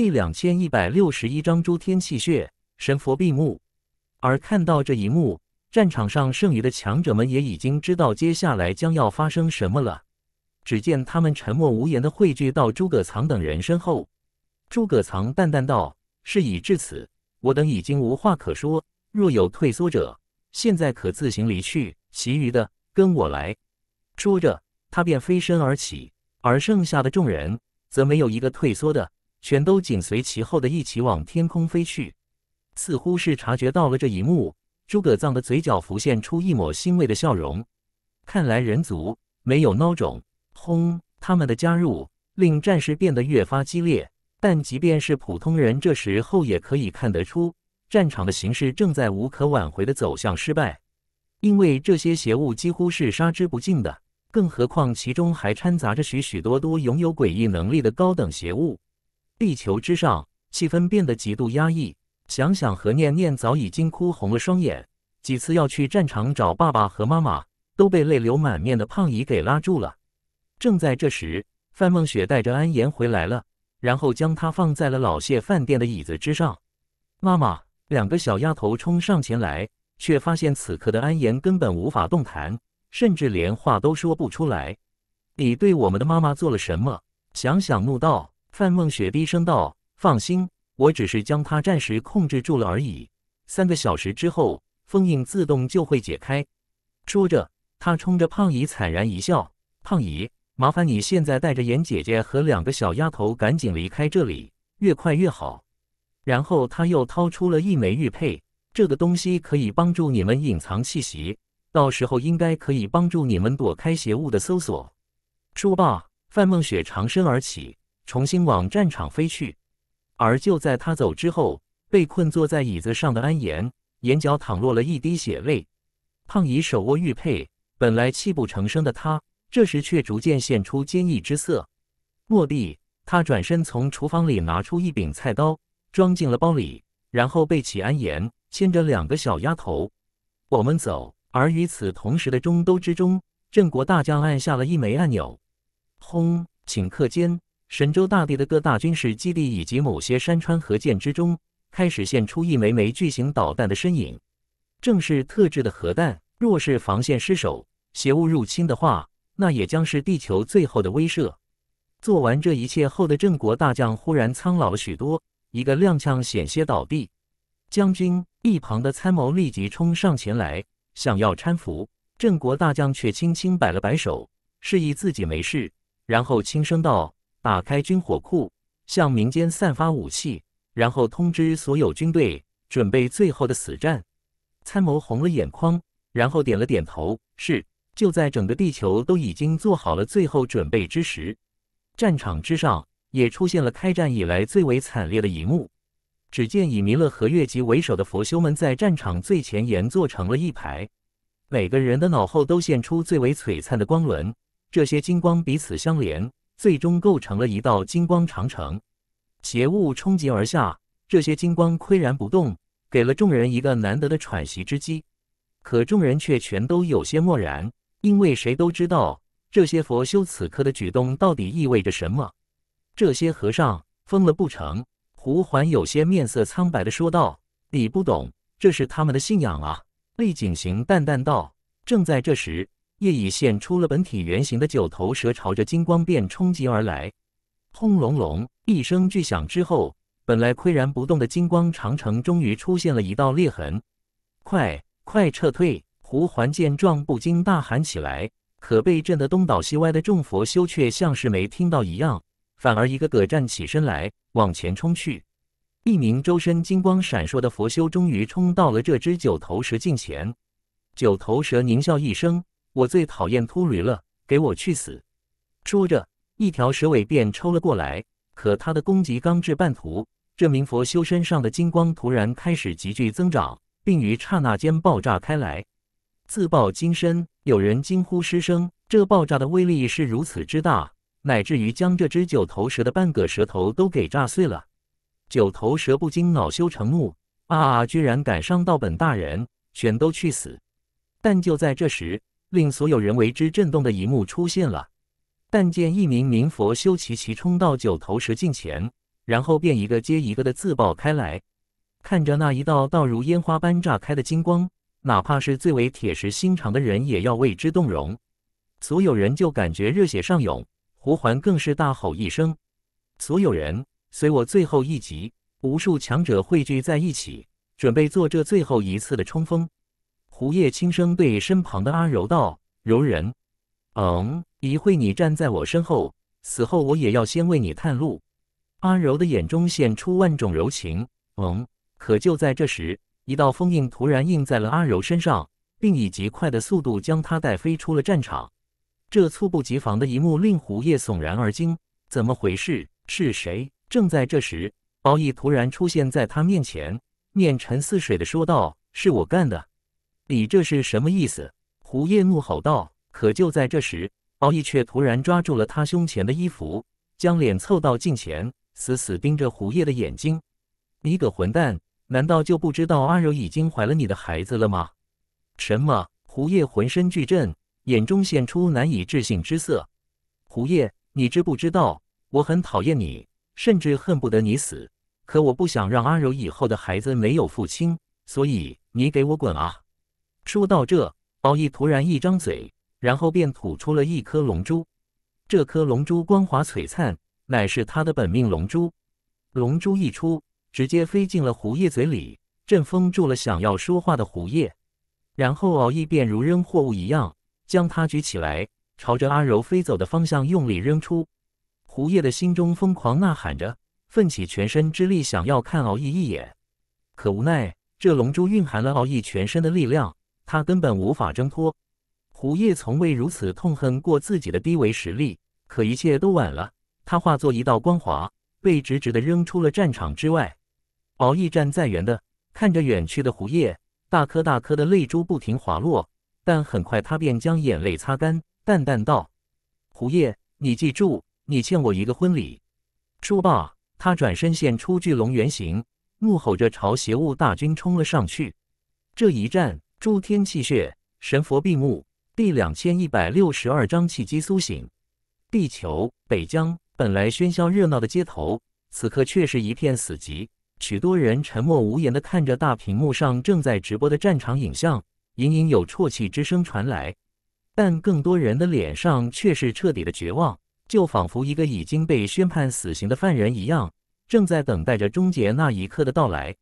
第两千一百六十一章诸天气穴，神佛闭目。而看到这一幕，战场上剩余的强者们也已经知道接下来将要发生什么了。只见他们沉默无言的汇聚到诸葛藏等人身后。诸葛藏淡淡道：“事已至此，我等已经无话可说。若有退缩者，现在可自行离去；其余的，跟我来。”说着，他便飞身而起。而剩下的众人，则没有一个退缩的。全都紧随其后的一起往天空飞去，似乎是察觉到了这一幕，诸葛藏的嘴角浮现出一抹欣慰的笑容。看来人族没有孬种。轰！他们的加入令战事变得越发激烈，但即便是普通人，这时候也可以看得出战场的形势正在无可挽回地走向失败。因为这些邪物几乎是杀之不尽的，更何况其中还掺杂着许许多多拥有诡异能力的高等邪物。地球之上，气氛变得极度压抑。想想和念念早已经哭红了双眼，几次要去战场找爸爸和妈妈，都被泪流满面的胖姨给拉住了。正在这时，范梦雪带着安言回来了，然后将她放在了老谢饭店的椅子之上。妈妈，两个小丫头冲上前来，却发现此刻的安言根本无法动弹，甚至连话都说不出来。你对我们的妈妈做了什么？想想怒道。范梦雪低声道：“放心，我只是将它暂时控制住了而已。三个小时之后，封印自动就会解开。”说着，他冲着胖姨惨然一笑：“胖姨，麻烦你现在带着严姐姐和两个小丫头赶紧离开这里，越快越好。”然后他又掏出了一枚玉佩，这个东西可以帮助你们隐藏气息，到时候应该可以帮助你们躲开邪物的搜索。”说罢，范梦雪长身而起。重新往战场飞去，而就在他走之后，被困坐在椅子上的安言眼角淌落了一滴血泪。胖姨手握玉佩，本来泣不成声的她，这时却逐渐现出坚毅之色。末地，他转身从厨房里拿出一柄菜刀，装进了包里，然后背起安言，牵着两个小丫头，我们走。而与此同时的中都之中，郑国大将按下了一枚按钮，轰！顷刻间。神州大地的各大军事基地以及某些山川河涧之中，开始现出一枚枚巨型导弹的身影，正是特制的核弹。若是防线失守，邪物入侵的话，那也将是地球最后的威慑。做完这一切后的郑国大将忽然苍老了许多，一个踉跄，险些倒地。将军一旁的参谋立即冲上前来，想要搀扶。郑国大将却轻轻摆了摆手，示意自己没事，然后轻声道。打开军火库，向民间散发武器，然后通知所有军队准备最后的死战。参谋红了眼眶，然后点了点头：“是。”就在整个地球都已经做好了最后准备之时，战场之上也出现了开战以来最为惨烈的一幕。只见以弥勒和月吉为首的佛修们在战场最前沿坐成了一排，每个人的脑后都现出最为璀璨的光轮，这些金光彼此相连。最终构成了一道金光长城，邪物冲击而下，这些金光岿然不动，给了众人一个难得的喘息之机。可众人却全都有些漠然，因为谁都知道这些佛修此刻的举动到底意味着什么。这些和尚疯了不成？胡环有些面色苍白的说道：“你不懂，这是他们的信仰啊。”厉景行淡淡道。正在这时。夜已现出了本体原型的九头蛇朝着金光变冲击而来，轰隆隆一声巨响之后，本来岿然不动的金光长城终于出现了一道裂痕。快快撤退！胡环见状不禁大喊起来，可被震得东倒西歪的众佛修却像是没听到一样，反而一个个站起身来往前冲去。一名周身金光闪烁的佛修终于冲到了这只九头蛇近前，九头蛇狞笑一声。我最讨厌秃驴了，给我去死！说着，一条蛇尾便抽了过来。可他的攻击刚至半途，这名佛修身上的金光突然开始急剧增长，并于刹那间爆炸开来，自爆金身。有人惊呼失声，这爆炸的威力是如此之大，乃至于将这只九头蛇的半个蛇头都给炸碎了。九头蛇不禁恼羞成怒：“啊！居然敢伤到本大人，全都去死！”但就在这时，令所有人为之震动的一幕出现了，但见一名名佛修齐齐冲到九头蛇近前，然后便一个接一个的自爆开来。看着那一道道如烟花般炸开的金光，哪怕是最为铁石心肠的人也要为之动容。所有人就感觉热血上涌，胡环更是大吼一声：“所有人，随我最后一击！”无数强者汇聚在一起，准备做这最后一次的冲锋。胡叶轻声对身旁的阿柔道：“柔人，嗯，一会你站在我身后，死后我也要先为你探路。”阿柔的眼中现出万种柔情，嗯。可就在这时，一道封印突然印在了阿柔身上，并以极快的速度将她带飞出了战场。这猝不及防的一幕令胡叶悚然而惊，怎么回事？是谁？正在这时，包奕突然出现在他面前，面沉似水的说道：“是我干的。”你这是什么意思？胡叶怒吼道。可就在这时，敖毅却突然抓住了他胸前的衣服，将脸凑到近前，死死盯着胡叶的眼睛。你个混蛋，难道就不知道阿柔已经怀了你的孩子了吗？什么？胡叶浑身巨震，眼中现出难以置信之色。胡叶，你知不知道？我很讨厌你，甚至恨不得你死。可我不想让阿柔以后的孩子没有父亲，所以你给我滚啊！说到这，敖毅突然一张嘴，然后便吐出了一颗龙珠。这颗龙珠光滑璀璨，乃是他的本命龙珠。龙珠一出，直接飞进了胡叶嘴里，正封住了想要说话的胡叶。然后敖毅便如扔货物一样，将他举起来，朝着阿柔飞走的方向用力扔出。胡叶的心中疯狂呐喊着，奋起全身之力想要看敖毅一眼，可无奈这龙珠蕴含了敖毅全身的力量。他根本无法挣脱，胡叶从未如此痛恨过自己的低维实力。可一切都晚了，他化作一道光华，被直直的扔出了战场之外。敖义站在原地，看着远去的胡叶，大颗大颗的泪珠不停滑落。但很快他便将眼泪擦干，淡淡道：“胡叶，你记住，你欠我一个婚礼。”说罢，他转身现出巨龙原形，怒吼着朝邪物大军冲了上去。这一战。诸天气血，神佛闭目。第两千一百六十二章契机苏醒。地球北疆本来喧嚣热闹的街头，此刻却是一片死寂。许多人沉默无言的看着大屏幕上正在直播的战场影像，隐隐有啜泣之声传来。但更多人的脸上却是彻底的绝望，就仿佛一个已经被宣判死刑的犯人一样，正在等待着终结那一刻的到来。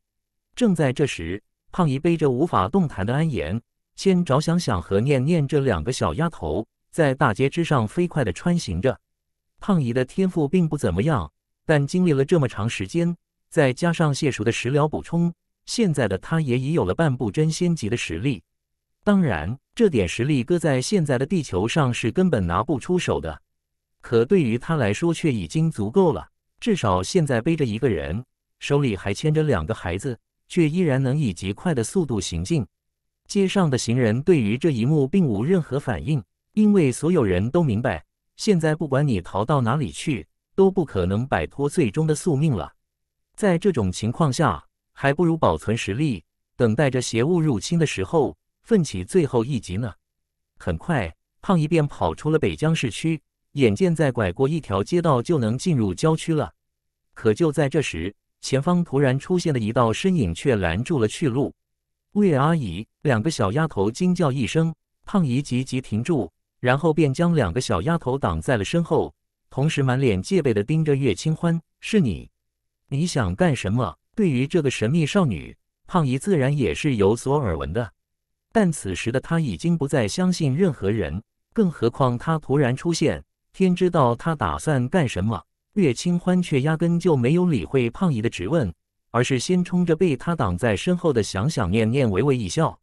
正在这时。胖姨背着无法动弹的安言，先着想想和念念这两个小丫头，在大街之上飞快地穿行着。胖姨的天赋并不怎么样，但经历了这么长时间，再加上谢叔的食疗补充，现在的她也已有了半步真仙级的实力。当然，这点实力搁在现在的地球上是根本拿不出手的，可对于她来说却已经足够了。至少现在背着一个人，手里还牵着两个孩子。却依然能以极快的速度行进。街上的行人对于这一幕并无任何反应，因为所有人都明白，现在不管你逃到哪里去，都不可能摆脱最终的宿命了。在这种情况下，还不如保存实力，等待着邪物入侵的时候奋起最后一击呢。很快，胖一便跑出了北江市区，眼见再拐过一条街道就能进入郊区了。可就在这时，前方突然出现了一道身影，却拦住了去路。魏阿姨，两个小丫头惊叫一声，胖姨急急停住，然后便将两个小丫头挡在了身后，同时满脸戒备的盯着岳清欢：“是你？你想干什么？”对于这个神秘少女，胖姨自然也是有所耳闻的，但此时的她已经不再相信任何人，更何况她突然出现，天知道她打算干什么。岳清欢却压根就没有理会胖姨的质问，而是先冲着被他挡在身后的想想念念微微一笑，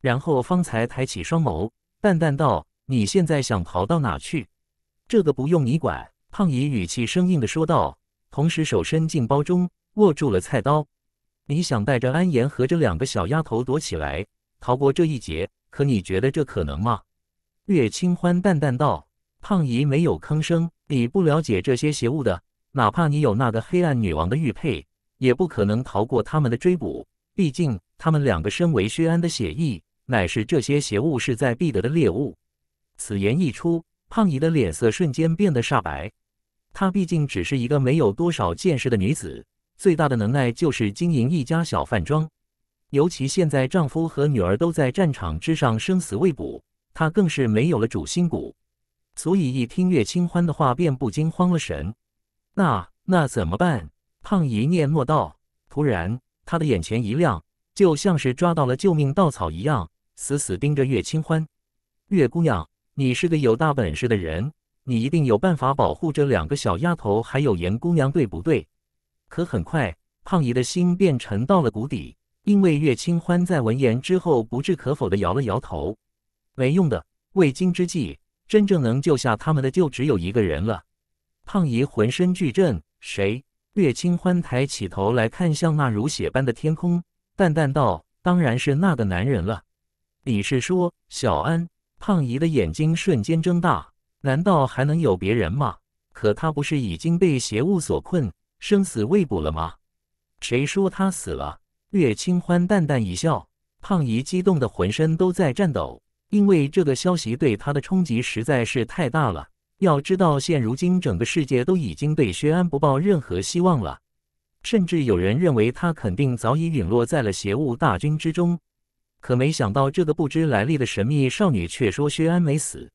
然后方才抬起双眸，淡淡道：“你现在想逃到哪去？这个不用你管。”胖姨语气生硬的说道，同时手伸进包中，握住了菜刀。“你想带着安言和这两个小丫头躲起来，逃过这一劫？可你觉得这可能吗？”岳清欢淡淡道。胖姨没有吭声。你不了解这些邪物的，哪怕你有那个黑暗女王的玉佩，也不可能逃过他们的追捕。毕竟他们两个身为薛安的血裔，乃是这些邪物势在必得的猎物。此言一出，胖姨的脸色瞬间变得煞白。她毕竟只是一个没有多少见识的女子，最大的能耐就是经营一家小饭庄。尤其现在丈夫和女儿都在战场之上，生死未卜，她更是没有了主心骨。所以一听岳清欢的话，便不禁慌了神。那那怎么办？胖姨念叨道。突然，他的眼前一亮，就像是抓到了救命稻草一样，死死盯着岳清欢。岳姑娘，你是个有大本事的人，你一定有办法保护这两个小丫头，还有严姑娘，对不对？可很快，胖姨的心便沉到了谷底，因为岳清欢在闻言之后，不置可否的摇了摇头。没用的，未经之计。真正能救下他们的就只有一个人了。胖姨浑身巨震，谁？略清欢抬起头来看向那如血般的天空，淡淡道：“当然是那个男人了。”你是说小安？胖姨的眼睛瞬间睁大，难道还能有别人吗？可他不是已经被邪物所困，生死未卜了吗？谁说他死了？略清欢淡淡一笑，胖姨激动得浑身都在颤抖。因为这个消息对他的冲击实在是太大了。要知道，现如今整个世界都已经对薛安不抱任何希望了，甚至有人认为他肯定早已陨落在了邪物大军之中。可没想到，这个不知来历的神秘少女却说薛安没死，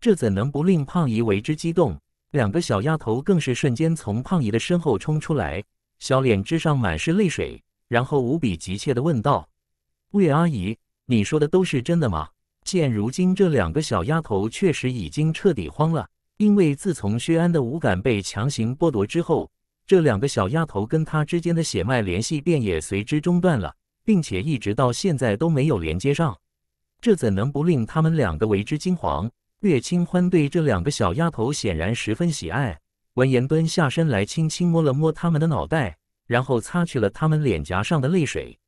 这怎能不令胖姨为之激动？两个小丫头更是瞬间从胖姨的身后冲出来，小脸之上满是泪水，然后无比急切的问道：“魏阿姨，你说的都是真的吗？”现如今，这两个小丫头确实已经彻底慌了，因为自从薛安的五感被强行剥夺之后，这两个小丫头跟他之间的血脉联系便也随之中断了，并且一直到现在都没有连接上，这怎能不令他们两个为之惊惶？岳清欢对这两个小丫头显然十分喜爱，闻言蹲下身来，轻轻摸了摸他们的脑袋，然后擦去了他们脸颊上的泪水。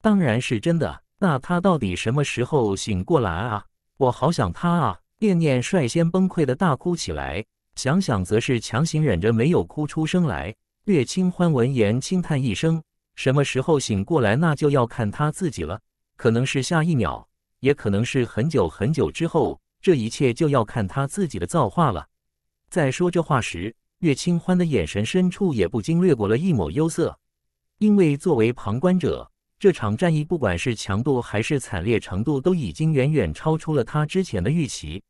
当然是真的。那他到底什么时候醒过来啊？我好想他啊！念念率先崩溃的大哭起来，想想则是强行忍着没有哭出声来。岳清欢闻言轻叹一声：“什么时候醒过来，那就要看他自己了。可能是下一秒，也可能是很久很久之后。这一切就要看他自己的造化了。”在说这话时，岳清欢的眼神深处也不禁掠过了一抹忧色，因为作为旁观者。这场战役不管是强度还是惨烈程度，都已经远远超出了他之前的预期。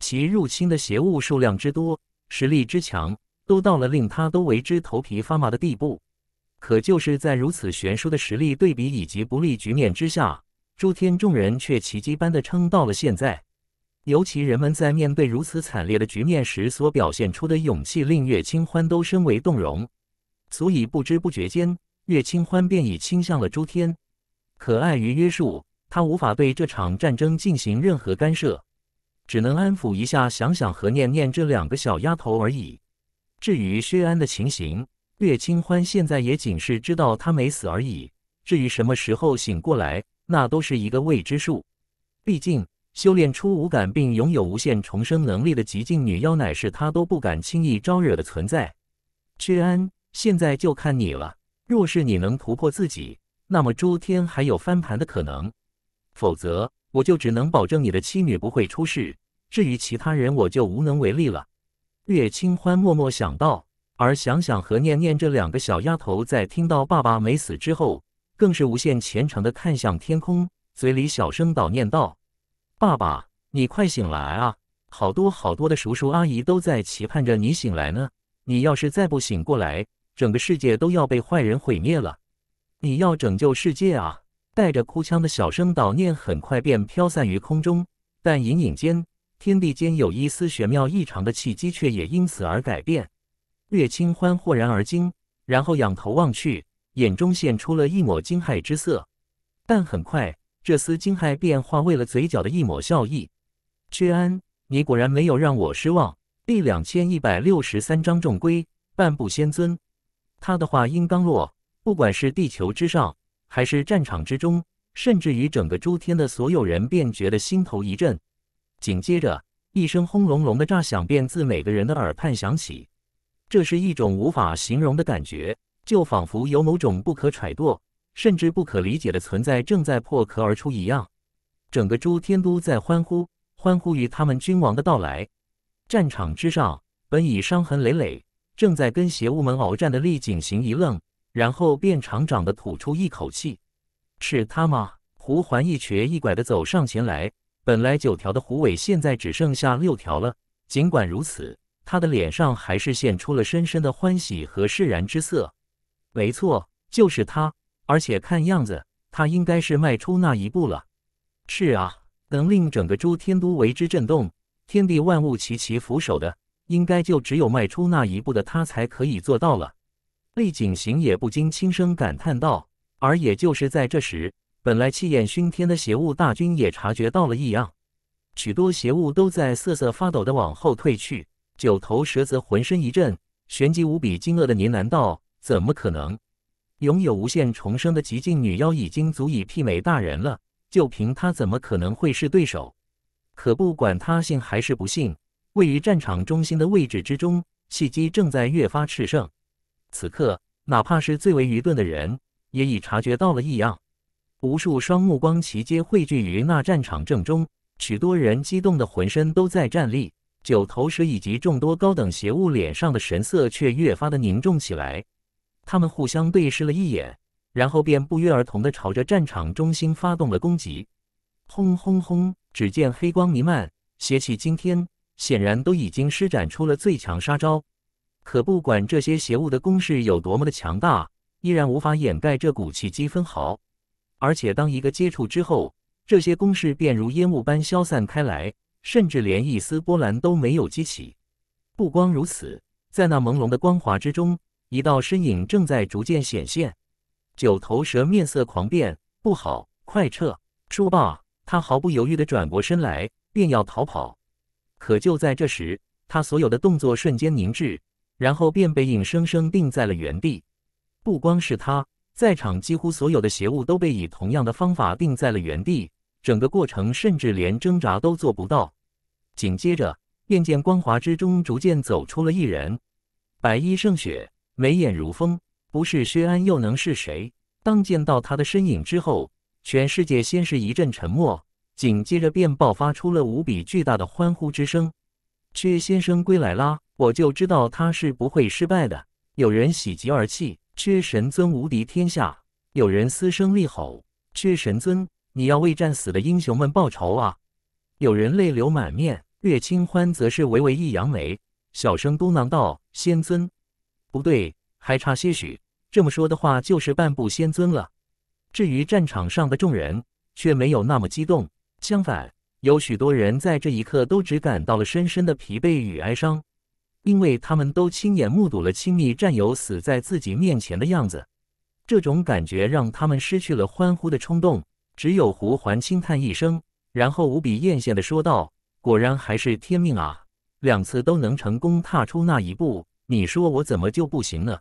其入侵的邪物数量之多，实力之强，都到了令他都为之头皮发麻的地步。可就是在如此悬殊的实力对比以及不利局面之下，诸天众人却奇迹般的撑到了现在。尤其人们在面对如此惨烈的局面时所表现出的勇气，令月清欢都深为动容，所以不知不觉间。岳清欢便已倾向了周天，可碍于约束，他无法对这场战争进行任何干涉，只能安抚一下想想和念念这两个小丫头而已。至于薛安的情形，岳清欢现在也仅是知道他没死而已。至于什么时候醒过来，那都是一个未知数。毕竟修炼出无感并拥有无限重生能力的极境女妖，乃是他都不敢轻易招惹的存在。薛安，现在就看你了。若是你能突破自己，那么诸天还有翻盘的可能；否则，我就只能保证你的妻女不会出事。至于其他人，我就无能为力了。月清欢默默想到。而想想和念念这两个小丫头，在听到爸爸没死之后，更是无限虔诚地看向天空，嘴里小声叨念道：“爸爸，你快醒来啊！好多好多的叔叔阿姨都在期盼着你醒来呢。你要是再不醒过来……”整个世界都要被坏人毁灭了，你要拯救世界啊！带着哭腔的小声悼念，很快便飘散于空中。但隐隐间，天地间有一丝玄妙异常的契机，却也因此而改变。略清欢豁然而惊，然后仰头望去，眼中现出了一抹惊骇之色。但很快，这丝惊骇便化为了嘴角的一抹笑意。屈安，你果然没有让我失望。第两千一百六十三章重归半步仙尊。他的话音刚落，不管是地球之上，还是战场之中，甚至于整个诸天的所有人，便觉得心头一震。紧接着，一声轰隆隆的炸响便自每个人的耳畔响起。这是一种无法形容的感觉，就仿佛有某种不可揣度，甚至不可理解的存在正在破壳而出一样。整个诸天都在欢呼，欢呼于他们君王的到来。战场之上，本已伤痕累累。正在跟邪物们鏖战的厉景行一愣，然后便长长的吐出一口气：“是他吗？”胡环一瘸一拐的走上前来，本来九条的胡尾现在只剩下六条了。尽管如此，他的脸上还是现出了深深的欢喜和释然之色。没错，就是他，而且看样子他应该是迈出那一步了。是啊，能令整个诸天都为之震动，天地万物齐齐俯首的。应该就只有迈出那一步的他才可以做到了。厉景行也不禁轻声感叹道。而也就是在这时，本来气焰熏天的邪物大军也察觉到了异样，许多邪物都在瑟瑟发抖的往后退去。九头蛇则浑身一震，旋即无比惊愕的呢喃道：“怎么可能？拥有无限重生的极境女妖已经足以媲美大人了，就凭她怎么可能会是对手？可不管他信还是不信。”位于战场中心的位置之中，契机正在越发炽盛。此刻，哪怕是最为愚钝的人，也已察觉到了异样。无数双目光齐皆汇聚于那战场正中，许多人激动的浑身都在站栗。九头蛇以及众多高等邪物脸上的神色却越发的凝重起来。他们互相对视了一眼，然后便不约而同的朝着战场中心发动了攻击。轰轰轰！只见黑光弥漫，邪气惊天。显然都已经施展出了最强杀招，可不管这些邪物的攻势有多么的强大，依然无法掩盖这股气机分毫。而且，当一个接触之后，这些攻势便如烟雾般消散开来，甚至连一丝波澜都没有激起。不光如此，在那朦胧的光华之中，一道身影正在逐渐显现。九头蛇面色狂变，不好，快撤！说罢，他毫不犹豫的转过身来，便要逃跑。可就在这时，他所有的动作瞬间凝滞，然后便被硬生生定在了原地。不光是他，在场几乎所有的邪物都被以同样的方法定在了原地，整个过程甚至连挣扎都做不到。紧接着，便见光华之中逐渐走出了一人，白衣胜雪，眉眼如风，不是薛安又能是谁？当见到他的身影之后，全世界先是一阵沉默。紧接着便爆发出了无比巨大的欢呼之声：“阙先生归来啦！我就知道他是不会失败的。”有人喜极而泣：“阙神尊无敌天下！”有人嘶声厉吼：“阙神尊，你要为战死的英雄们报仇啊！”有人泪流满面。岳清欢则是微微一扬眉，小声嘟囔道：“仙尊，不对，还差些许。这么说的话，就是半步仙尊了。”至于战场上的众人，却没有那么激动。相反，有许多人在这一刻都只感到了深深的疲惫与哀伤，因为他们都亲眼目睹了亲密战友死在自己面前的样子。这种感觉让他们失去了欢呼的冲动。只有胡环轻叹一声，然后无比艳羡的说道：“果然还是天命啊！两次都能成功踏出那一步，你说我怎么就不行呢？”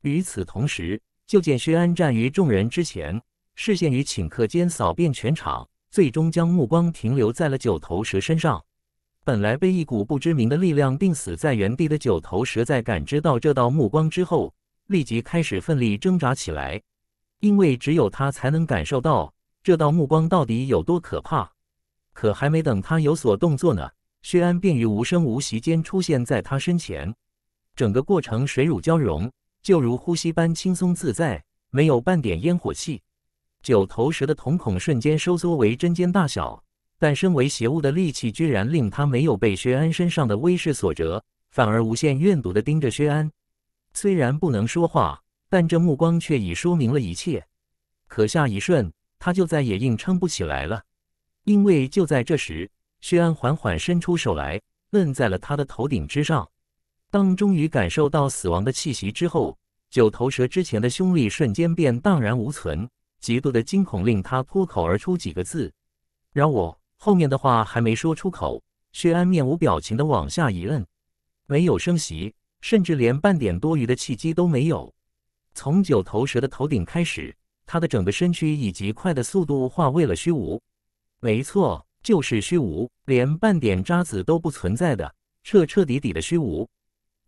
与此同时，就见薛安站于众人之前，视线于顷刻间扫遍全场。最终将目光停留在了九头蛇身上。本来被一股不知名的力量定死在原地的九头蛇，在感知到这道目光之后，立即开始奋力挣扎起来。因为只有他才能感受到这道目光到底有多可怕。可还没等他有所动作呢，薛安便于无声无息间出现在他身前，整个过程水乳交融，就如呼吸般轻松自在，没有半点烟火气。九头蛇的瞳孔瞬间收缩为针尖大小，但身为邪物的戾气居然令他没有被薛安身上的威势所折，反而无限怨毒地盯着薛安。虽然不能说话，但这目光却已说明了一切。可下一瞬，他就在也硬撑不起来了，因为就在这时，薛安缓缓伸出手来，摁在了他的头顶之上。当终于感受到死亡的气息之后，九头蛇之前的凶戾瞬间便荡然无存。极度的惊恐令他脱口而出几个字：“饶我！”后面的话还没说出口，薛安面无表情的往下一摁，没有声息，甚至连半点多余的气机都没有。从九头蛇的头顶开始，他的整个身躯以及快的速度化为了虚无。没错，就是虚无，连半点渣子都不存在的，彻彻底底的虚无。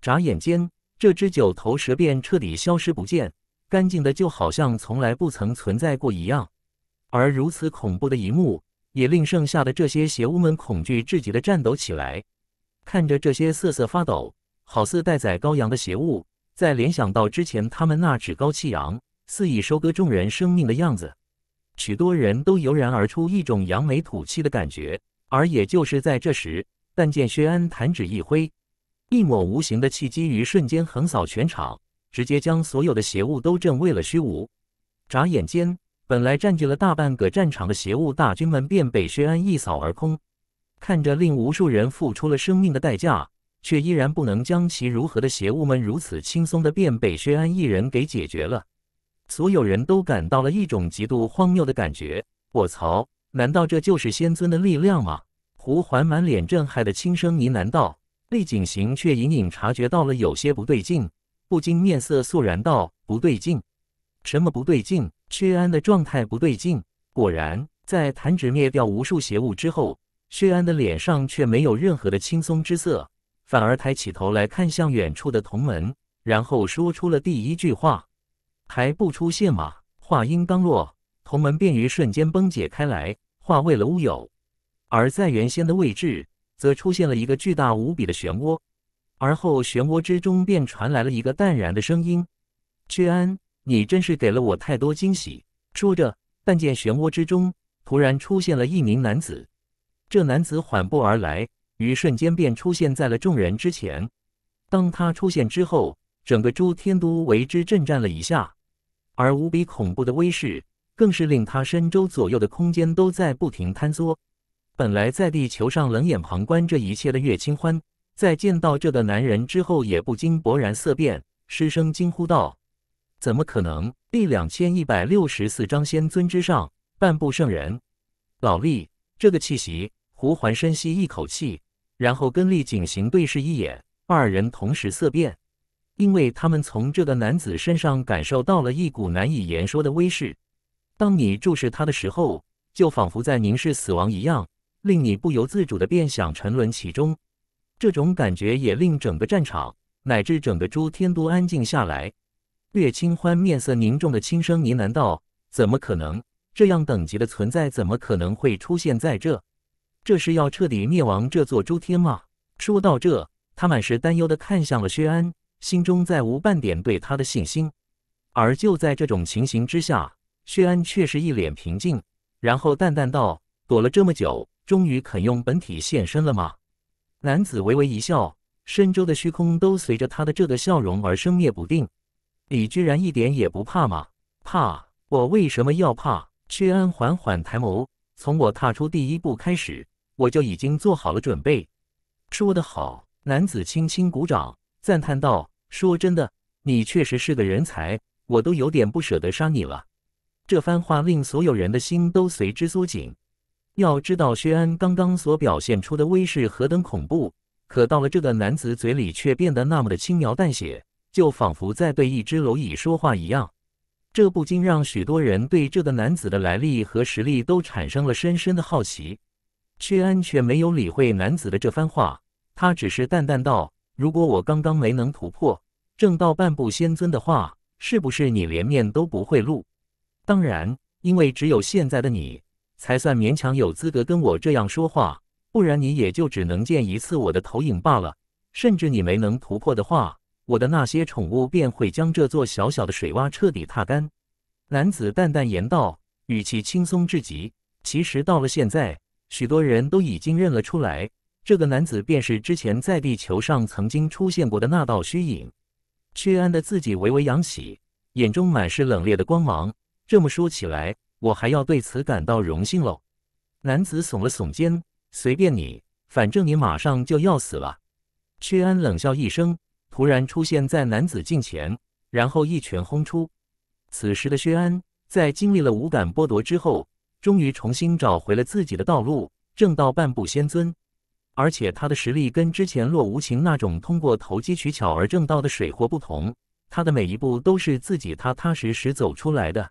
眨眼间，这只九头蛇便彻底消失不见。干净的，就好像从来不曾存在过一样。而如此恐怖的一幕，也令剩下的这些邪物们恐惧至极的战斗起来。看着这些瑟瑟发抖、好似待宰羔羊的邪物，再联想到之前他们那趾高气扬、肆意收割众人生命的样子，许多人都油然而出一种扬眉吐气的感觉。而也就是在这时，但见薛安弹指一挥，一抹无形的气机于瞬间横扫全场。直接将所有的邪物都震为了虚无，眨眼间，本来占据了大半个战场的邪物大军们便被薛安一扫而空。看着令无数人付出了生命的代价，却依然不能将其如何的邪物们，如此轻松的便被薛安一人给解决了，所有人都感到了一种极度荒谬的感觉。我操！难道这就是仙尊的力量吗？胡环满脸震撼的轻声呢喃道。厉景行却隐隐察觉到了有些不对劲。不禁面色肃然道：“不对劲，什么不对劲？薛安的状态不对劲。果然，在弹指灭掉无数邪物之后，薛安的脸上却没有任何的轻松之色，反而抬起头来看向远处的铜门，然后说出了第一句话：‘还不出现吗？’话音刚落，铜门便于瞬间崩解开来，化为了乌有。而在原先的位置，则出现了一个巨大无比的漩涡。”而后，漩涡之中便传来了一个淡然的声音：“屈安，你真是给了我太多惊喜。”说着，但见漩涡之中突然出现了一名男子。这男子缓步而来，于瞬间便出现在了众人之前。当他出现之后，整个诸天都为之震颤了一下，而无比恐怖的威势更是令他身周左右的空间都在不停坍缩。本来在地球上冷眼旁观这一切的岳清欢。在见到这个男人之后，也不禁勃然色变，失声惊呼道：“怎么可能？”第两千一百六十四章仙尊之上，半步圣人。老厉，这个气息。胡环深吸一口气，然后跟厉景行对视一眼，二人同时色变，因为他们从这个男子身上感受到了一股难以言说的威势。当你注视他的时候，就仿佛在凝视死亡一样，令你不由自主的变想沉沦其中。这种感觉也令整个战场乃至整个诸天都安静下来。岳清欢面色凝重的轻声呢喃道：“怎么可能？这样等级的存在怎么可能会出现在这？这是要彻底灭亡这座诸天吗？”说到这，他满是担忧的看向了薛安，心中再无半点对他的信心。而就在这种情形之下，薛安却是一脸平静，然后淡淡道：“躲了这么久，终于肯用本体现身了吗？”男子微微一笑，身周的虚空都随着他的这个笑容而生灭不定。你居然一点也不怕吗？怕？我为什么要怕？屈安缓缓抬眸，从我踏出第一步开始，我就已经做好了准备。说得好，男子轻轻鼓掌，赞叹道：“说真的，你确实是个人才，我都有点不舍得杀你了。”这番话令所有人的心都随之缩紧。要知道薛安刚刚所表现出的威势何等恐怖，可到了这个男子嘴里却变得那么的轻描淡写，就仿佛在对一只蝼蚁说话一样。这不禁让许多人对这个男子的来历和实力都产生了深深的好奇。薛安却没有理会男子的这番话，他只是淡淡道：“如果我刚刚没能突破正道半步仙尊的话，是不是你连面都不会露？当然，因为只有现在的你。”才算勉强有资格跟我这样说话，不然你也就只能见一次我的投影罢了。甚至你没能突破的话，我的那些宠物便会将这座小小的水洼彻底踏干。”男子淡淡言道，语气轻松至极。其实到了现在，许多人都已经认了出来，这个男子便是之前在地球上曾经出现过的那道虚影。薛安的自己微微扬起，眼中满是冷冽的光芒。这么说起来。我还要对此感到荣幸喽。男子耸了耸肩，随便你，反正你马上就要死了。薛安冷笑一声，突然出现在男子近前，然后一拳轰出。此时的薛安在经历了五感剥夺之后，终于重新找回了自己的道路，正道半步仙尊。而且他的实力跟之前洛无情那种通过投机取巧而正道的水货不同，他的每一步都是自己踏踏实实走出来的。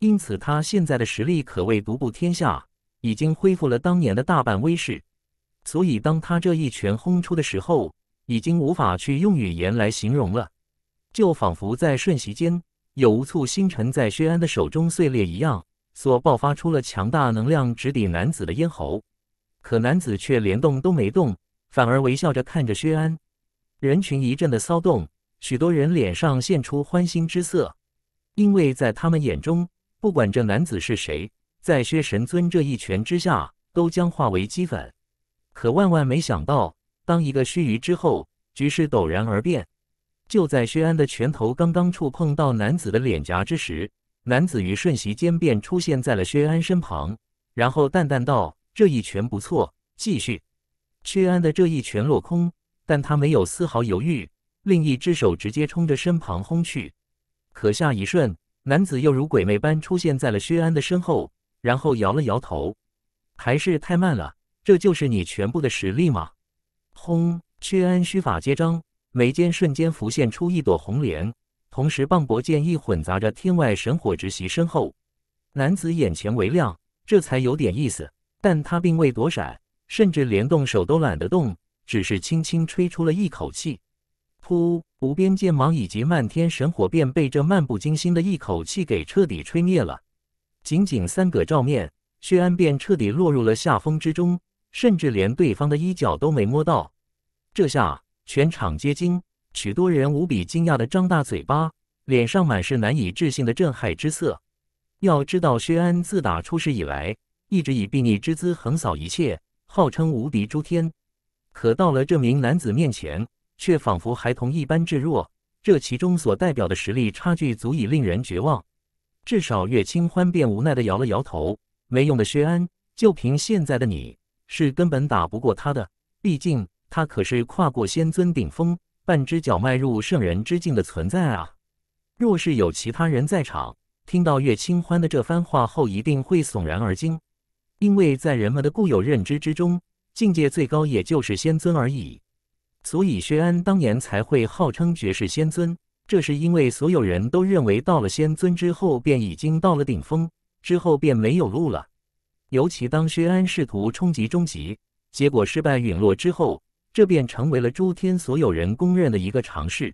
因此，他现在的实力可谓独步天下，已经恢复了当年的大半威势。所以，当他这一拳轰出的时候，已经无法去用语言来形容了，就仿佛在瞬息间有无数星辰在薛安的手中碎裂一样，所爆发出了强大能量，直抵男子的咽喉。可男子却连动都没动，反而微笑着看着薛安。人群一阵的骚动，许多人脸上现出欢欣之色，因为在他们眼中。不管这男子是谁，在薛神尊这一拳之下，都将化为齑粉。可万万没想到，当一个须臾之后，局势陡然而变。就在薛安的拳头刚刚触碰到男子的脸颊之时，男子于瞬息间便出现在了薛安身旁，然后淡淡道：“这一拳不错，继续。”薛安的这一拳落空，但他没有丝毫犹豫，另一只手直接冲着身旁轰去。可下一瞬，男子又如鬼魅般出现在了薛安的身后，然后摇了摇头：“还是太慢了，这就是你全部的实力吗？”轰！薛安虚发接张，眉间瞬间浮现出一朵红莲，同时磅礴剑意混杂着天外神火直袭身后。男子眼前微亮，这才有点意思。但他并未躲闪，甚至连动手都懒得动，只是轻轻吹出了一口气。突，无边剑芒以及漫天神火便被这漫不经心的一口气给彻底吹灭了。仅仅三个照面，薛安便彻底落入了下风之中，甚至连对方的衣角都没摸到。这下全场皆惊，许多人无比惊讶的张大嘴巴，脸上满是难以置信的震撼之色。要知道，薛安自打出世以来，一直以睥睨之姿横扫一切，号称无敌诸天。可到了这名男子面前，却仿佛孩童一般稚弱，这其中所代表的实力差距足以令人绝望。至少，岳清欢便无奈地摇了摇头：“没用的，薛安，就凭现在的你，是根本打不过他的。毕竟，他可是跨过仙尊顶峰，半只脚迈入圣人之境的存在啊！”若是有其他人在场，听到岳清欢的这番话后，一定会悚然而惊，因为在人们的固有认知之中，境界最高也就是仙尊而已。所以薛安当年才会号称绝世仙尊，这是因为所有人都认为到了仙尊之后便已经到了顶峰，之后便没有路了。尤其当薛安试图冲击终极，结果失败陨落之后，这便成为了诸天所有人公认的一个尝试。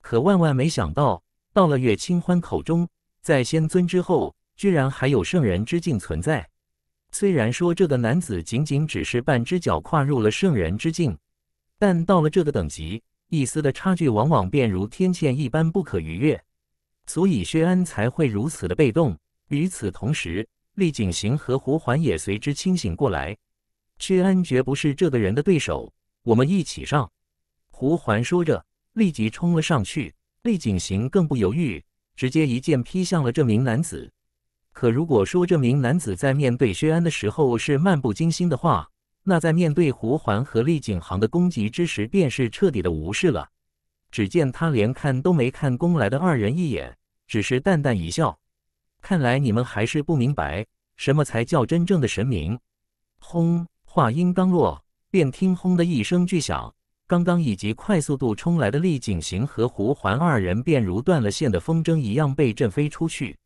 可万万没想到，到了月清欢口中，在仙尊之后居然还有圣人之境存在。虽然说这个男子仅仅只是半只脚跨入了圣人之境。但到了这个等级，一丝的差距往往便如天堑一般不可逾越，所以薛安才会如此的被动。与此同时，厉景行和胡环也随之清醒过来。薛安绝不是这个人的对手，我们一起上！胡环说着，立即冲了上去。厉景行更不犹豫，直接一剑劈向了这名男子。可如果说这名男子在面对薛安的时候是漫不经心的话，那在面对胡环和厉景行的攻击之时，便是彻底的无视了。只见他连看都没看攻来的二人一眼，只是淡淡一笑。看来你们还是不明白什么才叫真正的神明。轰！话音刚落，便听轰的一声巨响，刚刚以及快速度冲来的厉景行和胡环二人便如断了线的风筝一样被震飞出去。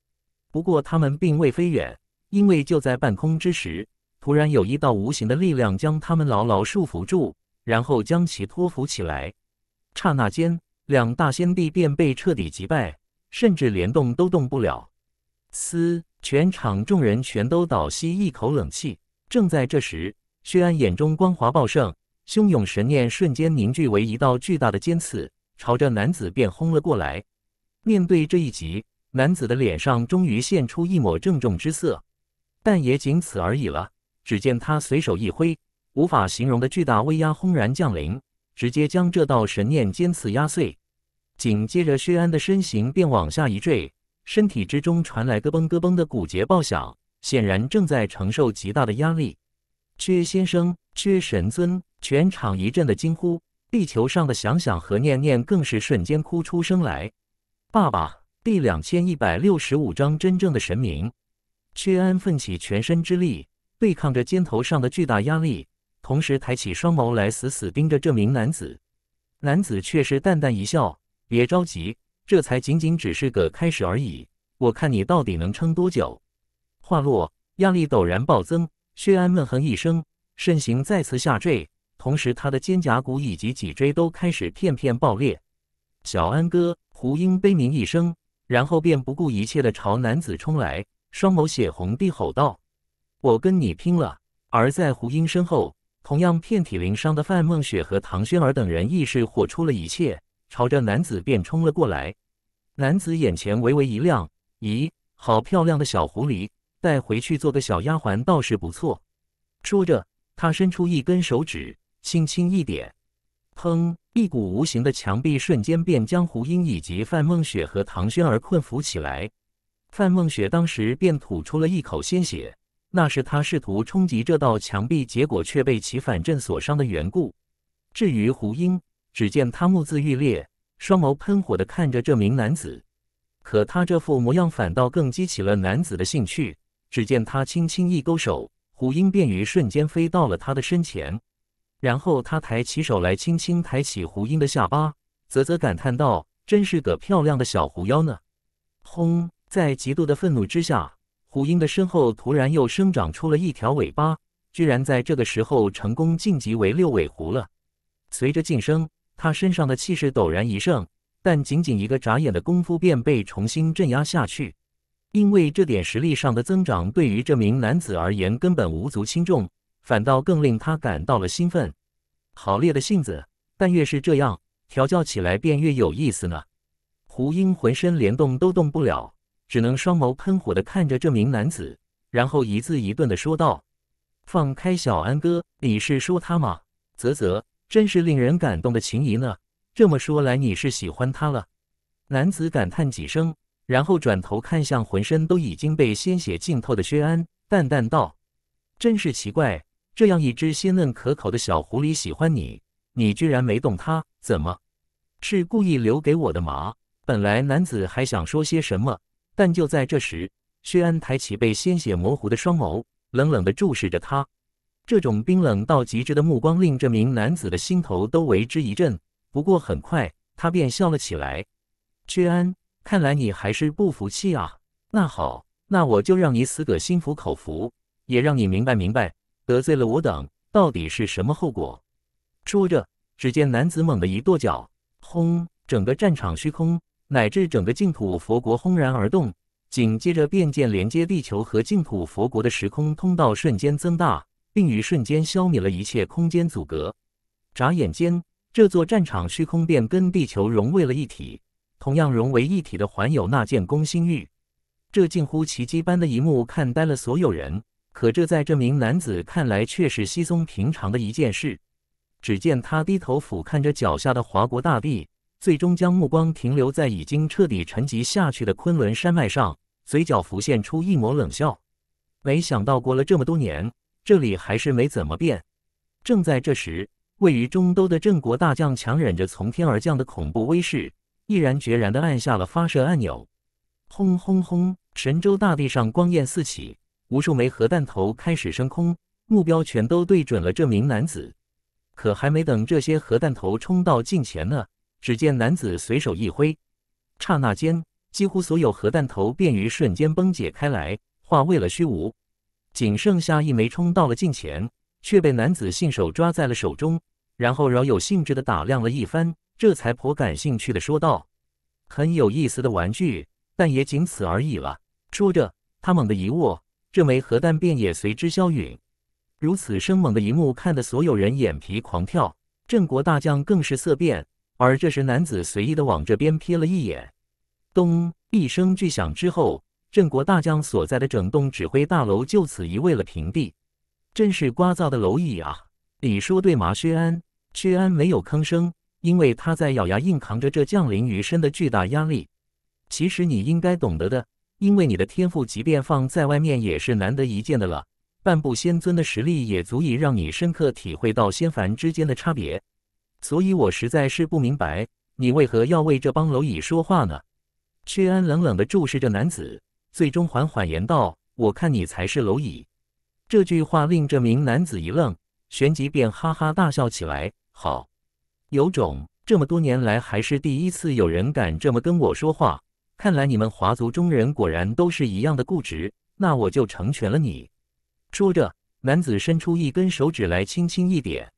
不过他们并未飞远，因为就在半空之时。突然有一道无形的力量将他们牢牢束缚住，然后将其托浮起来。刹那间，两大仙帝便被彻底击败，甚至连动都动不了。嘶！全场众人全都倒吸一口冷气。正在这时，薛安眼中光华暴盛，汹涌神念瞬间凝聚为一道巨大的尖刺，朝着男子便轰了过来。面对这一击，男子的脸上终于现出一抹郑重之色，但也仅此而已了。只见他随手一挥，无法形容的巨大威压轰然降临，直接将这道神念尖刺压碎。紧接着，薛安的身形便往下一坠，身体之中传来咯嘣咯嘣的骨节爆响，显然正在承受极大的压力。薛先生、薛神尊，全场一阵的惊呼。地球上的想想和念念更是瞬间哭出声来。爸爸，第两千一百六十五章真正的神明。薛安奋起全身之力。对抗着肩头上的巨大压力，同时抬起双眸来死死盯着这名男子。男子却是淡淡一笑：“别着急，这才仅仅只是个开始而已。我看你到底能撑多久。”话落，压力陡然暴增，薛安闷哼一声，身形再次下坠，同时他的肩胛骨以及脊椎都开始片片爆裂。小安哥，胡英悲鸣一声，然后便不顾一切的朝男子冲来，双眸血红地吼道。我跟你拼了！而在胡英身后，同样遍体鳞伤的范梦雪和唐轩儿等人亦是豁出了一切，朝着男子便冲了过来。男子眼前微微一亮，咦，好漂亮的小狐狸，带回去做个小丫鬟倒是不错。说着，他伸出一根手指，轻轻一点，砰！一股无形的墙壁瞬间便将胡英以及范梦雪和唐轩儿困服起来。范梦雪当时便吐出了一口鲜血。那是他试图冲击这道墙壁，结果却被其反震所伤的缘故。至于胡英，只见他目眦欲裂，双眸喷火的看着这名男子。可他这副模样反倒更激起了男子的兴趣。只见他轻轻一勾手，胡英便于瞬间飞到了他的身前。然后他抬起手来，轻轻抬起胡英的下巴，啧啧感叹道：“真是个漂亮的小狐妖呢！”轰，在极度的愤怒之下。胡英的身后突然又生长出了一条尾巴，居然在这个时候成功晋级为六尾狐了。随着晋升，他身上的气势陡然一盛，但仅仅一个眨眼的功夫便被重新镇压下去。因为这点实力上的增长对于这名男子而言根本无足轻重，反倒更令他感到了兴奋。好烈的性子，但越是这样，调教起来便越有意思呢。胡英浑身连动都动不了。只能双眸喷火地看着这名男子，然后一字一顿地说道：“放开小安哥，你是说他吗？啧啧，真是令人感动的情谊呢。这么说来，你是喜欢他了。”男子感叹几声，然后转头看向浑身都已经被鲜血浸透的薛安，淡淡道：“真是奇怪，这样一只鲜嫩可口的小狐狸喜欢你，你居然没动它？怎么，是故意留给我的吗？”本来男子还想说些什么。但就在这时，薛安抬起被鲜血模糊的双眸，冷冷地注视着他。这种冰冷到极致的目光令这名男子的心头都为之一震。不过很快，他便笑了起来。薛安，看来你还是不服气啊？那好，那我就让你死个心服口服，也让你明白明白，得罪了我等到底是什么后果。说着，只见男子猛地一跺脚，轰！整个战场虚空。乃至整个净土佛国轰然而动，紧接着便见连接地球和净土佛国的时空通道瞬间增大，并于瞬间消灭了一切空间阻隔。眨眼间，这座战场虚空便跟地球融为了一体。同样融为一体的，还有那件宫心玉。这近乎奇迹般的一幕，看呆了所有人。可这在这名男子看来，却是稀松平常的一件事。只见他低头俯瞰着脚下的华国大地。最终将目光停留在已经彻底沉寂下去的昆仑山脉上，嘴角浮现出一抹冷笑。没想到过了这么多年，这里还是没怎么变。正在这时，位于中都的郑国大将强忍着从天而降的恐怖威势，毅然决然地按下了发射按钮。轰轰轰！神州大地上光焰四起，无数枚核弹头开始升空，目标全都对准了这名男子。可还没等这些核弹头冲到近前呢，只见男子随手一挥，刹那间，几乎所有核弹头便于瞬间崩解开来，化为了虚无，仅剩下一枚冲到了近前，却被男子信手抓在了手中，然后饶有兴致的打量了一番，这才颇感兴趣的说道：“很有意思的玩具，但也仅此而已了。”说着，他猛地一握，这枚核弹便也随之消陨。如此生猛的一幕，看得所有人眼皮狂跳，郑国大将更是色变。而这时，男子随意的往这边瞥了一眼，咚一声巨响之后，镇国大将所在的整栋指挥大楼就此夷为了平地。真是聒噪的蝼蚁啊！李叔对马薛安，薛安没有吭声，因为他在咬牙硬扛着这降临于身的巨大压力。其实你应该懂得的，因为你的天赋即便放在外面也是难得一见的了。半步仙尊的实力也足以让你深刻体会到仙凡之间的差别。所以我实在是不明白，你为何要为这帮蝼蚁说话呢？屈安冷冷的注视着男子，最终缓缓言道：“我看你才是蝼蚁。”这句话令这名男子一愣，旋即便哈哈大笑起来：“好，有种！这么多年来，还是第一次有人敢这么跟我说话。看来你们华族中人果然都是一样的固执。那我就成全了你。”说着，男子伸出一根手指来，轻轻一点。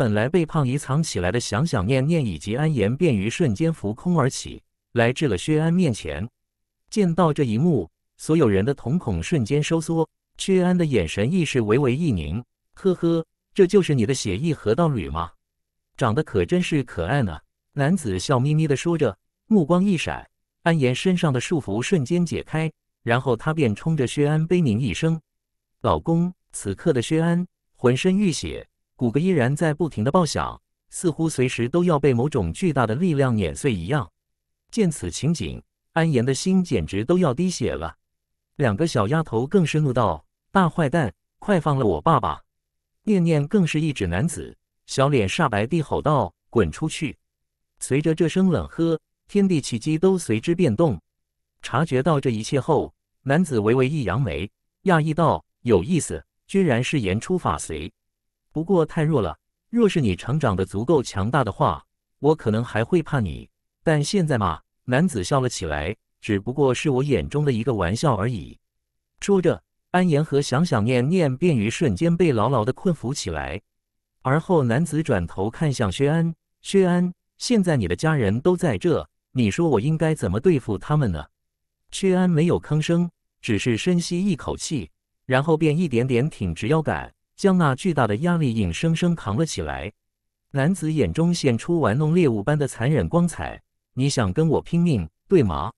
本来被胖姨藏起来的想想念念以及安言，便于瞬间浮空而起来至了薛安面前。见到这一幕，所有人的瞳孔瞬间收缩，薛安的眼神亦是微微一凝。呵呵，这就是你的血意河道侣吗？长得可真是可爱呢！男子笑眯眯的说着，目光一闪，安言身上的束缚瞬间解开，然后他便冲着薛安悲鸣一声：“老公！”此刻的薛安浑身浴血。骨骼依然在不停的爆响，似乎随时都要被某种巨大的力量碾碎一样。见此情景，安言的心简直都要滴血了。两个小丫头更是怒道：“大坏蛋，快放了我爸爸！”念念更是一指男子，小脸煞白地吼道：“滚出去！”随着这声冷喝，天地气机都随之变动。察觉到这一切后，男子微微一扬眉，讶异道：“有意思，居然是言出法随。”不过太弱了。若是你成长的足够强大的话，我可能还会怕你。但现在嘛，男子笑了起来，只不过是我眼中的一个玩笑而已。说着，安言和想想念念便于瞬间被牢牢的困缚起来。而后，男子转头看向薛安，薛安，现在你的家人都在这，你说我应该怎么对付他们呢？薛安没有吭声，只是深吸一口气，然后便一点点挺直腰杆。将那巨大的压力硬生生扛了起来，男子眼中现出玩弄猎物般的残忍光彩。你想跟我拼命，对吗？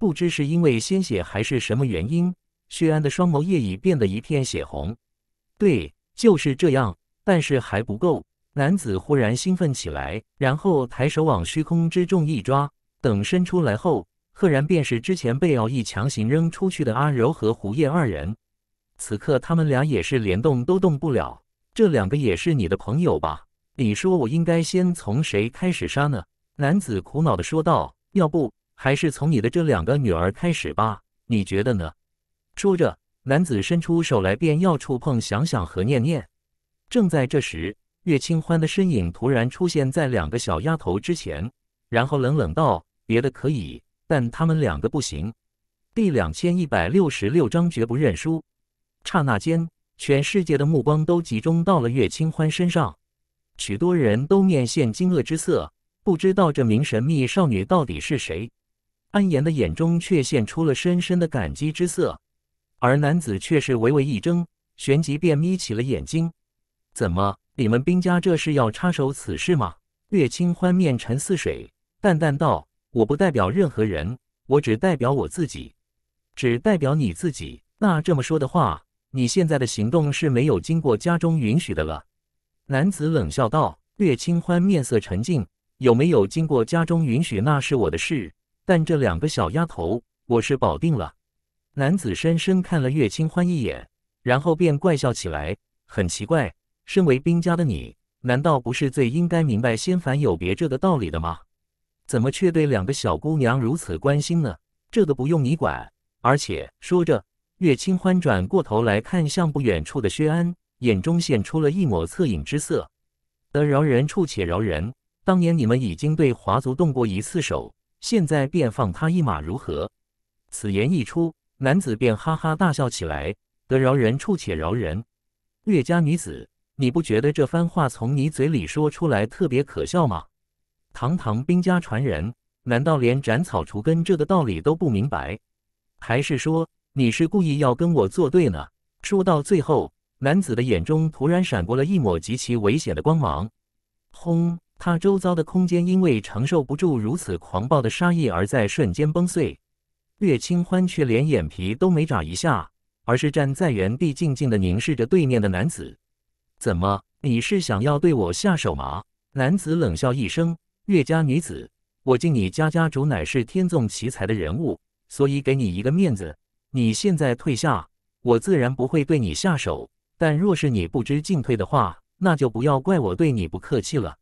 不知是因为鲜血还是什么原因，血安的双眸夜已变得一片血红。对，就是这样。但是还不够。男子忽然兴奋起来，然后抬手往虚空之中一抓，等伸出来后，赫然便是之前被奥义强行扔出去的阿柔和胡叶二人。此刻他们俩也是连动都动不了，这两个也是你的朋友吧？你说我应该先从谁开始杀呢？男子苦恼地说道：“要不还是从你的这两个女儿开始吧？你觉得呢？”说着，男子伸出手来便要触碰想想和念念。正在这时，岳清欢的身影突然出现在两个小丫头之前，然后冷冷道：“别的可以，但他们两个不行。”第两千一百六十六章绝不认输。刹那间，全世界的目光都集中到了岳清欢身上，许多人都面现惊愕之色，不知道这名神秘少女到底是谁。安言的眼中却现出了深深的感激之色，而男子却是微微一怔，旋即便眯起了眼睛。怎么，你们兵家这是要插手此事吗？岳清欢面沉似水，淡淡道：“我不代表任何人，我只代表我自己，只代表你自己。那这么说的话。”你现在的行动是没有经过家中允许的了。”男子冷笑道。岳清欢面色沉静：“有没有经过家中允许那是我的事，但这两个小丫头，我是保定了。”男子深深看了岳清欢一眼，然后便怪笑起来：“很奇怪，身为兵家的你，难道不是最应该明白先凡有别这的道理的吗？怎么却对两个小姑娘如此关心呢？这个不用你管。而且说着。”岳清欢转过头来看向不远处的薛安，眼中现出了一抹恻隐之色。得饶人处且饶人，当年你们已经对华族动过一次手，现在便放他一马如何？此言一出，男子便哈哈大笑起来。得饶人处且饶人，岳家女子，你不觉得这番话从你嘴里说出来特别可笑吗？堂堂兵家传人，难道连斩草除根这个道理都不明白？还是说？你是故意要跟我作对呢？说到最后，男子的眼中突然闪过了一抹极其危险的光芒。轰！他周遭的空间因为承受不住如此狂暴的杀意而在瞬间崩碎。岳清欢却连眼皮都没眨一下，而是站在原地静静的凝视着对面的男子。怎么？你是想要对我下手吗？男子冷笑一声：“岳家女子，我敬你家家主乃是天纵奇才的人物，所以给你一个面子。”你现在退下，我自然不会对你下手。但若是你不知进退的话，那就不要怪我对你不客气了。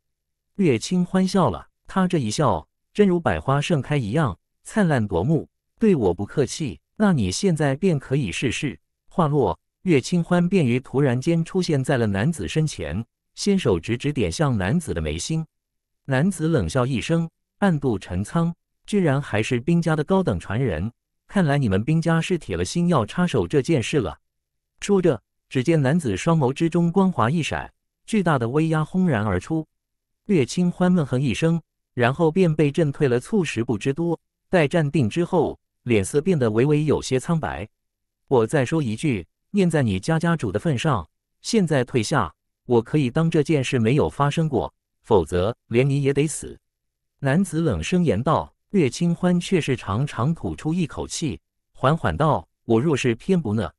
月清欢笑了，他这一笑，真如百花盛开一样灿烂夺目。对我不客气，那你现在便可以试试。话落，月清欢便于突然间出现在了男子身前，先手指指点向男子的眉心。男子冷笑一声，暗度陈仓，居然还是兵家的高等传人。看来你们兵家是铁了心要插手这件事了。说着，只见男子双眸之中光华一闪，巨大的威压轰然而出。略清欢闷哼一声，然后便被震退了促十步之多。待站定之后，脸色变得微微有些苍白。我再说一句，念在你家家主的份上，现在退下，我可以当这件事没有发生过。否则，连你也得死。男子冷声言道。岳清欢却是长长吐出一口气，缓缓道：“我若是偏不呢，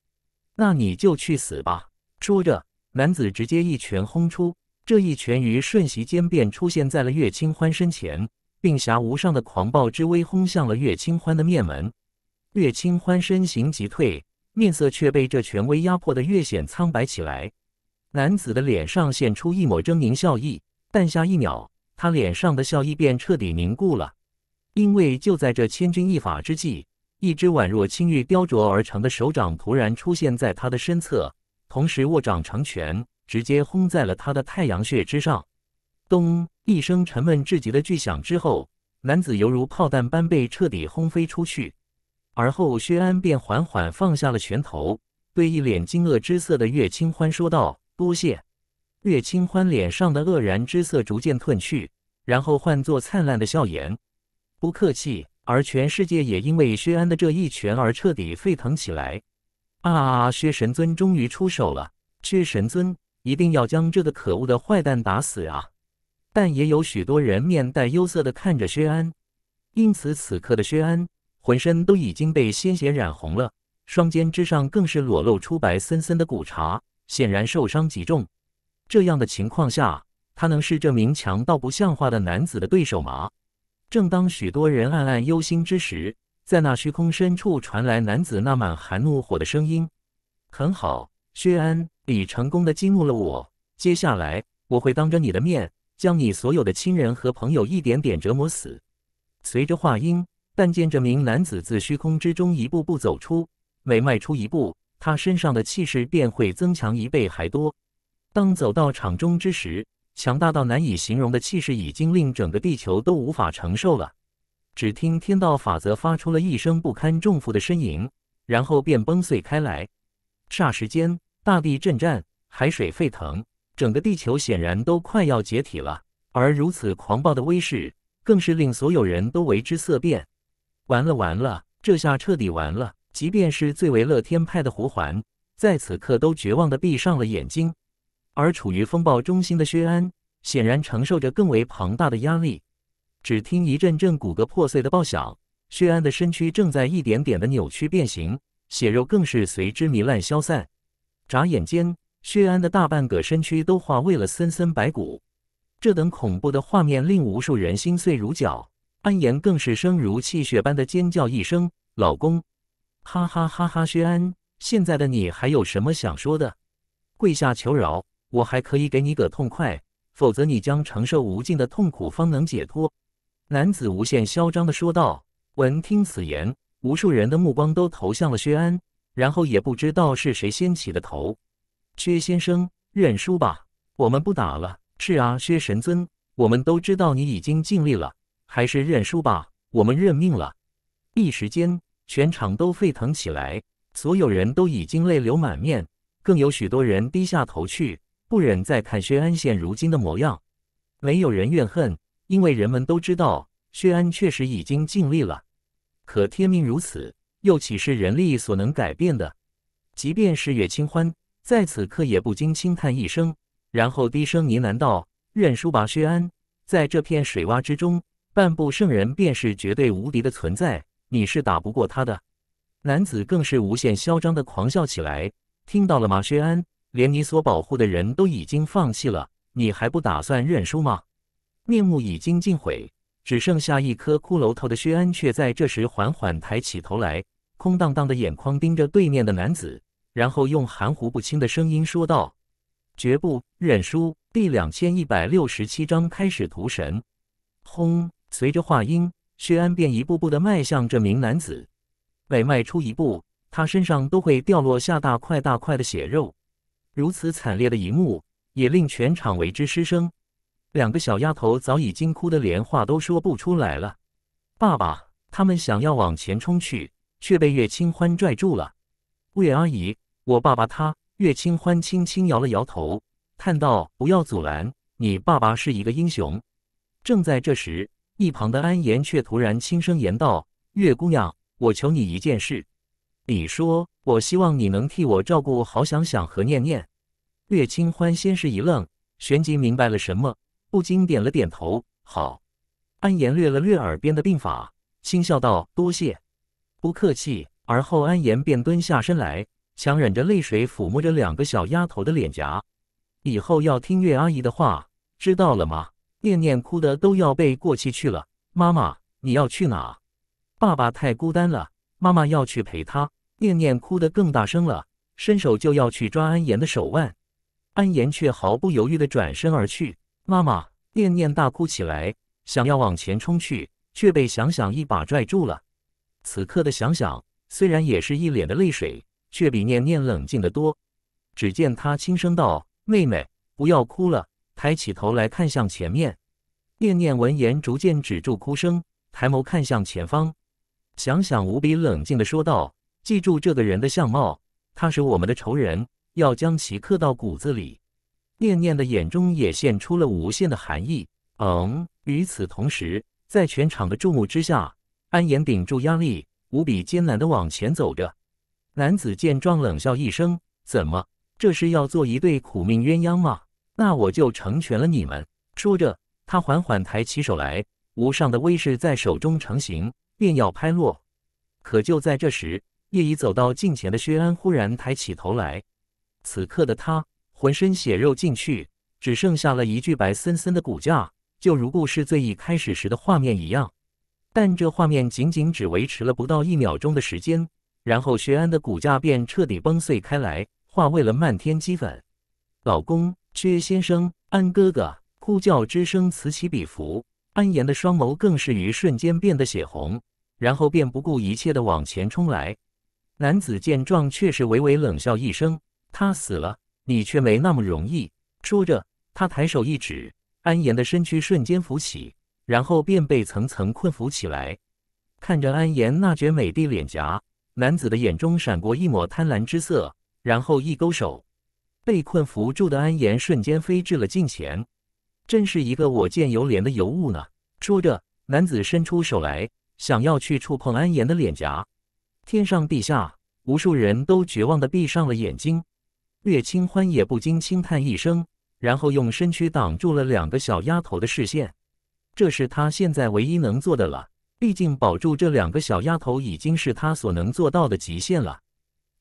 那你就去死吧！”说着，男子直接一拳轰出，这一拳于瞬息间便出现在了岳清欢身前，并挟无上的狂暴之威轰向了岳清欢的面门。岳清欢身形急退，面色却被这权威压迫的越显苍白起来。男子的脸上现出一抹狰狞笑意，但下一秒，他脸上的笑意便彻底凝固了。因为就在这千钧一发之际，一只宛若青玉雕琢而成的手掌突然出现在他的身侧，同时握掌成拳，直接轰在了他的太阳穴之上。咚！一声沉闷至极的巨响之后，男子犹如炮弹般被彻底轰飞出去。而后，薛安便缓缓放下了拳头，对一脸惊愕之色的岳清欢说道：“多谢。”岳清欢脸上的愕然之色逐渐褪去，然后换作灿烂的笑颜。不客气，而全世界也因为薛安的这一拳而彻底沸腾起来。啊！薛神尊终于出手了，薛神尊一定要将这个可恶的坏蛋打死啊！但也有许多人面带忧色的看着薛安，因此此刻的薛安浑身都已经被鲜血染红了，双肩之上更是裸露出白森森的骨茬，显然受伤极重。这样的情况下，他能是这名强到不像话的男子的对手吗？正当许多人暗暗忧心之时，在那虚空深处传来男子那满含怒火的声音：“很好，薛安，你成功的激怒了我。接下来，我会当着你的面，将你所有的亲人和朋友一点点折磨死。”随着话音，但见这名男子自虚空之中一步步走出，每迈出一步，他身上的气势便会增强一倍还多。当走到场中之时，强大到难以形容的气势已经令整个地球都无法承受了。只听天道法则发出了一声不堪重负的呻吟，然后便崩碎开来。霎时间，大地震颤，海水沸腾，整个地球显然都快要解体了。而如此狂暴的威势，更是令所有人都为之色变。完了，完了，这下彻底完了！即便是最为乐天派的胡环，在此刻都绝望的闭上了眼睛。而处于风暴中心的薛安显然承受着更为庞大的压力。只听一阵阵骨骼破碎的爆响，薛安的身躯正在一点点的扭曲变形，血肉更是随之糜烂消散。眨眼间，薛安的大半个身躯都化为了森森白骨。这等恐怖的画面令无数人心碎如绞，安言更是声如泣血般的尖叫一声：“老公！”哈哈哈哈！薛安，现在的你还有什么想说的？跪下求饶！我还可以给你个痛快，否则你将承受无尽的痛苦，方能解脱。”男子无限嚣张地说道。闻听此言，无数人的目光都投向了薛安，然后也不知道是谁先起的头：“薛先生，认输吧，我们不打了。”“是啊，薛神尊，我们都知道你已经尽力了，还是认输吧，我们认命了。”一时间，全场都沸腾起来，所有人都已经泪流满面，更有许多人低下头去。不忍再看薛安现如今的模样，没有人怨恨，因为人们都知道薛安确实已经尽力了。可天命如此，又岂是人力所能改变的？即便是岳清欢，在此刻也不禁轻叹一声，然后低声呢喃道：“认输吧，薛安，在这片水洼之中，半步圣人便是绝对无敌的存在，你是打不过他的。”男子更是无限嚣张的狂笑起来。听到了吗，薛安？连你所保护的人都已经放弃了，你还不打算认输吗？面目已经尽毁，只剩下一颗骷髅头的薛安，却在这时缓缓抬起头来，空荡荡的眼眶盯着对面的男子，然后用含糊不清的声音说道：“绝不认输。”第两千一百六十七章开始屠神。轰！随着话音，薛安便一步步的迈向这名男子，每迈出一步，他身上都会掉落下大块大块的血肉。如此惨烈的一幕，也令全场为之失声。两个小丫头早已经哭得连话都说不出来了。爸爸，他们想要往前冲去，却被岳清欢拽住了。魏阿姨，我爸爸他……岳清欢轻轻摇了摇头，叹道：“不要阻拦，你爸爸是一个英雄。”正在这时，一旁的安言却突然轻声言道：“岳姑娘，我求你一件事，你说。”我希望你能替我照顾好想想和念念。岳清欢先是一愣，旋即明白了什么，不禁点了点头。好。安言略了略耳边的鬓发，轻笑道：“多谢，不客气。”而后安言便蹲下身来，强忍着泪水抚摸着两个小丫头的脸颊：“以后要听岳阿姨的话，知道了吗？”念念哭的都要被过气去了。妈妈，你要去哪？爸爸太孤单了，妈妈要去陪他。念念哭得更大声了，伸手就要去抓安言的手腕，安言却毫不犹豫地转身而去。妈妈，念念大哭起来，想要往前冲去，却被想想一把拽住了。此刻的想想虽然也是一脸的泪水，却比念念冷静得多。只见他轻声道：“妹妹，不要哭了。”抬起头来看向前面。念念闻言逐渐止住哭声，抬眸看向前方。想想无比冷静地说道。记住这个人的相貌，他是我们的仇人，要将其刻到骨子里。念念的眼中也现出了无限的寒意。嗯，与此同时，在全场的注目之下，安岩顶住压力，无比艰难的往前走着。男子见状冷笑一声：“怎么，这是要做一对苦命鸳鸯吗？那我就成全了你们。”说着，他缓缓抬起手来，无上的威势在手中成型，便要拍落。可就在这时，夜已走到近前的薛安忽然抬起头来，此刻的他浑身血肉尽去，只剩下了一具白森森的骨架，就如故事最一开始时的画面一样。但这画面仅仅只维持了不到一秒钟的时间，然后薛安的骨架便彻底崩碎开来，化为了漫天齑粉。老公，薛先生，安哥哥，呼叫之声此起彼伏，安言的双眸更是于瞬间变得血红，然后便不顾一切的往前冲来。男子见状，却是微微冷笑一声：“他死了，你却没那么容易。”说着，他抬手一指，安言的身躯瞬间浮起，然后便被层层困缚起来。看着安言那绝美的脸颊，男子的眼中闪过一抹贪婪之色，然后一勾手，被困缚住的安言瞬间飞至了近前，真是一个我见犹怜的尤物呢。说着，男子伸出手来，想要去触碰安言的脸颊。天上地下，无数人都绝望地闭上了眼睛。略清欢也不禁轻叹一声，然后用身躯挡住了两个小丫头的视线。这是他现在唯一能做的了，毕竟保住这两个小丫头已经是他所能做到的极限了。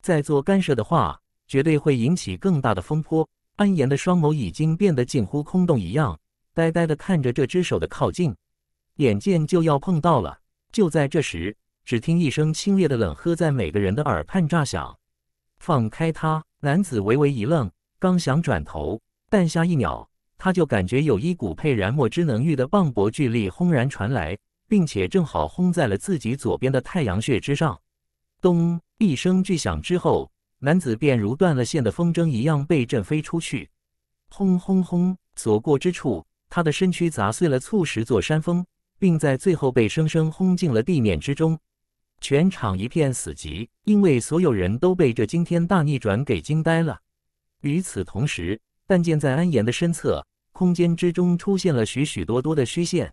再做干涉的话，绝对会引起更大的风波。安言的双眸已经变得近乎空洞一样，呆呆地看着这只手的靠近，眼见就要碰到了。就在这时。只听一声清冽的冷喝在每个人的耳畔炸响，放开他！男子微微一愣，刚想转头，但下一秒他就感觉有一股沛然莫之能御的磅礴巨力轰然传来，并且正好轰在了自己左边的太阳穴之上。咚！一声巨响之后，男子便如断了线的风筝一样被震飞出去。轰轰轰！所过之处，他的身躯砸碎了数十座山峰，并在最后被生生轰进了地面之中。全场一片死寂，因为所有人都被这惊天大逆转给惊呆了。与此同时，但见在安岩的身侧空间之中出现了许许多多的虚线，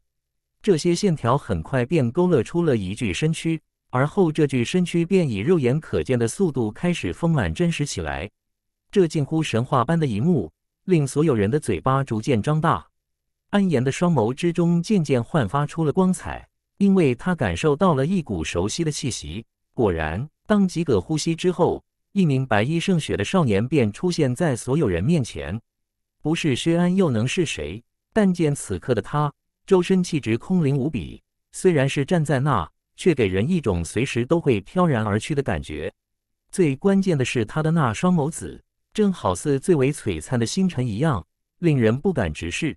这些线条很快便勾勒出了一具身躯，而后这具身躯便以肉眼可见的速度开始丰满真实起来。这近乎神话般的一幕，令所有人的嘴巴逐渐张大，安岩的双眸之中渐渐焕发出了光彩。因为他感受到了一股熟悉的气息，果然，当几个呼吸之后，一名白衣胜雪的少年便出现在所有人面前。不是薛安又能是谁？但见此刻的他，周身气质空灵无比，虽然是站在那，却给人一种随时都会飘然而去的感觉。最关键的是，他的那双眸子，正好似最为璀璨的星辰一样，令人不敢直视。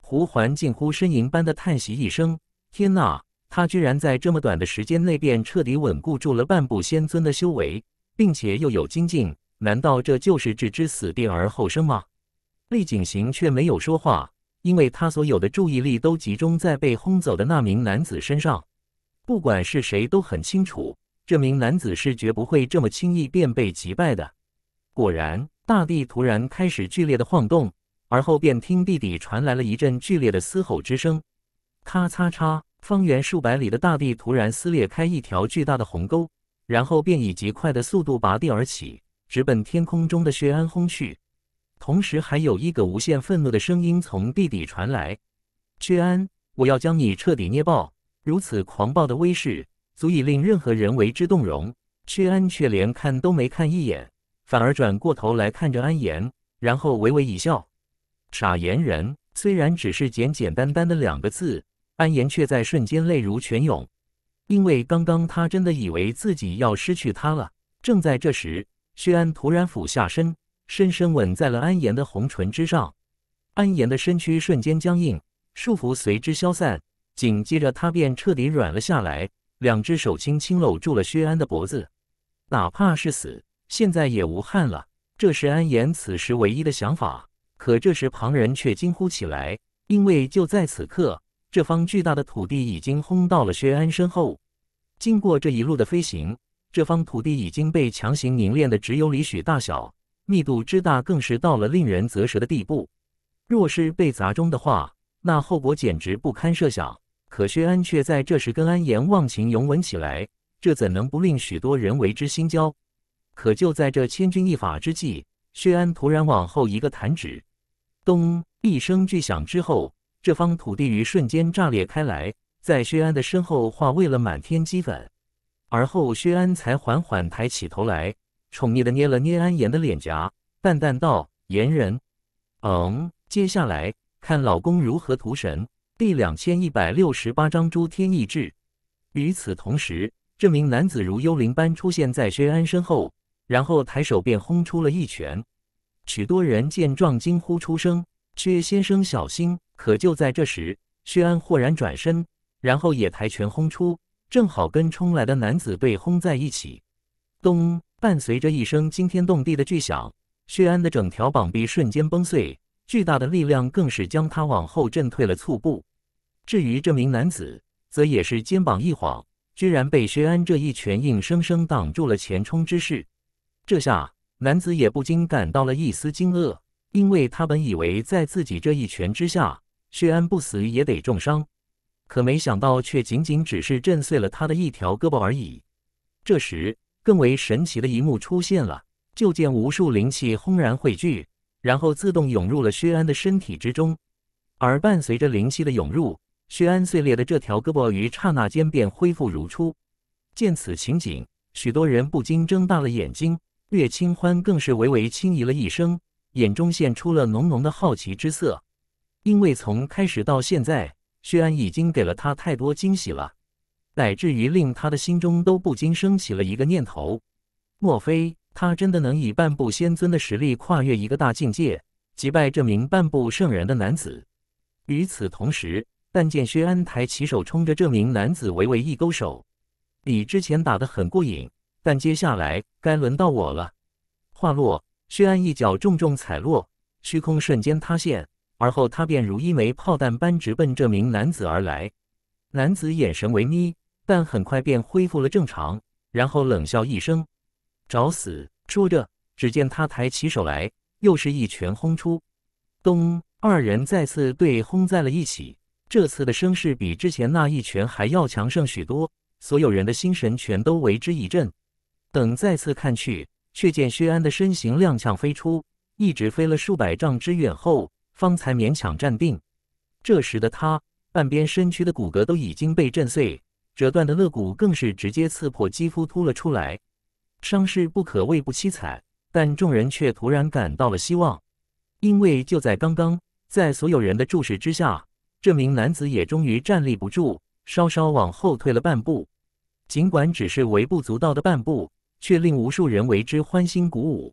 胡环近乎呻吟般的叹息一声：“天哪！”他居然在这么短的时间内便彻底稳固住了半步仙尊的修为，并且又有精进，难道这就是置之死地而后生吗？厉景行却没有说话，因为他所有的注意力都集中在被轰走的那名男子身上。不管是谁，都很清楚，这名男子是绝不会这么轻易便被击败的。果然，大地突然开始剧烈的晃动，而后便听地底传来了一阵剧烈的嘶吼之声，咔嚓嚓。方圆数百里的大地突然撕裂开一条巨大的鸿沟，然后便以极快的速度拔地而起，直奔天空中的血安轰去。同时，还有一个无限愤怒的声音从地底传来：“血安，我要将你彻底捏爆！”如此狂暴的威势，足以令任何人为之动容。血安却连看都没看一眼，反而转过头来看着安言，然后微微一笑：“傻言人。”虽然只是简简单单的两个字。安言却在瞬间泪如泉涌，因为刚刚他真的以为自己要失去他了。正在这时，薛安突然俯下身，深深吻在了安言的红唇之上。安言的身躯瞬间僵硬，束缚随之消散，紧接着他便彻底软了下来，两只手轻轻搂住了薛安的脖子。哪怕是死，现在也无憾了。这是安言此时唯一的想法。可这时，旁人却惊呼起来，因为就在此刻。这方巨大的土地已经轰到了薛安身后。经过这一路的飞行，这方土地已经被强行凝练的只有里许大小，密度之大更是到了令人啧舌的地步。若是被砸中的话，那后果简直不堪设想。可薛安却在这时跟安言忘情拥吻起来，这怎能不令许多人为之心焦？可就在这千钧一发之际，薛安突然往后一个弹指，咚一声巨响之后。这方土地于瞬间炸裂开来，在薛安的身后化为了满天积粉，而后薛安才缓缓抬起头来，宠溺的捏了捏安言的脸颊，淡淡道：“言人，嗯，接下来看老公如何屠神。”第两千一百六十八章诸天意志。与此同时，这名男子如幽灵般出现在薛安身后，然后抬手便轰出了一拳。许多人见状惊呼出声：“薛先生，小心！”可就在这时，薛安豁然转身，然后也抬拳轰出，正好跟冲来的男子被轰在一起。咚！伴随着一声惊天动地的巨响，薛安的整条膀臂瞬间崩碎，巨大的力量更是将他往后震退了数步。至于这名男子，则也是肩膀一晃，居然被薛安这一拳硬生生挡住了前冲之势。这下男子也不禁感到了一丝惊愕，因为他本以为在自己这一拳之下。薛安不死也得重伤，可没想到却仅仅只是震碎了他的一条胳膊而已。这时，更为神奇的一幕出现了：就见无数灵气轰然汇聚，然后自动涌入了薛安的身体之中。而伴随着灵气的涌入，薛安碎裂的这条胳膊于刹那间便恢复如初。见此情景，许多人不禁睁大了眼睛，岳清欢更是微微轻咦了一声，眼中现出了浓浓的好奇之色。因为从开始到现在，薛安已经给了他太多惊喜了，乃至于令他的心中都不禁升起了一个念头：莫非他真的能以半步仙尊的实力跨越一个大境界，击败这名半步圣人的男子？与此同时，但见薛安抬起手，冲着这名男子微微一勾手。比之前打得很过瘾，但接下来该轮到我了。话落，薛安一脚重重踩落，虚空瞬间塌陷。而后，他便如一枚炮弹般直奔这名男子而来。男子眼神微眯，但很快便恢复了正常，然后冷笑一声：“找死！”说着，只见他抬起手来，又是一拳轰出。咚！二人再次对轰在了一起，这次的声势比之前那一拳还要强盛许多，所有人的心神全都为之一震。等再次看去，却见薛安的身形踉跄飞出，一直飞了数百丈之远后。方才勉强站定，这时的他半边身躯的骨骼都已经被震碎，折断的肋骨更是直接刺破肌肤突了出来，伤势不可谓不凄惨。但众人却突然感到了希望，因为就在刚刚，在所有人的注视之下，这名男子也终于站立不住，稍稍往后退了半步。尽管只是微不足道的半步，却令无数人为之欢欣鼓舞，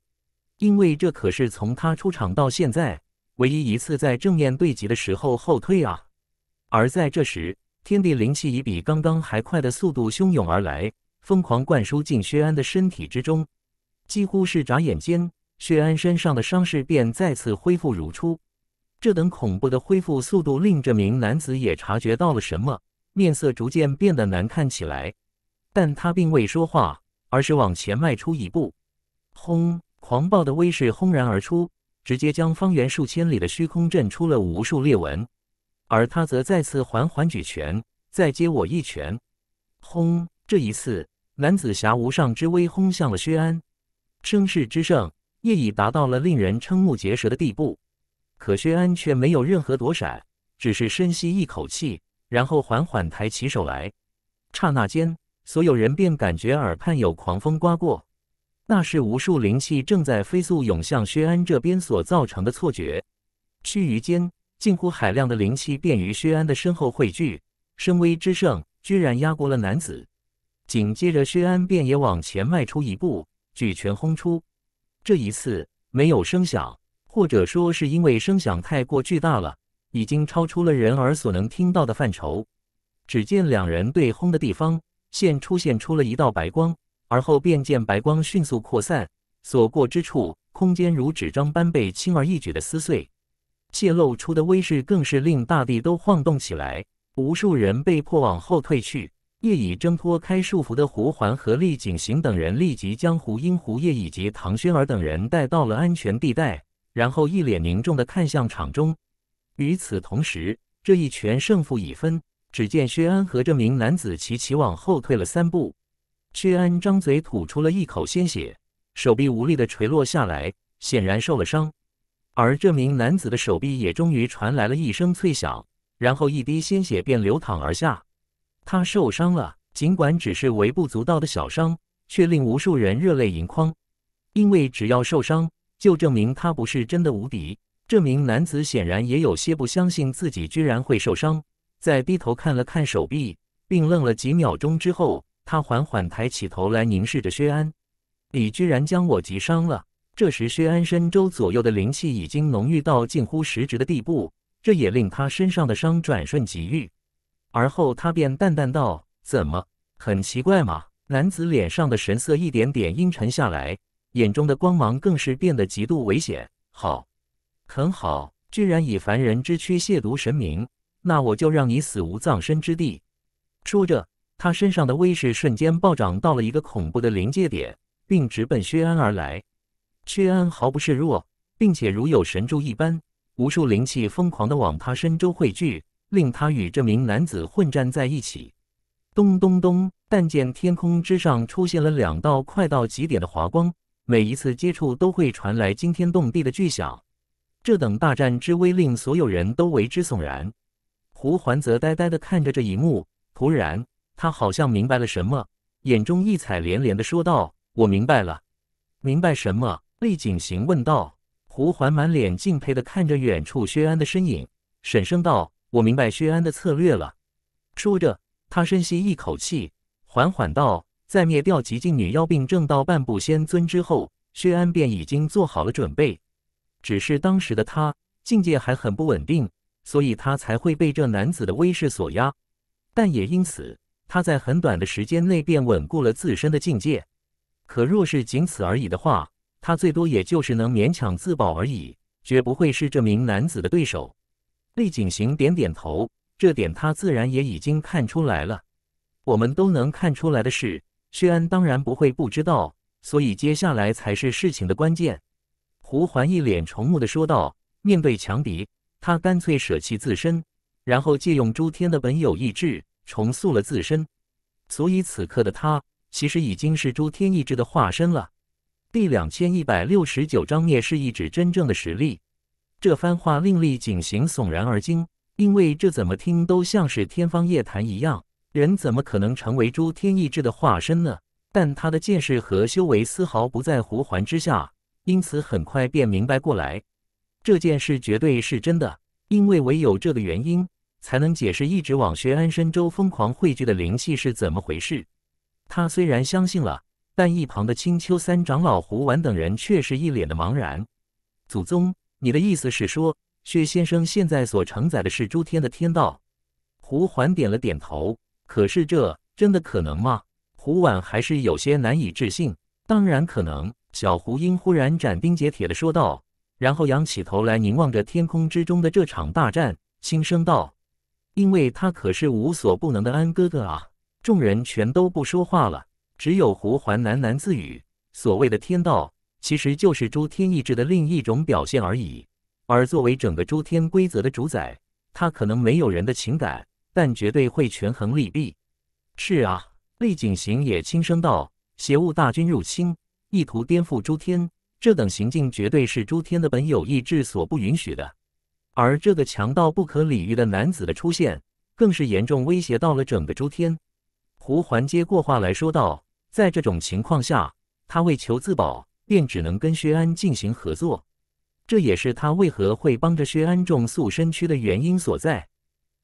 因为这可是从他出场到现在。唯一一次在正面对击的时候后退啊！而在这时，天地灵气以比刚刚还快的速度汹涌而来，疯狂灌输进薛安的身体之中。几乎是眨眼间，薛安身上的伤势便再次恢复如初。这等恐怖的恢复速度，令这名男子也察觉到了什么，面色逐渐变得难看起来。但他并未说话，而是往前迈出一步，轰！狂暴的威势轰然而出。直接将方圆数千里的虚空震出了无数裂纹，而他则再次缓缓举拳，再接我一拳。轰！这一次，男子侠无上之威轰向了薛安，声势之盛，业已达到了令人瞠目结舌的地步。可薛安却没有任何躲闪，只是深吸一口气，然后缓缓抬起手来。刹那间，所有人便感觉耳畔有狂风刮过。那是无数灵气正在飞速涌向薛安这边所造成的错觉。须臾间，近乎海量的灵气便于薛安的身后汇聚，声威之盛，居然压过了男子。紧接着，薛安便也往前迈出一步，举拳轰出。这一次没有声响，或者说是因为声响太过巨大了，已经超出了人耳所能听到的范畴。只见两人对轰的地方，现出现出了一道白光。而后便见白光迅速扩散，所过之处，空间如纸张般被轻而易举的撕碎，泄露出的威势更是令大地都晃动起来，无数人被迫往后退去。夜已挣脱开束缚的胡环和厉景行等人，立即将胡英、胡烨以及唐宣儿等人带到了安全地带，然后一脸凝重的看向场中。与此同时，这一拳胜负已分，只见薛安和这名男子齐齐往后退了三步。薛安张嘴吐出了一口鲜血，手臂无力的垂落下来，显然受了伤。而这名男子的手臂也终于传来了一声脆响，然后一滴鲜血便流淌而下。他受伤了，尽管只是微不足道的小伤，却令无数人热泪盈眶。因为只要受伤，就证明他不是真的无敌。这名男子显然也有些不相信自己居然会受伤，在低头看了看手臂，并愣了几秒钟之后。他缓缓抬起头来，凝视着薛安，你居然将我击伤了。这时，薛安身周左右的灵气已经浓郁到近乎实质的地步，这也令他身上的伤转瞬即愈。而后，他便淡淡道：“怎么，很奇怪吗？”男子脸上的神色一点点阴沉下来，眼中的光芒更是变得极度危险。好，很好，居然以凡人之躯亵渎神明，那我就让你死无葬身之地。说着。他身上的威势瞬间暴涨到了一个恐怖的临界点，并直奔薛安而来。薛安毫不示弱，并且如有神助一般，无数灵气疯狂地往他身周汇聚，令他与这名男子混战在一起。咚咚咚！但见天空之上出现了两道快到极点的华光，每一次接触都会传来惊天动地的巨响。这等大战之威令所有人都为之悚然。胡环则呆呆地看着这一幕，突然。他好像明白了什么，眼中异彩连连的说道：“我明白了。”“明白什么？”厉景行问道。胡环满脸敬佩的看着远处薛安的身影，沈声道：“我明白薛安的策略了。”说着，他深吸一口气，缓缓道：“在灭掉极境女妖并正到半步仙尊之后，薛安便已经做好了准备。只是当时的他境界还很不稳定，所以他才会被这男子的威势所压。但也因此。”他在很短的时间内便稳固了自身的境界，可若是仅此而已的话，他最多也就是能勉强自保而已，绝不会是这名男子的对手。厉景行点点头，这点他自然也已经看出来了。我们都能看出来的事，薛安当然不会不知道，所以接下来才是事情的关键。胡环一脸崇慕的说道：“面对强敌，他干脆舍弃自身，然后借用诸天的本有意志。”重塑了自身，所以此刻的他其实已经是诸天意志的化身了。第两千一百六十九章灭世意指真正的实力。这番话令厉景行悚然而惊，因为这怎么听都像是天方夜谭一样，人怎么可能成为诸天意志的化身呢？但他的见识和修为丝毫不在胡环之下，因此很快便明白过来，这件事绝对是真的，因为唯有这个原因。才能解释一直往薛安身周疯狂汇聚的灵气是怎么回事。他虽然相信了，但一旁的青丘三长老胡环等人却是一脸的茫然。祖宗，你的意思是说，薛先生现在所承载的是诸天的天道？胡环点了点头。可是这真的可能吗？胡婉还是有些难以置信。当然可能，小胡英忽然斩钉截铁的说道，然后仰起头来凝望着天空之中的这场大战，轻声道。因为他可是无所不能的安哥哥啊！众人全都不说话了，只有胡环喃喃自语：“所谓的天道，其实就是诸天意志的另一种表现而已。而作为整个诸天规则的主宰，他可能没有人的情感，但绝对会权衡利弊。”是啊，厉景行也轻声道：“邪物大军入侵，意图颠覆诸天，这等行径绝对是诸天的本有意志所不允许的。”而这个强到不可理喻的男子的出现，更是严重威胁到了整个周天。胡环接过话来说道：“在这种情况下，他为求自保，便只能跟薛安进行合作。这也是他为何会帮着薛安重塑身躯的原因所在。”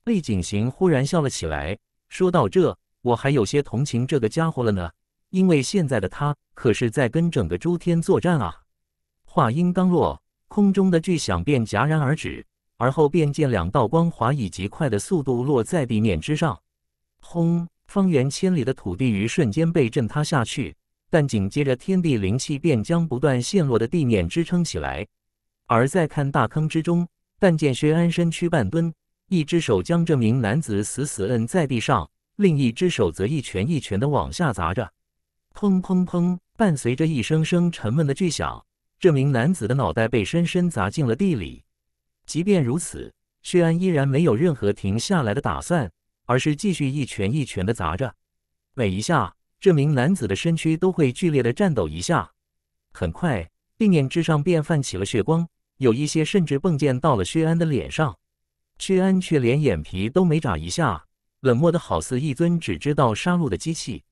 厉景行忽然笑了起来，说到：“这我还有些同情这个家伙了呢，因为现在的他可是在跟整个周天作战啊。”话音刚落，空中的巨响便戛然而止。而后便见两道光华以极快的速度落在地面之上，轰！方圆千里的土地于瞬间被震塌下去。但紧接着，天地灵气便将不断陷落的地面支撑起来。而在看大坑之中，但见薛安身躯半蹲，一只手将这名男子死死摁在地上，另一只手则一拳一拳的往下砸着，砰砰砰！伴随着一声声沉闷的巨响，这名男子的脑袋被深深砸进了地里。即便如此，薛安依然没有任何停下来的打算，而是继续一拳一拳的砸着。每一下，这名男子的身躯都会剧烈的颤抖一下。很快，地面之上便泛起了血光，有一些甚至迸溅到了薛安的脸上。薛安却连眼皮都没眨一下，冷漠的好似一尊只知道杀戮的机器。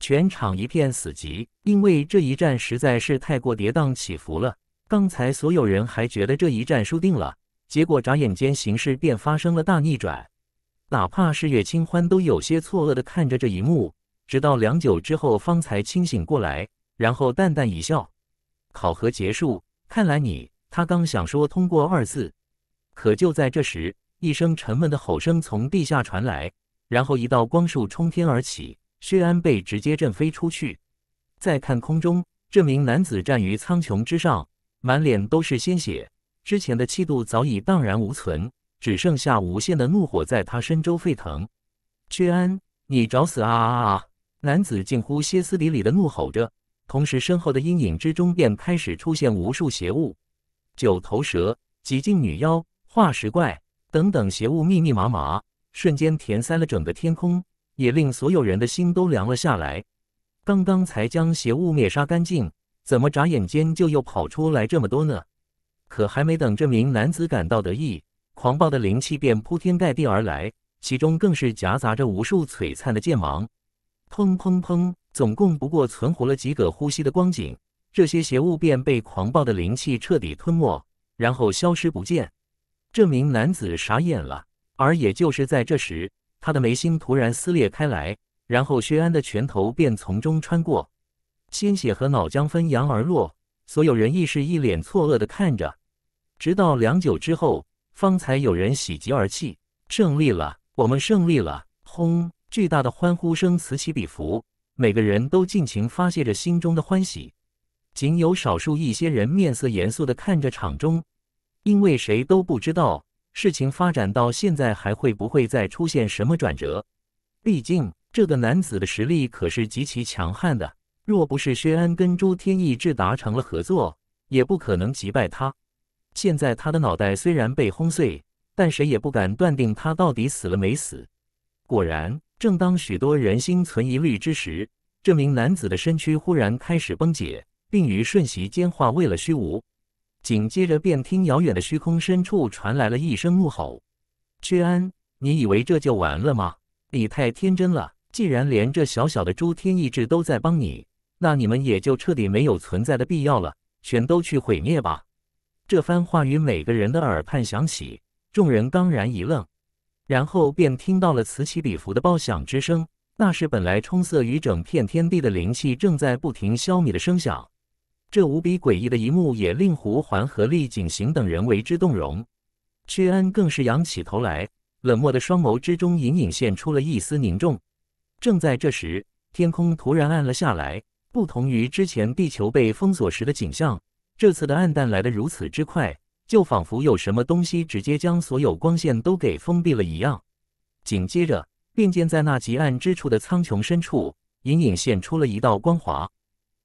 全场一片死寂，因为这一战实在是太过跌宕起伏了。刚才所有人还觉得这一战输定了。结果眨眼间，形势便发生了大逆转。哪怕是岳清欢，都有些错愕的看着这一幕，直到良久之后方才清醒过来，然后淡淡一笑：“考核结束，看来你……”他刚想说“通过”二字，可就在这时，一声沉闷的吼声从地下传来，然后一道光束冲天而起，薛安被直接震飞出去。再看空中，这名男子站于苍穹之上，满脸都是鲜血。之前的气度早已荡然无存，只剩下无限的怒火在他身周沸腾。薛安，你找死啊！男子近乎歇斯底里的怒吼着，同时身后的阴影之中便开始出现无数邪物：九头蛇、极境女妖、化石怪等等邪物密密麻麻，瞬间填塞了整个天空，也令所有人的心都凉了下来。刚刚才将邪物灭杀干净，怎么眨眼间就又跑出来这么多呢？可还没等这名男子感到得意，狂暴的灵气便铺天盖地而来，其中更是夹杂着无数璀璨的剑芒。砰砰砰！总共不过存活了几个呼吸的光景，这些邪物便被狂暴的灵气彻底吞没，然后消失不见。这名男子傻眼了，而也就是在这时，他的眉心突然撕裂开来，然后薛安的拳头便从中穿过，鲜血和脑浆纷扬而落，所有人亦是一脸错愕的看着。直到良久之后，方才有人喜极而泣：“胜利了，我们胜利了！”轰，巨大的欢呼声此起彼伏，每个人都尽情发泄着心中的欢喜。仅有少数一些人面色严肃的看着场中，因为谁都不知道事情发展到现在还会不会再出现什么转折。毕竟这个男子的实力可是极其强悍的，若不是薛安跟朱天意志达成了合作，也不可能击败他。现在他的脑袋虽然被轰碎，但谁也不敢断定他到底死了没死。果然，正当许多人心存疑虑之时，这名男子的身躯忽然开始崩解，并于瞬息间化为了虚无。紧接着，便听遥远的虚空深处传来了一声怒吼：“薛安，你以为这就完了吗？你太天真了！既然连这小小的诸天意志都在帮你，那你们也就彻底没有存在的必要了，全都去毁灭吧！”这番话于每个人的耳畔响起，众人当然一愣，然后便听到了此起彼伏的爆响之声。那是本来充塞于整片天地的灵气正在不停消弭的声响。这无比诡异的一幕也令胡环和厉景行等人为之动容，屈安更是仰起头来，冷漠的双眸之中隐隐现出了一丝凝重。正在这时，天空突然暗了下来，不同于之前地球被封锁时的景象。这次的暗淡来得如此之快，就仿佛有什么东西直接将所有光线都给封闭了一样。紧接着，便见在那极暗之处的苍穹深处，隐隐现出了一道光华。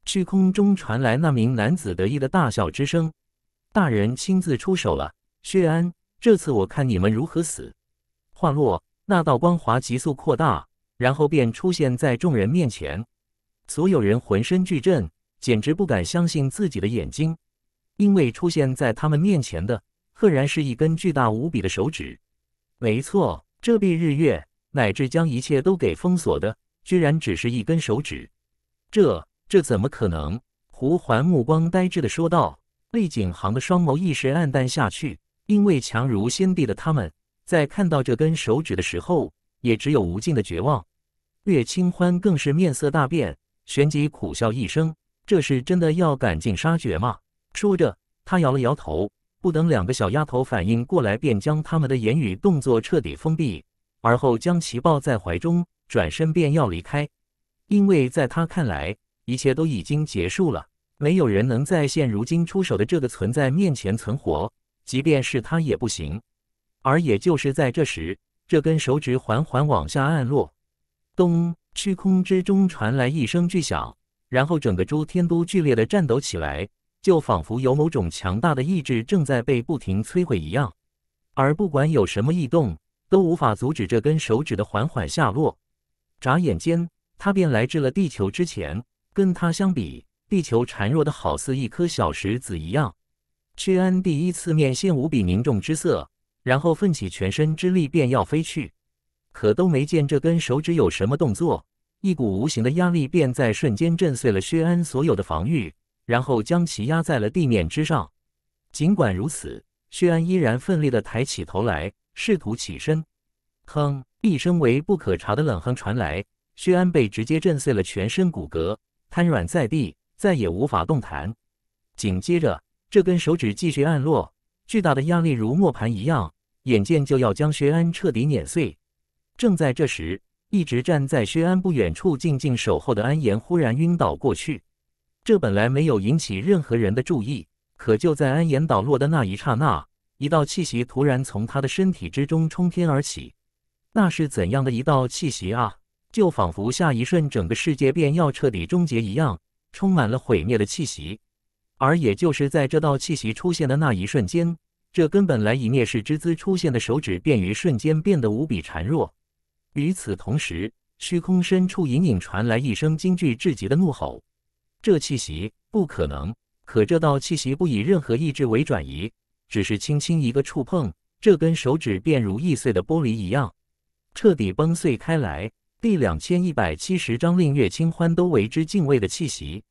虚空中传来那名男子得意的大笑之声：“大人亲自出手了，薛安，这次我看你们如何死！”话落，那道光华急速扩大，然后便出现在众人面前。所有人浑身巨震。简直不敢相信自己的眼睛，因为出现在他们面前的，赫然是一根巨大无比的手指。没错，遮蔽日月，乃至将一切都给封锁的，居然只是一根手指。这，这怎么可能？胡环目光呆滞的说道。厉景行的双眸一时暗淡下去，因为强如先帝的他们，在看到这根手指的时候，也只有无尽的绝望。岳清欢更是面色大变，旋即苦笑一声。这是真的要赶尽杀绝吗？说着，他摇了摇头，不等两个小丫头反应过来，便将他们的言语动作彻底封闭，而后将其抱在怀中，转身便要离开。因为在他看来，一切都已经结束了，没有人能在现如今出手的这个存在面前存活，即便是他也不行。而也就是在这时，这根手指缓缓往下按落，咚！虚空之中传来一声巨响。然后整个诸天都剧烈的颤抖起来，就仿佛有某种强大的意志正在被不停摧毁一样。而不管有什么异动，都无法阻止这根手指的缓缓下落。眨眼间，他便来至了地球之前。跟他相比，地球孱弱的好似一颗小石子一样。屈安第一次面现无比凝重之色，然后奋起全身之力便要飞去，可都没见这根手指有什么动作。一股无形的压力便在瞬间震碎了薛安所有的防御，然后将其压在了地面之上。尽管如此，薛安依然奋力的抬起头来，试图起身。哼，一声为不可察的冷哼传来，薛安被直接震碎了全身骨骼，瘫软在地，再也无法动弹。紧接着，这根手指继续按落，巨大的压力如磨盘一样，眼见就要将薛安彻底碾碎。正在这时，一直站在薛安不远处静静守候的安言忽然晕倒过去。这本来没有引起任何人的注意，可就在安言倒落的那一刹那，一道气息突然从他的身体之中冲天而起。那是怎样的一道气息啊？就仿佛下一瞬整个世界便要彻底终结一样，充满了毁灭的气息。而也就是在这道气息出现的那一瞬间，这根本来以灭世之姿出现的手指，便于瞬间变得无比孱弱。与此同时，虚空深处隐隐传来一声惊惧至极的怒吼。这气息不可能，可这道气息不以任何意志为转移，只是轻轻一个触碰，这根手指便如易碎的玻璃一样，彻底崩碎开来。第两千一百七十章令月清欢都为之敬畏的气息。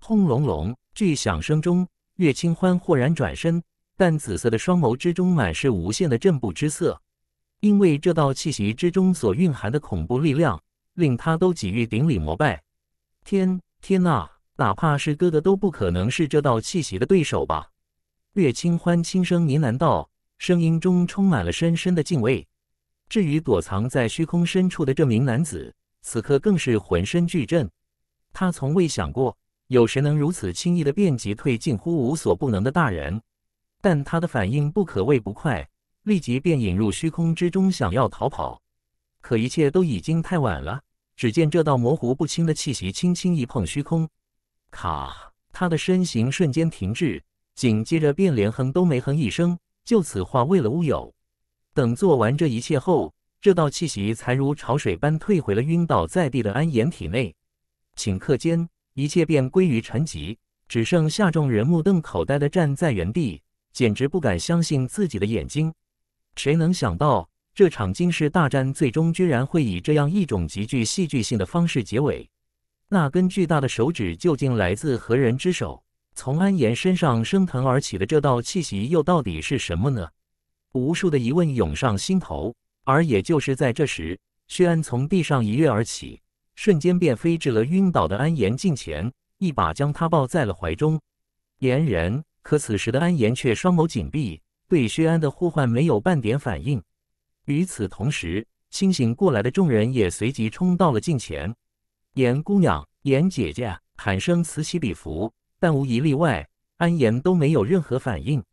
轰隆隆，巨响声中，月清欢豁然转身，淡紫色的双眸之中满是无限的震怖之色。因为这道气息之中所蕴含的恐怖力量，令他都给予顶礼膜拜。天天啊，哪怕是哥哥都不可能是这道气息的对手吧？岳清欢轻声呢喃道，声音中充满了深深的敬畏。至于躲藏在虚空深处的这名男子，此刻更是浑身巨震。他从未想过有谁能如此轻易的变级退近乎无所不能的大人，但他的反应不可谓不快。立即便引入虚空之中，想要逃跑，可一切都已经太晚了。只见这道模糊不清的气息轻轻一碰虚空，咔，他的身形瞬间停滞，紧接着便连哼都没哼一声，就此化为了乌有。等做完这一切后，这道气息才如潮水般退回了晕倒在地的安颜体内。顷刻间，一切便归于沉寂，只剩下众人目瞪口呆的站在原地，简直不敢相信自己的眼睛。谁能想到这场惊世大战最终居然会以这样一种极具戏剧性的方式结尾？那根巨大的手指究竟来自何人之手？从安岩身上升腾而起的这道气息又到底是什么呢？无数的疑问涌上心头。而也就是在这时，薛安从地上一跃而起，瞬间便飞至了晕倒的安岩近前，一把将他抱在了怀中。岩人，可此时的安岩却双眸紧闭。对薛安的呼唤没有半点反应。与此同时，清醒过来的众人也随即冲到了近前，“颜姑娘，颜姐姐！”喊声此起彼伏，但无一例外，安颜都没有任何反应。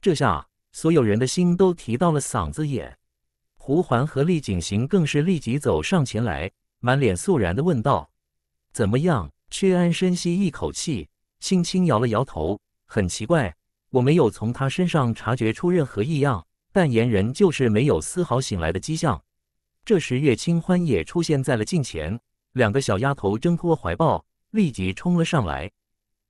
这下，所有人的心都提到了嗓子眼。胡环和厉景行更是立即走上前来，满脸肃然的问道：“怎么样？”薛安深吸一口气，轻轻摇了摇头，很奇怪。我没有从他身上察觉出任何异样，但颜人就是没有丝毫醒来的迹象。这时，月清欢也出现在了近前，两个小丫头挣脱怀抱，立即冲了上来：“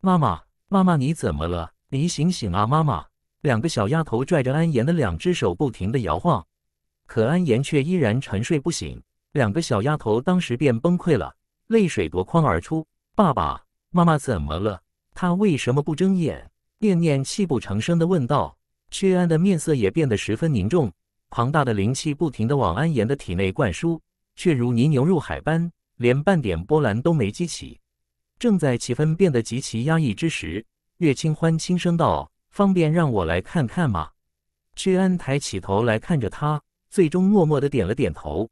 妈妈，妈妈，你怎么了？你醒醒啊，妈妈！”两个小丫头拽着安岩的两只手，不停的摇晃，可安岩却依然沉睡不醒。两个小丫头当时便崩溃了，泪水夺眶而出：“爸爸，妈妈怎么了？他为什么不睁眼？”念念泣不成声地问道：“薛安的面色也变得十分凝重，庞大的灵气不停地往安言的体内灌输，却如泥牛入海般，连半点波澜都没激起。”正在气氛变得极其压抑之时，岳清欢轻声道：“方便让我来看看吗？”薛安抬起头来看着他，最终默默地点了点头。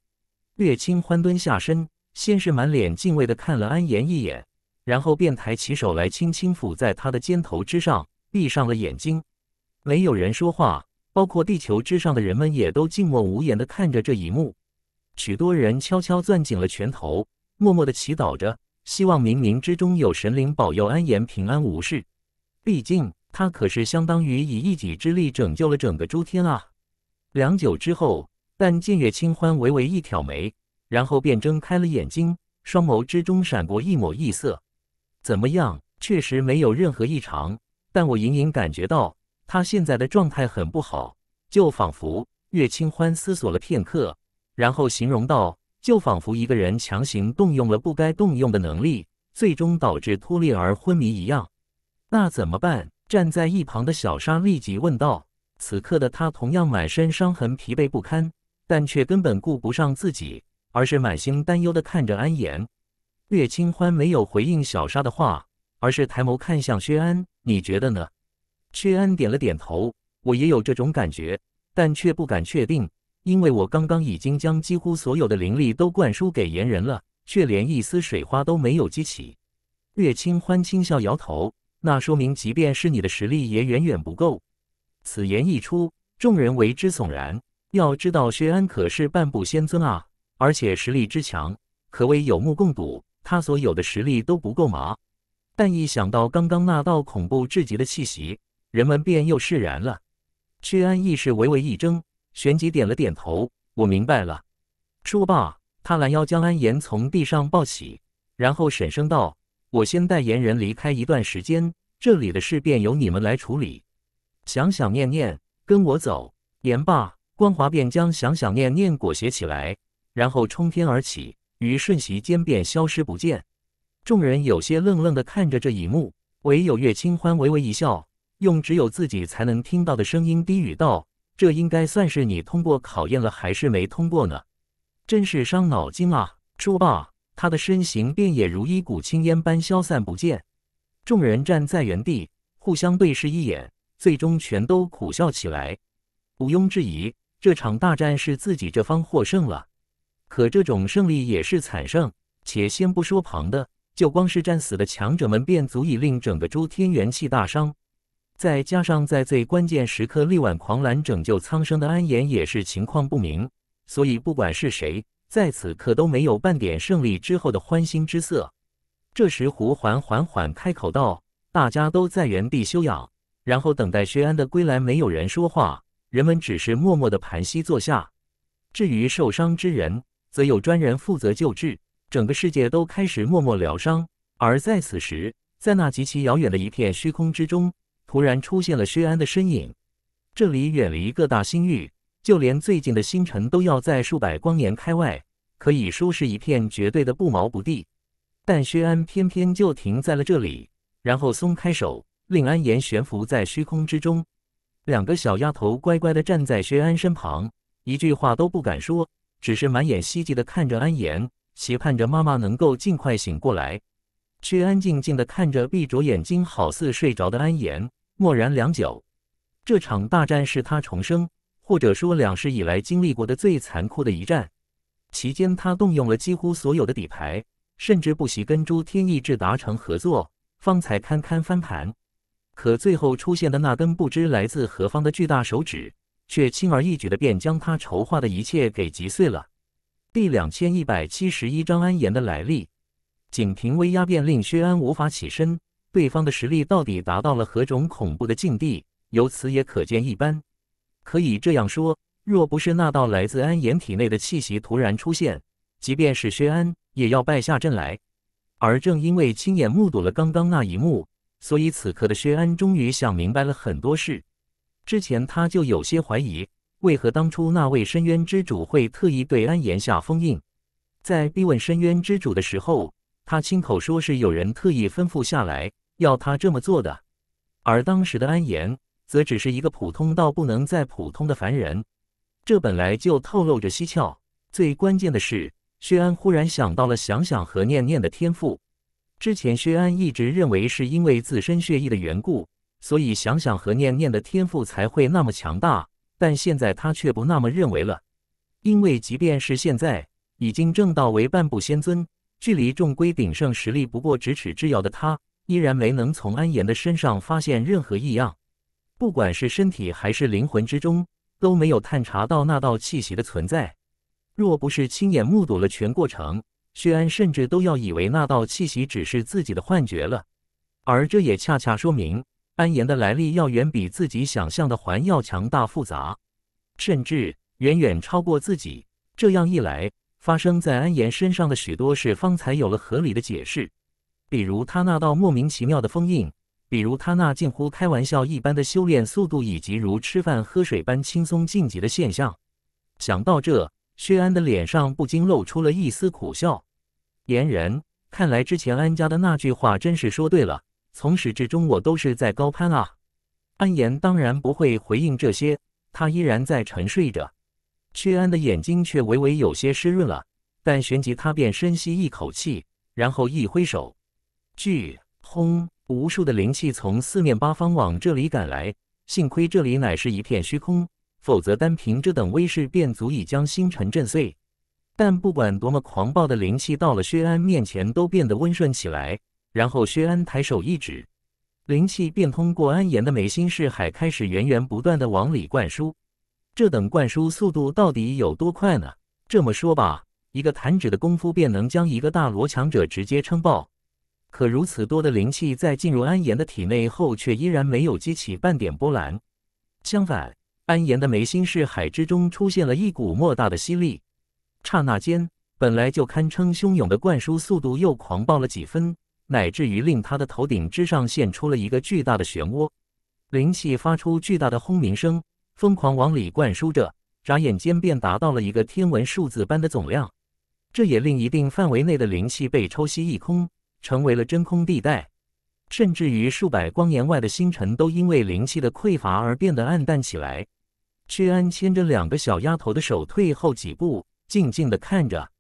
岳清欢蹲下身，先是满脸敬畏地看了安言一眼，然后便抬起手来轻轻抚在他的肩头之上。闭上了眼睛，没有人说话，包括地球之上的人们也都静默无言的看着这一幕。许多人悄悄攥紧了拳头，默默的祈祷着，希望冥冥之中有神灵保佑安言平安无事。毕竟他可是相当于以一己之力拯救了整个诸天啊！良久之后，但见月清欢微微一挑眉，然后便睁开了眼睛，双眸之中闪过一抹异色。怎么样？确实没有任何异常。但我隐隐感觉到他现在的状态很不好，就仿佛岳清欢思索了片刻，然后形容道：“就仿佛一个人强行动用了不该动用的能力，最终导致脱力而昏迷一样。”那怎么办？站在一旁的小沙立即问道。此刻的他同样满身伤痕，疲惫不堪，但却根本顾不上自己，而是满心担忧的看着安言。岳清欢没有回应小沙的话，而是抬眸看向薛安。你觉得呢？薛安点了点头，我也有这种感觉，但却不敢确定，因为我刚刚已经将几乎所有的灵力都灌输给炎人了，却连一丝水花都没有激起。月清欢轻笑摇头，那说明即便是你的实力也远远不够。此言一出，众人为之悚然。要知道，薛安可是半步仙尊啊，而且实力之强，可谓有目共睹。他所有的实力都不够吗？但一想到刚刚那道恐怖至极的气息，人们便又释然了。屈安意识微微一怔，旋即点了点头：“我明白了。”说罢，他拦腰将安言从地上抱起，然后沈声道：“我先带言人离开一段时间，这里的事便由你们来处理。”想想念念，跟我走。”言罢，光华便将想想念念裹挟起来，然后冲天而起，于瞬息间便消失不见。众人有些愣愣地看着这一幕，唯有岳清欢微微一笑，用只有自己才能听到的声音低语道：“这应该算是你通过考验了，还是没通过呢？真是伤脑筋啊！”说罢，他的身形便也如一股青烟般消散不见。众人站在原地，互相对视一眼，最终全都苦笑起来。毋庸置疑，这场大战是自己这方获胜了，可这种胜利也是惨胜，且先不说旁的。就光是战死的强者们，便足以令整个诸天元气大伤。再加上在最关键时刻力挽狂澜、拯救苍生的安言，也是情况不明。所以，不管是谁，在此刻都没有半点胜利之后的欢欣之色。这时，胡环缓缓开口道：“大家都在原地休养，然后等待薛安的归来。”没有人说话，人们只是默默的盘膝坐下。至于受伤之人，则有专人负责救治。整个世界都开始默默疗伤，而在此时，在那极其遥远的一片虚空之中，突然出现了薛安的身影。这里远离各大星域，就连最近的星辰都要在数百光年开外，可以说是一片绝对的不毛不地。但薛安偏偏就停在了这里，然后松开手，令安言悬浮在虚空之中。两个小丫头乖乖地站在薛安身旁，一句话都不敢说，只是满眼希冀地看着安言。期盼着妈妈能够尽快醒过来，却安静静地看着闭着眼睛好似睡着的安言，默然良久。这场大战是他重生，或者说两世以来经历过的最残酷的一战。期间，他动用了几乎所有的底牌，甚至不惜跟诸天意志达成合作，方才堪堪翻盘。可最后出现的那根不知来自何方的巨大手指，却轻而易举地便将他筹划的一切给击碎了。第两千一百七十一章安言的来历，仅凭威压便令薛安无法起身，对方的实力到底达到了何种恐怖的境地？由此也可见一斑。可以这样说，若不是那道来自安言体内的气息突然出现，即便是薛安也要败下阵来。而正因为亲眼目睹了刚刚那一幕，所以此刻的薛安终于想明白了很多事。之前他就有些怀疑。为何当初那位深渊之主会特意对安言下封印？在逼问深渊之主的时候，他亲口说是有人特意吩咐下来要他这么做的。而当时的安言则只是一个普通到不能再普通的凡人，这本来就透露着蹊跷。最关键的是，薛安忽然想到了想想和念念的天赋。之前薛安一直认为是因为自身血液的缘故，所以想想和念念的天赋才会那么强大。但现在他却不那么认为了，因为即便是现在已经正道为半步仙尊，距离众归鼎盛实力不过咫尺之遥的他，依然没能从安岩的身上发现任何异样，不管是身体还是灵魂之中，都没有探查到那道气息的存在。若不是亲眼目睹了全过程，薛安甚至都要以为那道气息只是自己的幻觉了。而这也恰恰说明。安言的来历要远比自己想象的还要强大复杂，甚至远远超过自己。这样一来，发生在安言身上的许多事方才有了合理的解释，比如他那道莫名其妙的封印，比如他那近乎开玩笑一般的修炼速度，以及如吃饭喝水般轻松晋级的现象。想到这，薛安的脸上不禁露出了一丝苦笑。言人，看来之前安家的那句话真是说对了。从始至终，我都是在高攀啊！安言当然不会回应这些，他依然在沉睡着。薛安的眼睛却微微有些湿润了，但旋即他便深吸一口气，然后一挥手，巨轰！无数的灵气从四面八方往这里赶来，幸亏这里乃是一片虚空，否则单凭这等威势便足以将星辰震碎。但不管多么狂暴的灵气到了薛安面前，都变得温顺起来。然后薛安抬手一指，灵气便通过安岩的眉心视海开始源源不断的往里灌输。这等灌输速度到底有多快呢？这么说吧，一个弹指的功夫便能将一个大罗强者直接撑爆。可如此多的灵气在进入安岩的体内后，却依然没有激起半点波澜。相反，安岩的眉心视海之中出现了一股莫大的吸力，刹那间，本来就堪称汹涌的灌输速度又狂暴了几分。乃至于令他的头顶之上现出了一个巨大的漩涡，灵气发出巨大的轰鸣声，疯狂往里灌输着，眨眼间便达到了一个天文数字般的总量。这也令一定范围内的灵气被抽吸一空，成为了真空地带，甚至于数百光年外的星辰都因为灵气的匮乏而变得暗淡起来。屈安牵着两个小丫头的手退后几步，静静地看着。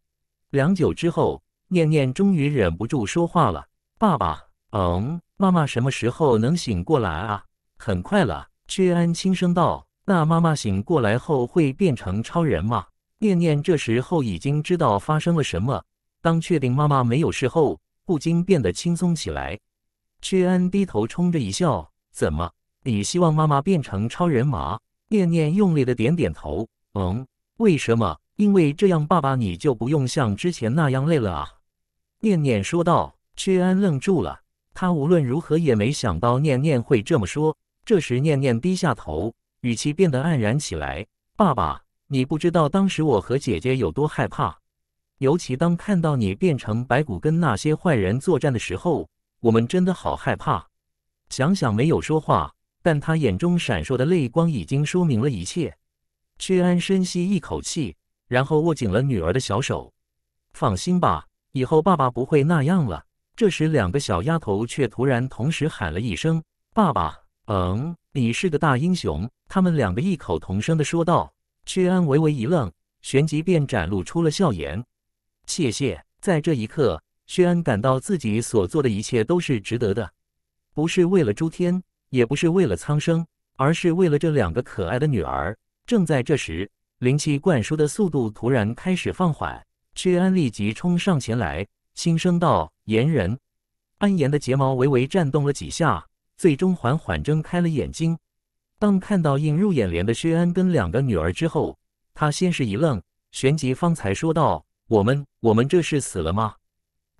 良久之后，念念终于忍不住说话了。爸爸，嗯，妈妈什么时候能醒过来啊？很快了，薛安轻声道。那妈妈醒过来后会变成超人吗？念念这时候已经知道发生了什么，当确定妈妈没有事后，不禁变得轻松起来。薛安低头冲着一笑，怎么？你希望妈妈变成超人吗？念念用力的点点头。嗯，为什么？因为这样，爸爸你就不用像之前那样累了啊。念念说道。屈安愣住了，他无论如何也没想到念念会这么说。这时，念念低下头，语气变得黯然起来：“爸爸，你不知道当时我和姐姐有多害怕，尤其当看到你变成白骨跟那些坏人作战的时候，我们真的好害怕。”想想没有说话，但他眼中闪烁的泪光已经说明了一切。屈安深吸一口气，然后握紧了女儿的小手：“放心吧，以后爸爸不会那样了。”这时，两个小丫头却突然同时喊了一声：“爸爸！”“嗯，你是个大英雄。”他们两个异口同声地说道。薛安微微一愣，旋即便展露出了笑颜。“谢谢。”在这一刻，薛安感到自己所做的一切都是值得的，不是为了诸天，也不是为了苍生，而是为了这两个可爱的女儿。正在这时，灵气灌输的速度突然开始放缓，薛安立即冲上前来。轻声道：“言人，安言的睫毛微微颤动了几下，最终缓缓睁开了眼睛。当看到映入眼帘的薛安跟两个女儿之后，他先是一愣，旋即方才说道：‘我们，我们这是死了吗？’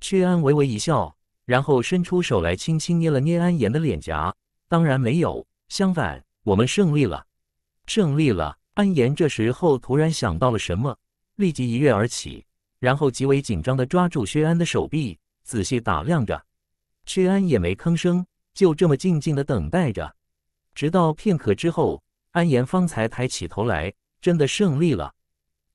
薛安微微一笑，然后伸出手来，轻轻捏了捏安言的脸颊。当然没有，相反，我们胜利了，胜利了！安言这时候突然想到了什么，立即一跃而起。”然后极为紧张的抓住薛安的手臂，仔细打量着。薛安也没吭声，就这么静静的等待着。直到片刻之后，安言方才抬起头来，真的胜利了。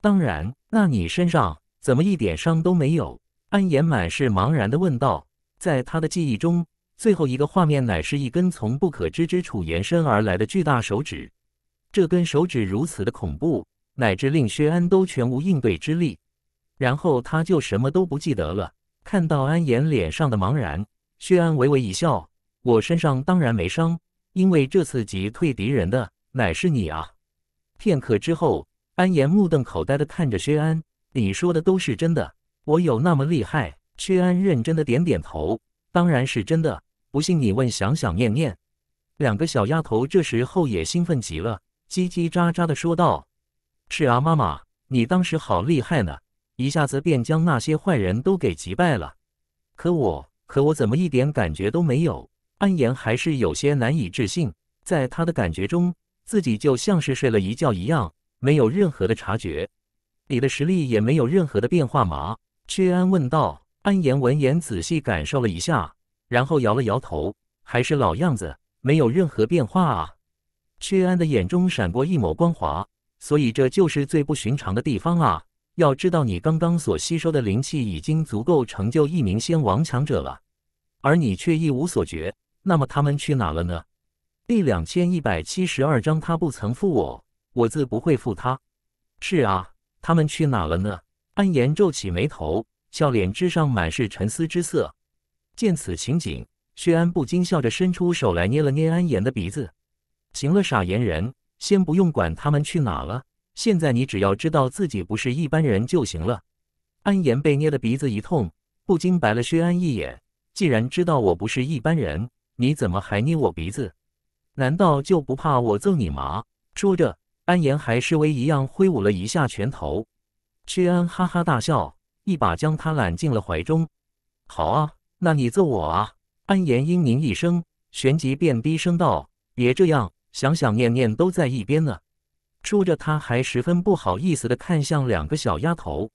当然，那你身上怎么一点伤都没有？安言满是茫然的问道。在他的记忆中，最后一个画面乃是一根从不可知之处延伸而来的巨大手指。这根手指如此的恐怖，乃至令薛安都全无应对之力。然后他就什么都不记得了。看到安言脸上的茫然，薛安微微一笑：“我身上当然没伤，因为这次急退敌人的乃是你啊。”片刻之后，安言目瞪口呆的看着薛安：“你说的都是真的？我有那么厉害？”薛安认真的点点头：“当然是真的，不信你问想想念念。”两个小丫头这时候也兴奋极了，叽叽喳喳的说道：“是啊，妈妈，你当时好厉害呢。”一下子便将那些坏人都给击败了，可我可我怎么一点感觉都没有？安言还是有些难以置信，在他的感觉中，自己就像是睡了一觉一样，没有任何的察觉。你的实力也没有任何的变化吗？薛安问道。安言闻言，仔细感受了一下，然后摇了摇头，还是老样子，没有任何变化啊。薛安的眼中闪过一抹光华，所以这就是最不寻常的地方啊。要知道，你刚刚所吸收的灵气已经足够成就一名仙王强者了，而你却一无所觉。那么他们去哪了呢？第两千一百七十二章，他不曾负我，我自不会负他。是啊，他们去哪了呢？安言皱起眉头，笑脸之上满是沉思之色。见此情景，薛安不禁笑着伸出手来捏了捏安言的鼻子。行了，傻言人，先不用管他们去哪了。现在你只要知道自己不是一般人就行了。安言被捏的鼻子一痛，不禁白了薛安一眼。既然知道我不是一般人，你怎么还捏我鼻子？难道就不怕我揍你吗？说着，安言还示威一样挥舞了一下拳头。薛安哈哈大笑，一把将他揽进了怀中。好啊，那你揍我啊！安言嘤咛一声，旋即便低声道：“别这样，想想念念都在一边呢。”说着，他还十分不好意思的看向两个小丫头。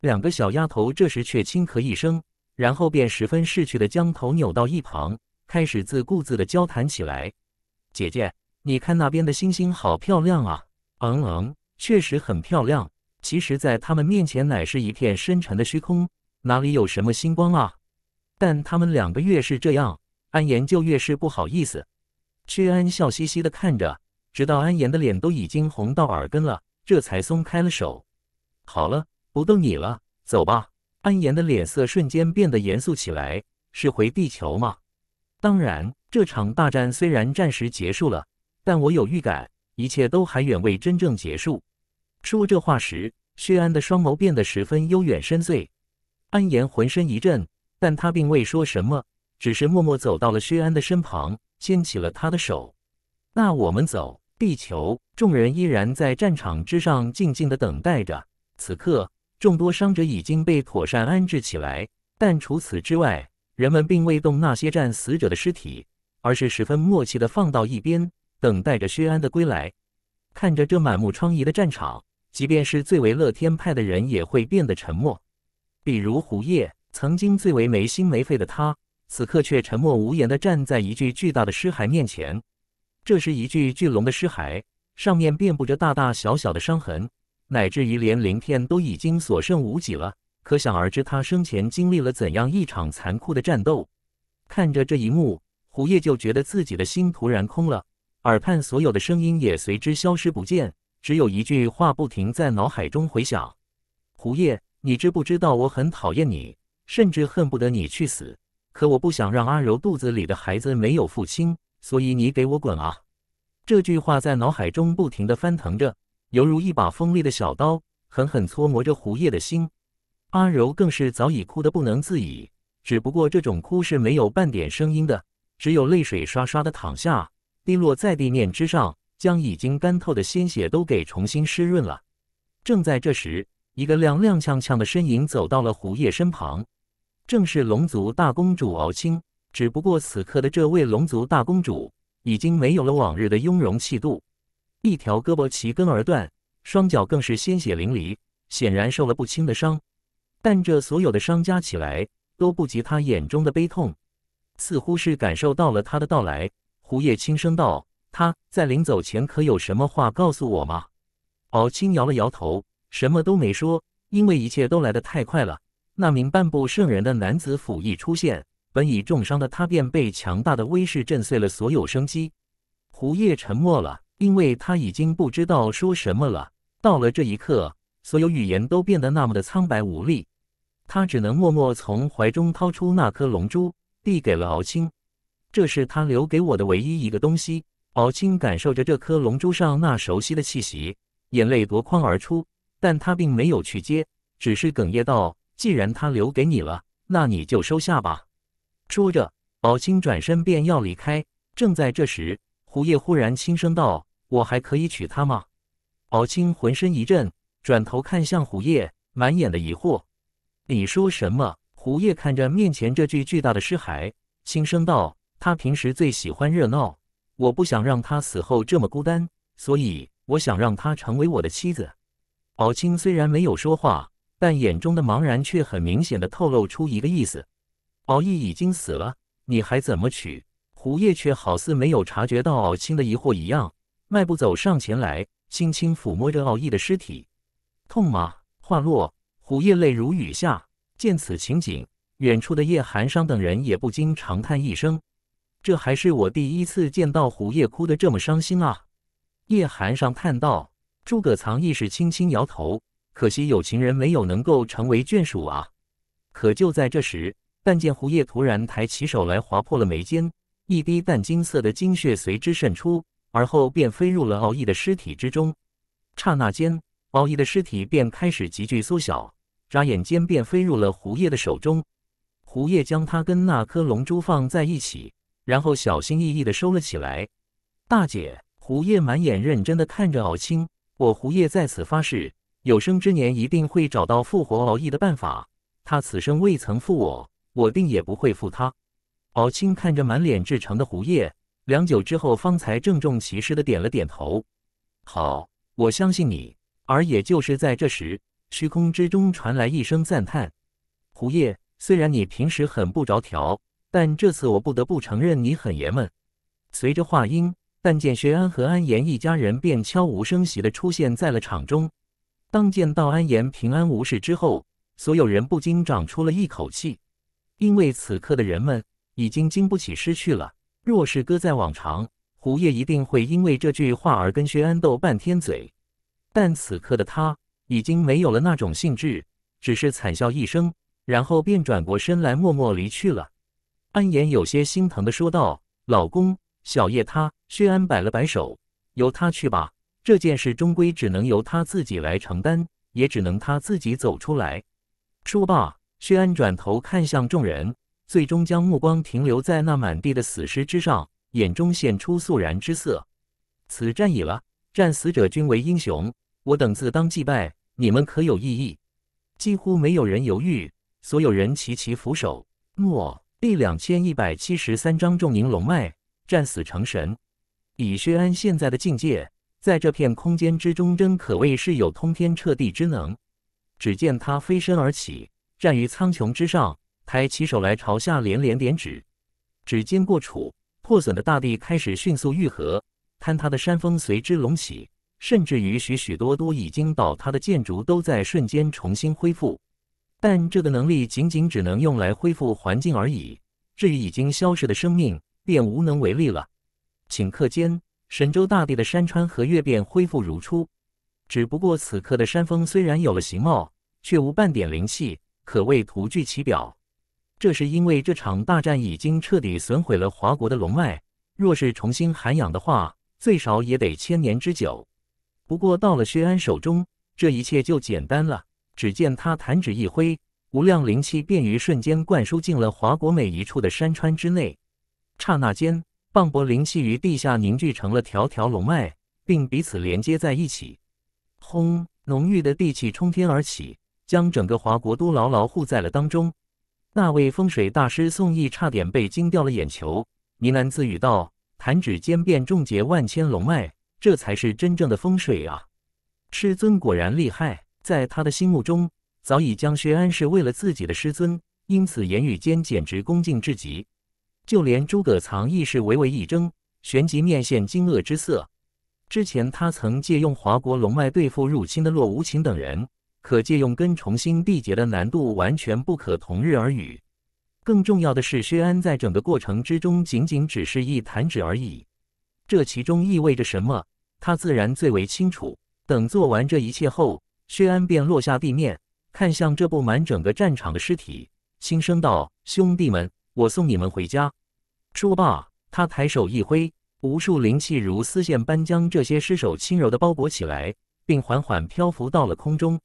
两个小丫头这时却轻咳一声，然后便十分识趣的将头扭到一旁，开始自顾自的交谈起来。“姐姐，你看那边的星星好漂亮啊！”“嗯嗯，确实很漂亮。”其实，在他们面前乃是一片深沉的虚空，哪里有什么星光啊？但他们两个越是这样，安言就越是不好意思。屈安笑嘻嘻的看着。直到安颜的脸都已经红到耳根了，这才松开了手。好了，不逗你了，走吧。安颜的脸色瞬间变得严肃起来。是回地球吗？当然，这场大战虽然暂时结束了，但我有预感，一切都还远未真正结束。说这话时，薛安的双眸变得十分悠远深邃。安颜浑身一震，但他并未说什么，只是默默走到了薛安的身旁，牵起了他的手。那我们走。地球众人依然在战场之上静静的等待着。此刻，众多伤者已经被妥善安置起来，但除此之外，人们并未动那些战死者的尸体，而是十分默契的放到一边，等待着薛安的归来。看着这满目疮痍的战场，即便是最为乐天派的人也会变得沉默。比如胡烨，曾经最为没心没肺的他，此刻却沉默无言的站在一具巨大的尸骸面前。这是一具巨龙的尸骸，上面遍布着大大小小的伤痕，乃至于连鳞片都已经所剩无几了。可想而知，他生前经历了怎样一场残酷的战斗。看着这一幕，胡叶就觉得自己的心突然空了，耳畔所有的声音也随之消失不见，只有一句话不停在脑海中回响：“胡叶，你知不知道我很讨厌你，甚至恨不得你去死。可我不想让阿柔肚子里的孩子没有父亲。”所以你给我滚啊！这句话在脑海中不停的翻腾着，犹如一把锋利的小刀，狠狠搓磨着胡叶的心。阿柔更是早已哭得不能自已，只不过这种哭是没有半点声音的，只有泪水刷刷的淌下，滴落在地面之上，将已经干透的鲜血都给重新湿润了。正在这时，一个踉踉跄跄的身影走到了胡叶身旁，正是龙族大公主敖青。只不过此刻的这位龙族大公主已经没有了往日的雍容气度，一条胳膊齐根而断，双脚更是鲜血淋漓，显然受了不轻的伤。但这所有的伤加起来都不及她眼中的悲痛。似乎是感受到了他的到来，胡叶轻声道：“他在临走前可有什么话告诉我吗？”敖青摇了摇头，什么都没说，因为一切都来得太快了。那名半步圣人的男子甫一出现。本已重伤的他，便被强大的威势震碎了所有生机。胡叶沉默了，因为他已经不知道说什么了。到了这一刻，所有语言都变得那么的苍白无力，他只能默默从怀中掏出那颗龙珠，递给了敖青。这是他留给我的唯一一个东西。敖青感受着这颗龙珠上那熟悉的气息，眼泪夺眶而出，但他并没有去接，只是哽咽道：“既然他留给你了，那你就收下吧。”说着，敖青转身便要离开。正在这时，胡叶忽然轻声道：“我还可以娶她吗？”敖青浑身一震，转头看向胡叶，满眼的疑惑：“你说什么？”胡叶看着面前这具巨大的尸骸，轻声道：“他平时最喜欢热闹，我不想让他死后这么孤单，所以我想让他成为我的妻子。”敖青虽然没有说话，但眼中的茫然却很明显的透露出一个意思。敖毅已经死了，你还怎么娶？胡夜却好似没有察觉到敖青的疑惑一样，迈步走上前来，轻轻抚摸着敖毅的尸体，痛吗？话落，胡夜泪如雨下。见此情景，远处的叶寒商等人也不禁长叹一声：“这还是我第一次见到胡夜哭得这么伤心啊！”叶寒商叹道。诸葛藏亦是轻轻摇头：“可惜有情人没有能够成为眷属啊！”可就在这时，但见胡叶突然抬起手来，划破了眉间，一滴淡金色的精血随之渗出，而后便飞入了敖毅的尸体之中。刹那间，敖毅的尸体便开始急剧缩小，眨眼间便飞入了胡叶的手中。胡叶将他跟那颗龙珠放在一起，然后小心翼翼地收了起来。大姐，胡叶满眼认真的看着敖青，我胡叶在此发誓，有生之年一定会找到复活敖毅的办法。他此生未曾负我。我定也不会负他。宝清看着满脸至诚的胡叶，良久之后方才郑重其事的点了点头。好，我相信你。而也就是在这时，虚空之中传来一声赞叹：“胡叶，虽然你平时很不着调，但这次我不得不承认你很爷们。”随着话音，但见薛安和安言一家人便悄无声息的出现在了场中。当见到安言平安无事之后，所有人不禁长出了一口气。因为此刻的人们已经经不起失去了。若是搁在往常，胡叶一定会因为这句话而跟薛安斗半天嘴。但此刻的他已经没有了那种兴致，只是惨笑一声，然后便转过身来，默默离去了。安言有些心疼的说道：“老公，小叶他……”薛安摆了摆手：“由他去吧，这件事终归只能由他自己来承担，也只能他自己走出来。”说罢。薛安转头看向众人，最终将目光停留在那满地的死尸之上，眼中现出肃然之色。此战已了，战死者均为英雄，我等自当祭拜。你们可有异议？几乎没有人犹豫，所有人齐齐俯首。诺。第两千一百七十三章重凝龙脉，战死成神。以薛安现在的境界，在这片空间之中，真可谓是有通天彻地之能。只见他飞身而起。站于苍穹之上，抬起手来朝下连连点指，指尖过处，破损的大地开始迅速愈合，坍塌的山峰随之隆起，甚至于许许多多已经倒塌的建筑都在瞬间重新恢复。但这个能力仅仅只能用来恢复环境而已，至于已经消失的生命便无能为力了。顷刻间，神州大地的山川河岳便恢复如初，只不过此刻的山峰虽然有了形貌，却无半点灵气。可谓徒具其表，这是因为这场大战已经彻底损毁了华国的龙脉。若是重新涵养的话，最少也得千年之久。不过到了薛安手中，这一切就简单了。只见他弹指一挥，无量灵气便于瞬间灌输进了华国每一处的山川之内。刹那间，磅礴灵气于地下凝聚成了条条龙脉，并彼此连接在一起。轰！浓郁的地气冲天而起。将整个华国都牢牢护在了当中。那位风水大师宋义差点被惊掉了眼球，呢喃自语道：“弹指间便终结万千龙脉，这才是真正的风水啊！师尊果然厉害。”在他的心目中，早已将薛安是为了自己的师尊，因此言语间简直恭敬至极。就连诸葛藏亦是微微一怔，旋即面现惊愕之色。之前他曾借用华国龙脉对付入侵的洛无情等人。可借用跟重新缔结的难度完全不可同日而语，更重要的是，薛安在整个过程之中仅仅只是一弹指而已。这其中意味着什么？他自然最为清楚。等做完这一切后，薛安便落下地面，看向这布满整个战场的尸体，轻声道：“兄弟们，我送你们回家。”说罢，他抬手一挥，无数灵气如丝线般将这些尸首轻柔地包裹起来，并缓缓漂浮到了空中。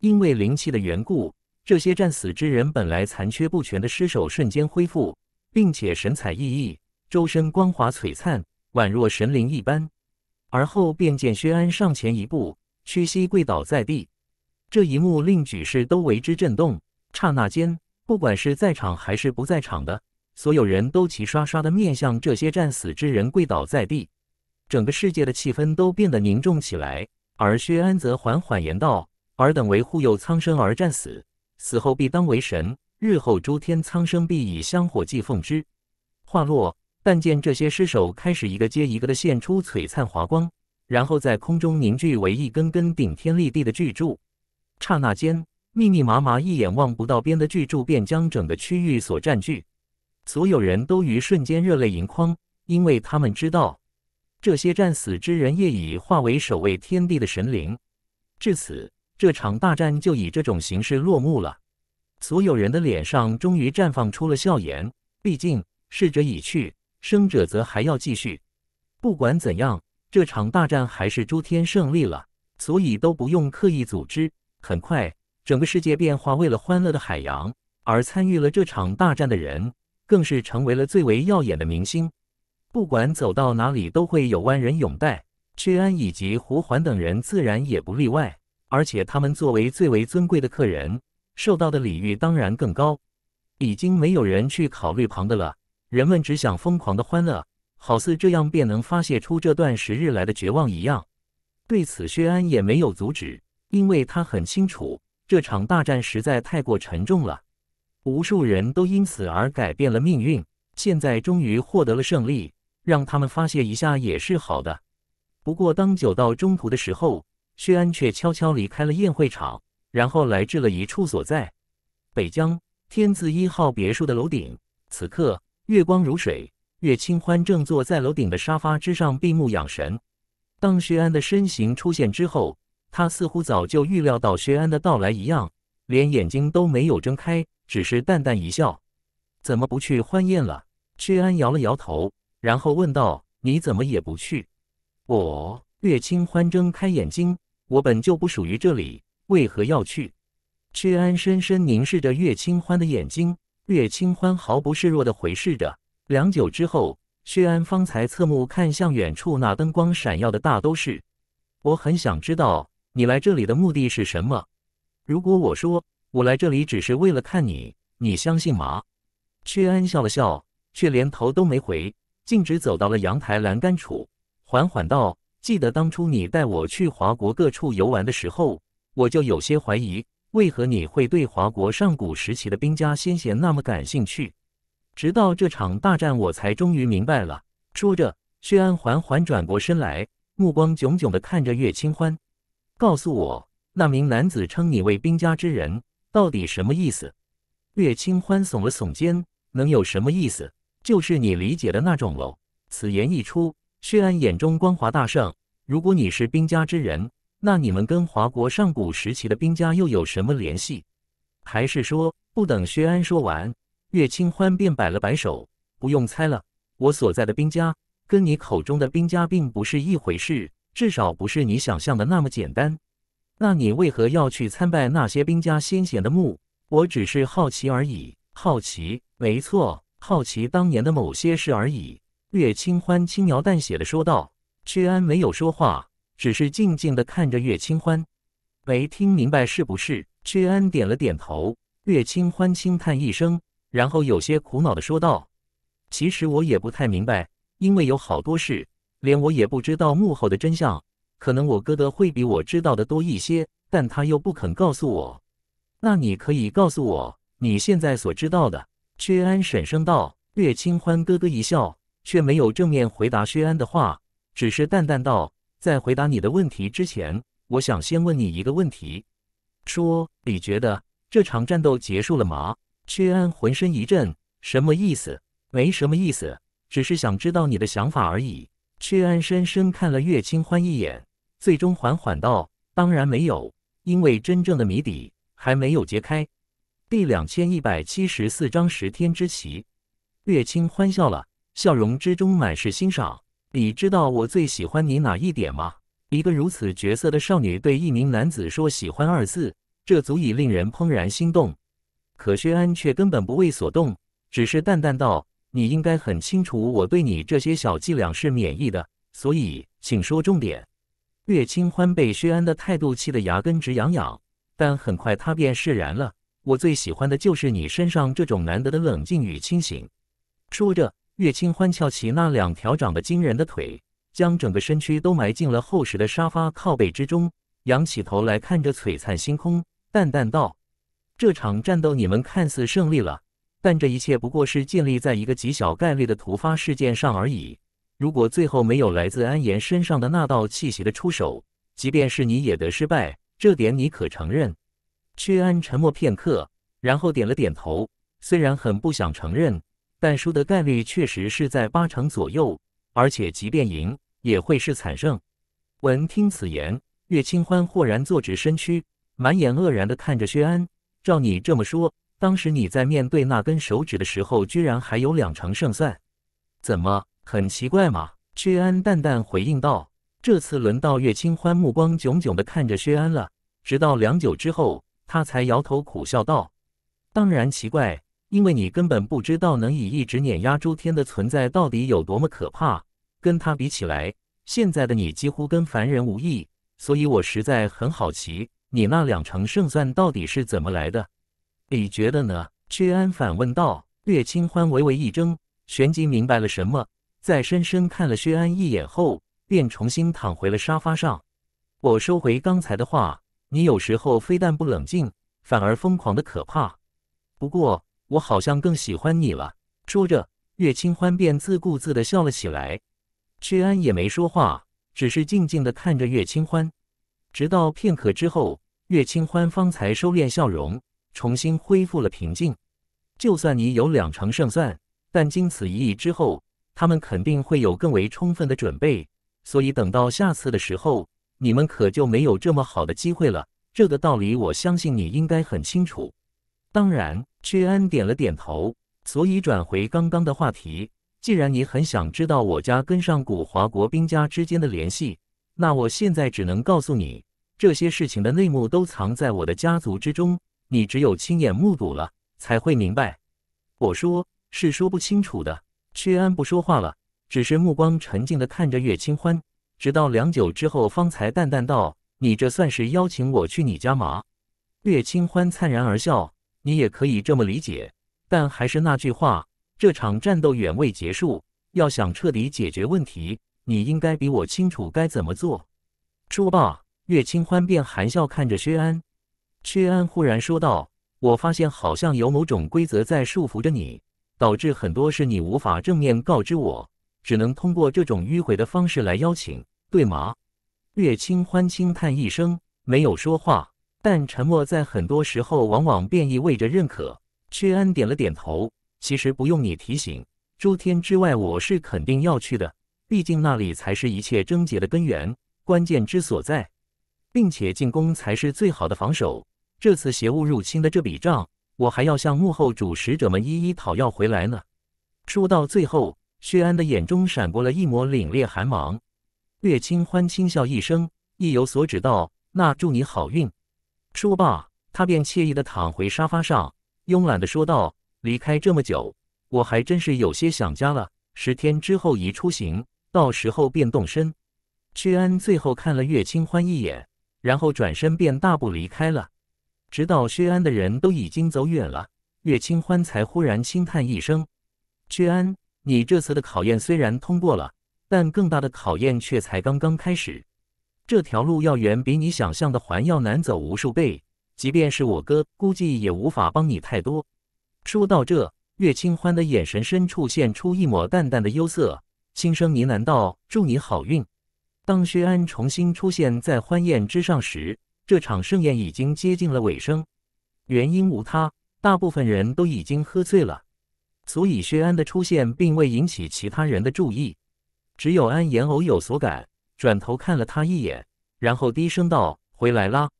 因为灵气的缘故，这些战死之人本来残缺不全的尸首瞬间恢复，并且神采奕奕，周身光滑璀璨，宛若神灵一般。而后便见薛安上前一步，屈膝跪倒在地。这一幕令举世都为之震动。刹那间，不管是在场还是不在场的所有人都齐刷刷的面向这些战死之人跪倒在地，整个世界的气氛都变得凝重起来。而薛安则缓缓言道。尔等为护佑苍生而战死，死后必当为神，日后诸天苍生必以香火祭奉之。话落，但见这些尸首开始一个接一个的现出璀璨华光，然后在空中凝聚为一根根顶天立地的巨柱。刹那间，密密麻麻、一眼望不到边的巨柱便将整个区域所占据。所有人都于瞬间热泪盈眶，因为他们知道，这些战死之人业已化为守卫天地的神灵。至此。这场大战就以这种形式落幕了，所有人的脸上终于绽放出了笑颜。毕竟逝者已去，生者则还要继续。不管怎样，这场大战还是诸天胜利了，所以都不用刻意组织。很快，整个世界变化为了欢乐的海洋。而参与了这场大战的人，更是成为了最为耀眼的明星。不管走到哪里，都会有万人拥戴。屈安以及胡环等人自然也不例外。而且他们作为最为尊贵的客人，受到的礼遇当然更高。已经没有人去考虑旁的了，人们只想疯狂的欢乐，好似这样便能发泄出这段时日来的绝望一样。对此，薛安也没有阻止，因为他很清楚这场大战实在太过沉重了，无数人都因此而改变了命运。现在终于获得了胜利，让他们发泄一下也是好的。不过，当酒到中途的时候。薛安却悄悄离开了宴会场，然后来至了一处所在——北江天字一号别墅的楼顶。此刻月光如水，岳清欢正坐在楼顶的沙发之上，闭目养神。当薛安的身形出现之后，他似乎早就预料到薛安的到来一样，连眼睛都没有睁开，只是淡淡一笑：“怎么不去欢宴了？”薛安摇了摇头，然后问道：“你怎么也不去？”我，岳清欢睁开眼睛。我本就不属于这里，为何要去？薛安深深凝视着岳清欢的眼睛，岳清欢毫不示弱的回视着。良久之后，薛安方才侧目看向远处那灯光闪耀的大都市。我很想知道你来这里的目的是什么。如果我说我来这里只是为了看你，你相信吗？薛安笑了笑，却连头都没回，径直走到了阳台栏杆处，缓缓道。记得当初你带我去华国各处游玩的时候，我就有些怀疑，为何你会对华国上古时期的兵家先贤那么感兴趣？直到这场大战，我才终于明白了。说着，薛安缓缓转过身来，目光炯炯地看着岳清欢，告诉我：“那名男子称你为兵家之人，到底什么意思？”岳清欢耸了耸肩：“能有什么意思？就是你理解的那种喽。”此言一出。薛安眼中光华大盛。如果你是兵家之人，那你们跟华国上古时期的兵家又有什么联系？还是说，不等薛安说完，岳清欢便摆了摆手：“不用猜了，我所在的兵家跟你口中的兵家并不是一回事，至少不是你想象的那么简单。那你为何要去参拜那些兵家先贤的墓？我只是好奇而已，好奇，没错，好奇当年的某些事而已。”岳清欢轻描淡写的说道：“屈安没有说话，只是静静的看着岳清欢，没听明白是不是？”屈安点了点头。岳清欢轻叹一声，然后有些苦恼的说道：“其实我也不太明白，因为有好多事，连我也不知道幕后的真相。可能我哥的会比我知道的多一些，但他又不肯告诉我。那你可以告诉我你现在所知道的。”屈安沈声道。岳清欢咯咯一笑。却没有正面回答薛安的话，只是淡淡道：“在回答你的问题之前，我想先问你一个问题：，说你觉得这场战斗结束了吗？”薛安浑身一震，什么意思？没什么意思，只是想知道你的想法而已。薛安深深看了岳清欢一眼，最终缓缓道：“当然没有，因为真正的谜底还没有揭开。”第两千一百七十四章十天之奇，岳清欢笑了。笑容之中满是欣赏。你知道我最喜欢你哪一点吗？一个如此绝色的少女对一名男子说“喜欢”二字，这足以令人怦然心动。可薛安却根本不为所动，只是淡淡道：“你应该很清楚，我对你这些小伎俩是免疫的。所以，请说重点。”岳清欢被薛安的态度气得牙根直痒痒，但很快他便释然了。我最喜欢的就是你身上这种难得的冷静与清醒。说着。岳清欢翘起那两条长得惊人的腿，将整个身躯都埋进了厚实的沙发靠背之中，仰起头来看着璀璨星空，淡淡道：“这场战斗你们看似胜利了，但这一切不过是建立在一个极小概率的突发事件上而已。如果最后没有来自安言身上的那道气息的出手，即便是你也得失败。这点你可承认？”屈安沉默片刻，然后点了点头，虽然很不想承认。但输的概率确实是在八成左右，而且即便赢也会是惨胜。闻听此言，岳清欢豁然坐直身躯，满眼愕然地看着薛安。照你这么说，当时你在面对那根手指的时候，居然还有两成胜算？怎么，很奇怪吗？薛安淡淡回应道。这次轮到岳清欢目光炯炯地看着薛安了，直到良久之后，他才摇头苦笑道：“当然奇怪。”因为你根本不知道能以一直碾压周天的存在到底有多么可怕，跟他比起来，现在的你几乎跟凡人无异。所以我实在很好奇，你那两成胜算到底是怎么来的？你觉得呢？薛安反问道。略清欢微微一怔，旋即明白了什么，在深深看了薛安一眼后，便重新躺回了沙发上。我收回刚才的话，你有时候非但不冷静，反而疯狂的可怕。不过。我好像更喜欢你了。说着，岳清欢便自顾自地笑了起来。屈安也没说话，只是静静地看着岳清欢。直到片刻之后，岳清欢方才收敛笑容，重新恢复了平静。就算你有两成胜算，但经此一役之后，他们肯定会有更为充分的准备，所以等到下次的时候，你们可就没有这么好的机会了。这个道理，我相信你应该很清楚。当然，屈安点了点头。所以转回刚刚的话题，既然你很想知道我家跟上古华国兵家之间的联系，那我现在只能告诉你，这些事情的内幕都藏在我的家族之中，你只有亲眼目睹了才会明白。我说是说不清楚的。屈安不说话了，只是目光沉静地看着岳清欢，直到良久之后方才淡淡道：“你这算是邀请我去你家吗？”岳清欢灿然而笑。你也可以这么理解，但还是那句话，这场战斗远未结束。要想彻底解决问题，你应该比我清楚该怎么做。说罢，岳清欢便含笑看着薛安。薛安忽然说道：“我发现好像有某种规则在束缚着你，导致很多事你无法正面告知我，只能通过这种迂回的方式来邀请，对吗？”岳清欢轻叹一声，没有说话。但沉默在很多时候往往便意味着认可。薛安点了点头。其实不用你提醒，诸天之外我是肯定要去的。毕竟那里才是一切症结的根源，关键之所在，并且进攻才是最好的防守。这次邪物入侵的这笔账，我还要向幕后主使者们一一讨要回来呢。说到最后，薛安的眼中闪过了一抹凛冽寒芒。岳清欢轻笑一声，意有所指道：“那祝你好运。”说罢，他便惬意地躺回沙发上，慵懒地说道：“离开这么久，我还真是有些想家了。十天之后一出行，到时候便动身。”薛安最后看了岳清欢一眼，然后转身便大步离开了。直到薛安的人都已经走远了，岳清欢才忽然轻叹一声：“薛安，你这次的考验虽然通过了，但更大的考验却才刚刚开始。”这条路要远，比你想象的还要难走无数倍。即便是我哥，估计也无法帮你太多。说到这，岳清欢的眼神深处现出一抹淡淡的忧色，轻声呢喃道：“祝你好运。”当薛安重新出现在欢宴之上时，这场盛宴已经接近了尾声。原因无他，大部分人都已经喝醉了，所以薛安的出现并未引起其他人的注意，只有安言偶有所感。转头看了他一眼，然后低声道：“回来啦。”“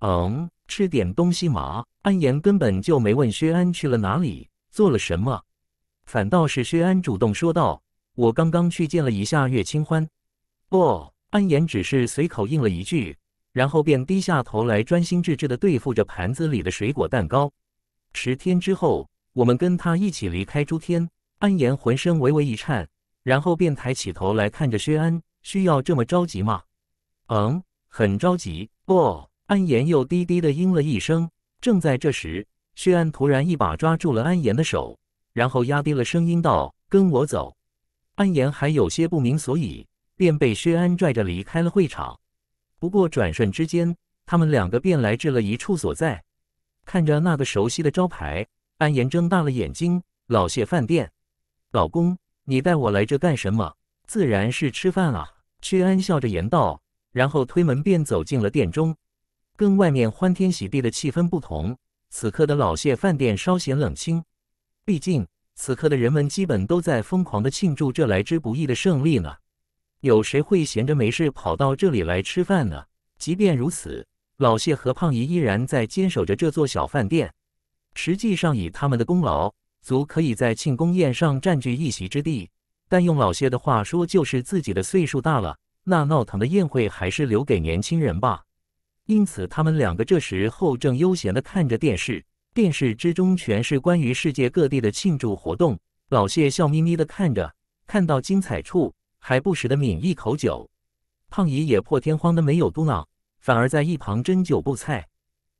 嗯，吃点东西嘛。”安言根本就没问薛安去了哪里，做了什么，反倒是薛安主动说道：“我刚刚去见了一下岳清欢。”“哦。”安言只是随口应了一句，然后便低下头来专心致志的对付着盘子里的水果蛋糕。十天之后，我们跟他一起离开诸天。安言浑身微微一颤，然后便抬起头来看着薛安。需要这么着急吗？嗯，很着急。哦，安言又低低的应了一声。正在这时，薛安突然一把抓住了安言的手，然后压低了声音道：“跟我走。”安言还有些不明所以，便被薛安拽着离开了会场。不过转瞬之间，他们两个便来至了一处所在。看着那个熟悉的招牌，安言睁大了眼睛：“老谢饭店，老公，你带我来这干什么？自然是吃饭啊。”薛安笑着言道，然后推门便走进了店中。跟外面欢天喜地的气氛不同，此刻的老谢饭店稍显冷清。毕竟此刻的人们基本都在疯狂地庆祝这来之不易的胜利呢。有谁会闲着没事跑到这里来吃饭呢？即便如此，老谢和胖姨依然在坚守着这座小饭店。实际上，以他们的功劳，足可以在庆功宴上占据一席之地。但用老谢的话说，就是自己的岁数大了，那闹腾的宴会还是留给年轻人吧。因此，他们两个这时候正悠闲的看着电视，电视之中全是关于世界各地的庆祝活动。老谢笑眯眯的看着，看到精彩处还不时的抿一口酒。胖姨也破天荒的没有嘟囔，反而在一旁斟酒布菜。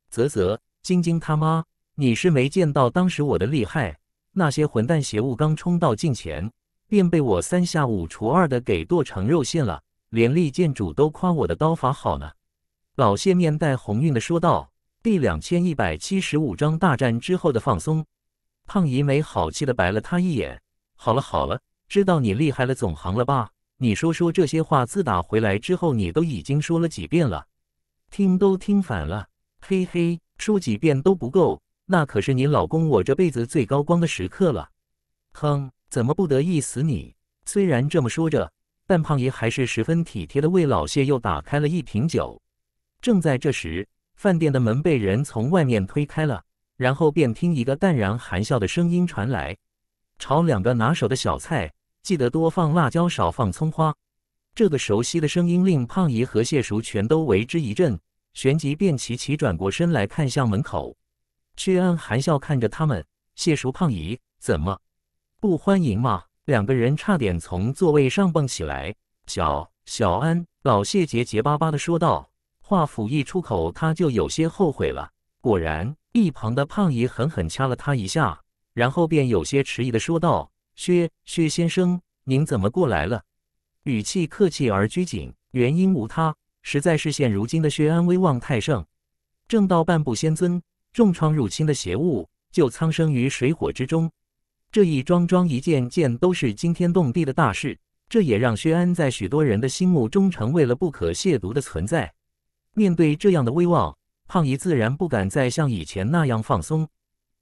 啧啧，晶晶他妈，你是没见到当时我的厉害，那些混蛋邪物刚冲到近前。便被我三下五除二的给剁成肉馅了，连利剑主都夸我的刀法好呢。老谢面带红晕的说道：“第两千一百七十五章大战之后的放松。”胖姨没好气的白了他一眼：“好了好了，知道你厉害了，总行了吧？你说说这些话，自打回来之后，你都已经说了几遍了，听都听反了，嘿嘿，说几遍都不够，那可是你老公我这辈子最高光的时刻了。”哼。怎么不得意死你？虽然这么说着，但胖姨还是十分体贴的为老谢又打开了一瓶酒。正在这时，饭店的门被人从外面推开了，然后便听一个淡然含笑的声音传来：“炒两个拿手的小菜，记得多放辣椒，少放葱花。”这个熟悉的声音令胖姨和谢叔全都为之一振，旋即便齐齐转过身来看向门口。屈安含笑看着他们，谢叔、胖姨，怎么？不欢迎吗？两个人差点从座位上蹦起来。小小安，老谢结结巴巴的说道，话甫一出口，他就有些后悔了。果然，一旁的胖姨狠狠掐了他一下，然后便有些迟疑的说道：“薛薛先生，您怎么过来了？”语气客气而拘谨。原因无他，实在是现如今的薛安威望太盛，正道半步仙尊，重创入侵的邪物，就苍生于水火之中。这一桩桩一件件都是惊天动地的大事，这也让薛安在许多人的心目中成为了不可亵渎的存在。面对这样的威望，胖姨自然不敢再像以前那样放松。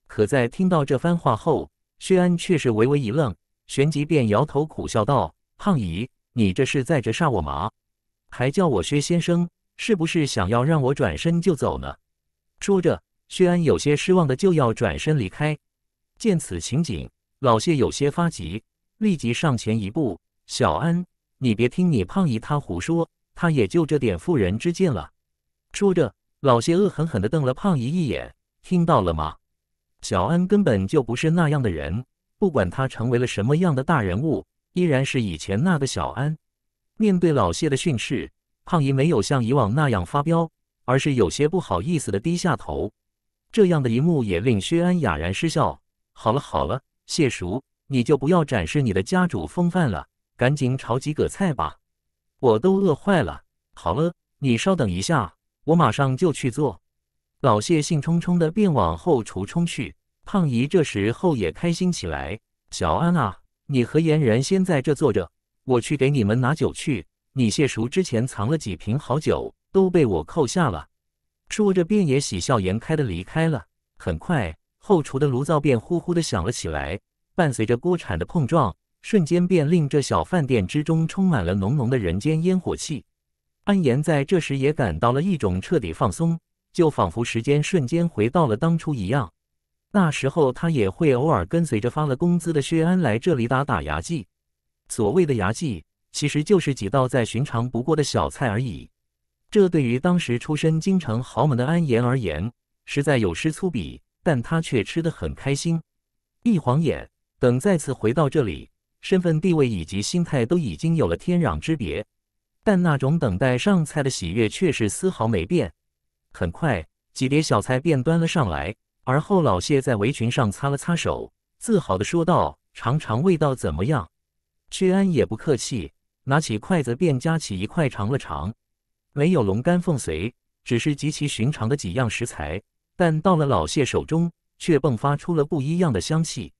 可在听到这番话后，薛安却是微微一愣，旋即便摇头苦笑道：“胖姨，你这是在折煞我吗？还叫我薛先生，是不是想要让我转身就走呢？”说着，薛安有些失望的就要转身离开。见此情景，老谢有些发急，立即上前一步：“小安，你别听你胖姨她胡说，她也就这点妇人之见了。”说着，老谢恶狠狠地瞪了胖姨一眼：“听到了吗？小安根本就不是那样的人，不管他成为了什么样的大人物，依然是以前那个小安。”面对老谢的训斥，胖姨没有像以往那样发飙，而是有些不好意思地低下头。这样的一幕也令薛安哑然失笑。好了好了，谢叔，你就不要展示你的家主风范了，赶紧炒几个菜吧，我都饿坏了。好了，你稍等一下，我马上就去做。老谢兴冲冲的便往后厨冲去。胖姨这时候也开心起来，小安啊，你和颜然先在这坐着，我去给你们拿酒去。你谢叔之前藏了几瓶好酒，都被我扣下了。说着便也喜笑颜开的离开了。很快。后厨的炉灶便呼呼的响了起来，伴随着锅铲的碰撞，瞬间便令这小饭店之中充满了浓浓的人间烟火气。安言在这时也感到了一种彻底放松，就仿佛时间瞬间回到了当初一样。那时候他也会偶尔跟随着发了工资的薛安来这里打打牙祭。所谓的牙祭，其实就是几道再寻常不过的小菜而已。这对于当时出身京城豪门的安言而言，实在有失粗鄙。但他却吃得很开心。一晃眼，等再次回到这里，身份地位以及心态都已经有了天壤之别。但那种等待上菜的喜悦却是丝毫没变。很快，几碟小菜便端了上来。而后，老谢在围裙上擦了擦手，自豪地说道：“尝尝味道怎么样？”薛安也不客气，拿起筷子便夹起一块尝了尝。没有龙肝凤髓，只是极其寻常的几样食材。但到了老谢手中，却迸发出了不一样的香气。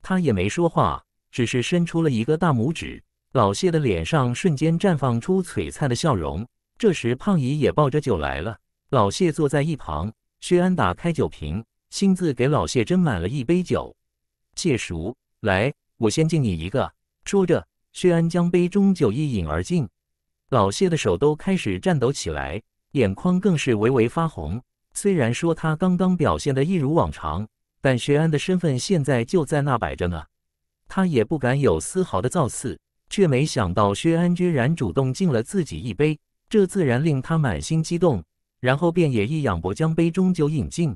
他也没说话，只是伸出了一个大拇指。老谢的脸上瞬间绽放出璀璨的笑容。这时，胖姨也抱着酒来了。老谢坐在一旁，薛安打开酒瓶，亲自给老谢斟满了一杯酒。谢叔，来，我先敬你一个。说着，薛安将杯中酒一饮而尽。老谢的手都开始颤抖起来，眼眶更是微微发红。虽然说他刚刚表现得一如往常，但薛安的身份现在就在那摆着呢，他也不敢有丝毫的造次，却没想到薛安居然主动敬了自己一杯，这自然令他满心激动，然后便也一仰脖将杯中酒饮尽。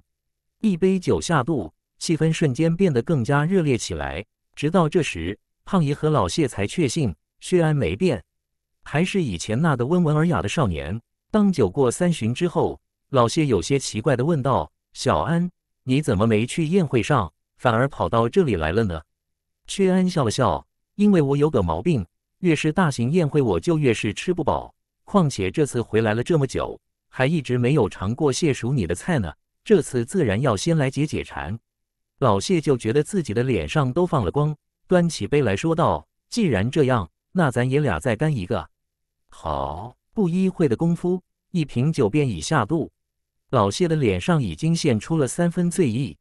一杯酒下肚，气氛瞬间变得更加热烈起来。直到这时，胖爷和老谢才确信薛安没变，还是以前那个温文尔雅的少年。当酒过三巡之后，老谢有些奇怪的问道：“小安，你怎么没去宴会上，反而跑到这里来了呢？”薛安笑了笑：“因为我有个毛病，越是大型宴会，我就越是吃不饱。况且这次回来了这么久，还一直没有尝过谢叔你的菜呢。这次自然要先来解解馋。”老谢就觉得自己的脸上都放了光，端起杯来说道：“既然这样，那咱爷俩再干一个。”好，不一会的功夫，一瓶酒便已下肚。老谢的脸上已经现出了三分醉意。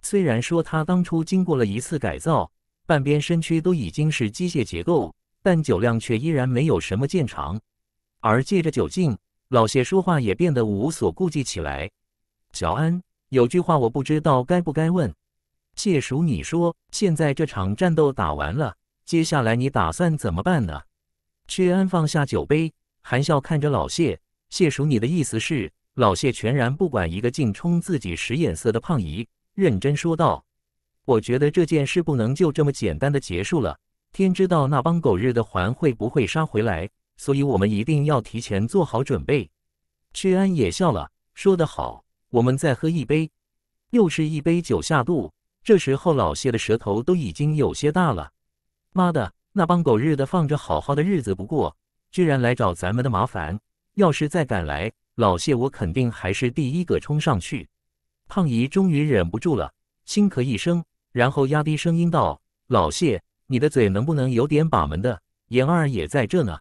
虽然说他当初经过了一次改造，半边身躯都已经是机械结构，但酒量却依然没有什么见长。而借着酒劲，老谢说话也变得无所顾忌起来。小安，有句话我不知道该不该问，谢叔，你说现在这场战斗打完了，接下来你打算怎么办呢？薛安放下酒杯，含笑看着老谢。谢叔，你的意思是？老谢全然不管一个劲冲自己使眼色的胖姨，认真说道：“我觉得这件事不能就这么简单的结束了。天知道那帮狗日的还会不会杀回来，所以我们一定要提前做好准备。”屈安也笑了，说：“得好，我们再喝一杯。”又是一杯酒下肚，这时候老谢的舌头都已经有些大了。“妈的，那帮狗日的放着好好的日子不过，居然来找咱们的麻烦。要是再敢来……”老谢，我肯定还是第一个冲上去。胖姨终于忍不住了，轻咳一声，然后压低声音道：“老谢，你的嘴能不能有点把门的？妍儿也在这呢。”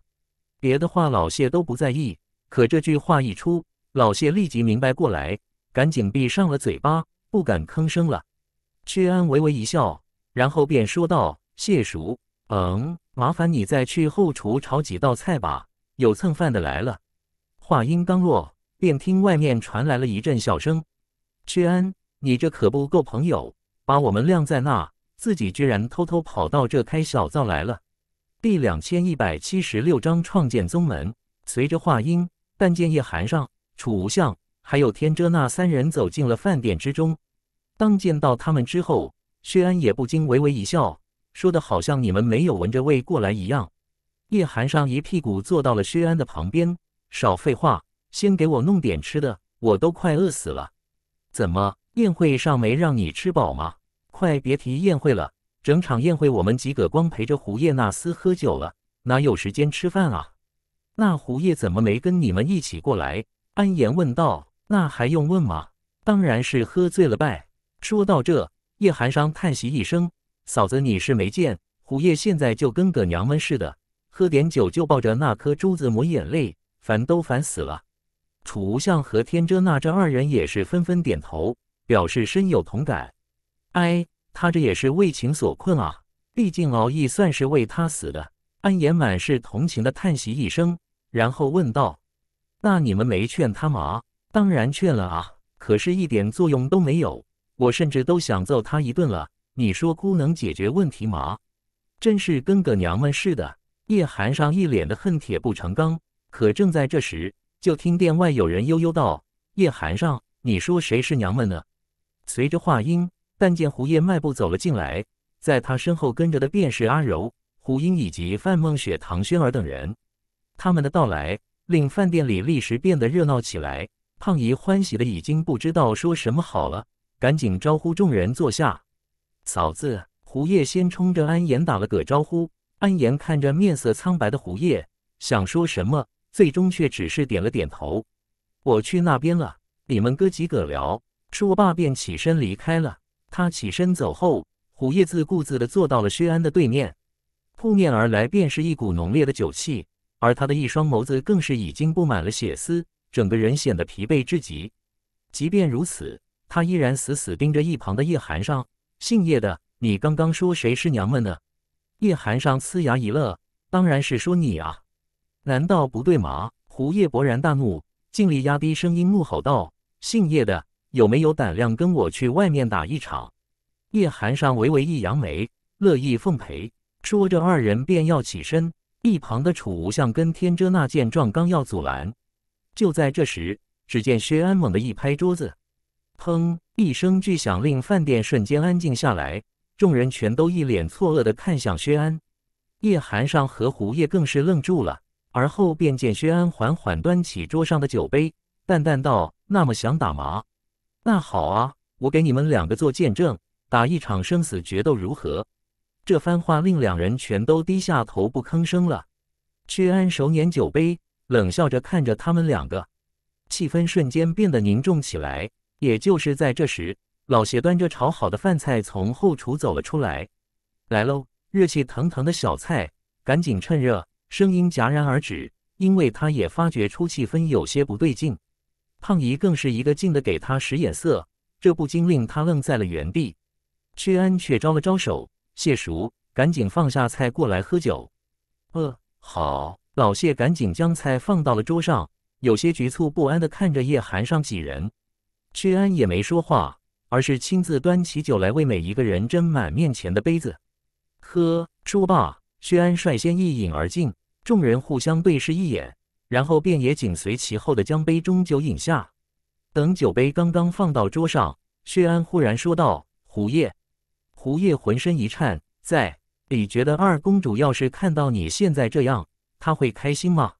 别的话老谢都不在意，可这句话一出，老谢立即明白过来，赶紧闭上了嘴巴，不敢吭声了。薛安微微一笑，然后便说道：“谢叔，嗯，麻烦你再去后厨炒几道菜吧，有蹭饭的来了。”话音刚落，便听外面传来了一阵笑声。薛安，你这可不够朋友，把我们晾在那，自己居然偷偷跑到这开小灶来了。第两千一百七十六章创建宗门。随着话音，但见叶寒上、楚无相还有天遮那三人走进了饭店之中。当见到他们之后，薛安也不禁微微一笑，说的好像你们没有闻着味过来一样。叶寒上一屁股坐到了薛安的旁边。少废话，先给我弄点吃的，我都快饿死了。怎么宴会上没让你吃饱吗？快别提宴会了，整场宴会我们几个光陪着胡叶纳斯喝酒了，哪有时间吃饭啊？那胡叶怎么没跟你们一起过来？安言问道。那还用问吗？当然是喝醉了呗。说到这，叶寒商叹息一声：“嫂子，你是没见胡叶现在就跟个娘们似的，喝点酒就抱着那颗珠子抹眼泪。”烦都烦死了，楚无相和天遮那这二人也是纷纷点头，表示深有同感。哎，他这也是为情所困啊！毕竟敖易算是为他死的，安言满是同情的叹息一声，然后问道：“那你们没劝他吗？”“当然劝了啊，可是一点作用都没有。我甚至都想揍他一顿了。你说姑能解决问题吗？真是跟个娘们似的。”叶寒上一脸的恨铁不成钢。可正在这时，就听殿外有人悠悠道：“叶寒上，你说谁是娘们呢？”随着话音，但见胡叶迈步走了进来，在他身后跟着的便是阿柔、胡英以及范梦雪、唐轩儿等人。他们的到来，令饭店里立时变得热闹起来。胖姨欢喜的已经不知道说什么好了，赶紧招呼众人坐下。嫂子，胡叶先冲着安言打了个招呼。安言看着面色苍白的胡叶，想说什么。最终却只是点了点头。我去那边了，你们哥几个聊。说罢便起身离开了。他起身走后，虎夜自顾自的坐到了薛安的对面，扑面而来便是一股浓烈的酒气，而他的一双眸子更是已经布满了血丝，整个人显得疲惫至极。即便如此，他依然死死盯着一旁的叶寒上。姓叶的，你刚刚说谁是娘们呢？叶寒上呲牙一乐，当然是说你啊。难道不对吗？胡叶勃然大怒，尽力压低声音怒吼道：“姓叶的，有没有胆量跟我去外面打一场？”叶寒上微微一扬眉，乐意奉陪。说着，二人便要起身。一旁的楚无相跟天遮那见状，刚要阻拦，就在这时，只见薛安猛地一拍桌子，砰一声巨响，令饭店瞬间安静下来。众人全都一脸错愕的看向薛安，叶寒上和胡叶更是愣住了。而后便见薛安缓缓端起桌上的酒杯，淡淡道：“那么想打吗？那好啊，我给你们两个做见证，打一场生死决斗如何？”这番话令两人全都低下头不吭声了。薛安手捻酒杯，冷笑着看着他们两个，气氛瞬间变得凝重起来。也就是在这时，老邪端着炒好的饭菜从后厨走了出来：“来喽，热气腾腾的小菜，赶紧趁热。”声音戛然而止，因为他也发觉出气氛有些不对劲。胖姨更是一个劲的给他使眼色，这不禁令他愣在了原地。薛安却招了招手，谢叔，赶紧放下菜过来喝酒。呃，好，老谢赶紧将菜放到了桌上，有些局促不安的看着叶寒上几人。薛安也没说话，而是亲自端起酒来为每一个人斟满面前的杯子。喝，说罢，薛安率先一饮而尽。众人互相对视一眼，然后便也紧随其后的将杯中酒饮下。等酒杯刚刚放到桌上，薛安忽然说道：“胡烨。”胡烨浑身一颤，在你觉得二公主要是看到你现在这样，他会开心吗？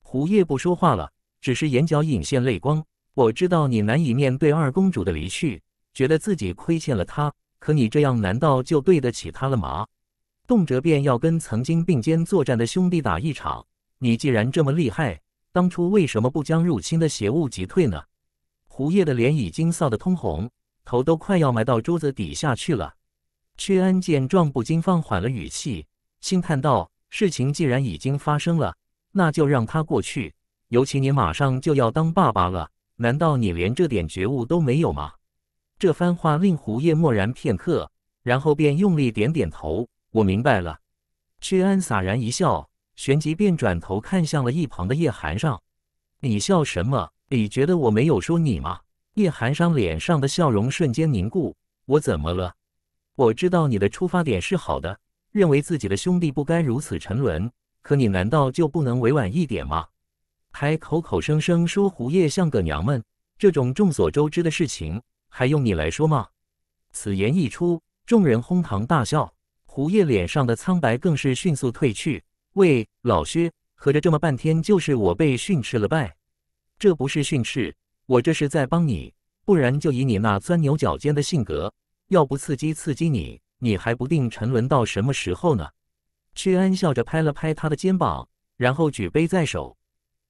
胡烨不说话了，只是眼角隐现泪光。我知道你难以面对二公主的离去，觉得自己亏欠了她，可你这样难道就对得起她了吗？动辄便要跟曾经并肩作战的兄弟打一场。你既然这么厉害，当初为什么不将入侵的邪物击退呢？胡烨的脸已经臊得通红，头都快要埋到桌子底下去了。薛安见状不禁放缓了语气，轻叹道：“事情既然已经发生了，那就让它过去。尤其你马上就要当爸爸了，难道你连这点觉悟都没有吗？”这番话令胡烨默然片刻，然后便用力点点头。我明白了，屈安洒然一笑，旋即便转头看向了一旁的叶寒裳。你笑什么？你觉得我没有说你吗？叶寒裳脸上的笑容瞬间凝固。我怎么了？我知道你的出发点是好的，认为自己的兄弟不该如此沉沦。可你难道就不能委婉一点吗？还口口声声说胡叶像个娘们，这种众所周知的事情还用你来说吗？此言一出，众人哄堂大笑。胡叶脸上的苍白更是迅速褪去。喂，老薛，合着这么半天就是我被训斥了呗？这不是训斥，我这是在帮你。不然就以你那钻牛角尖的性格，要不刺激刺激你，你还不定沉沦到什么时候呢？屈安笑着拍了拍他的肩膀，然后举杯在手，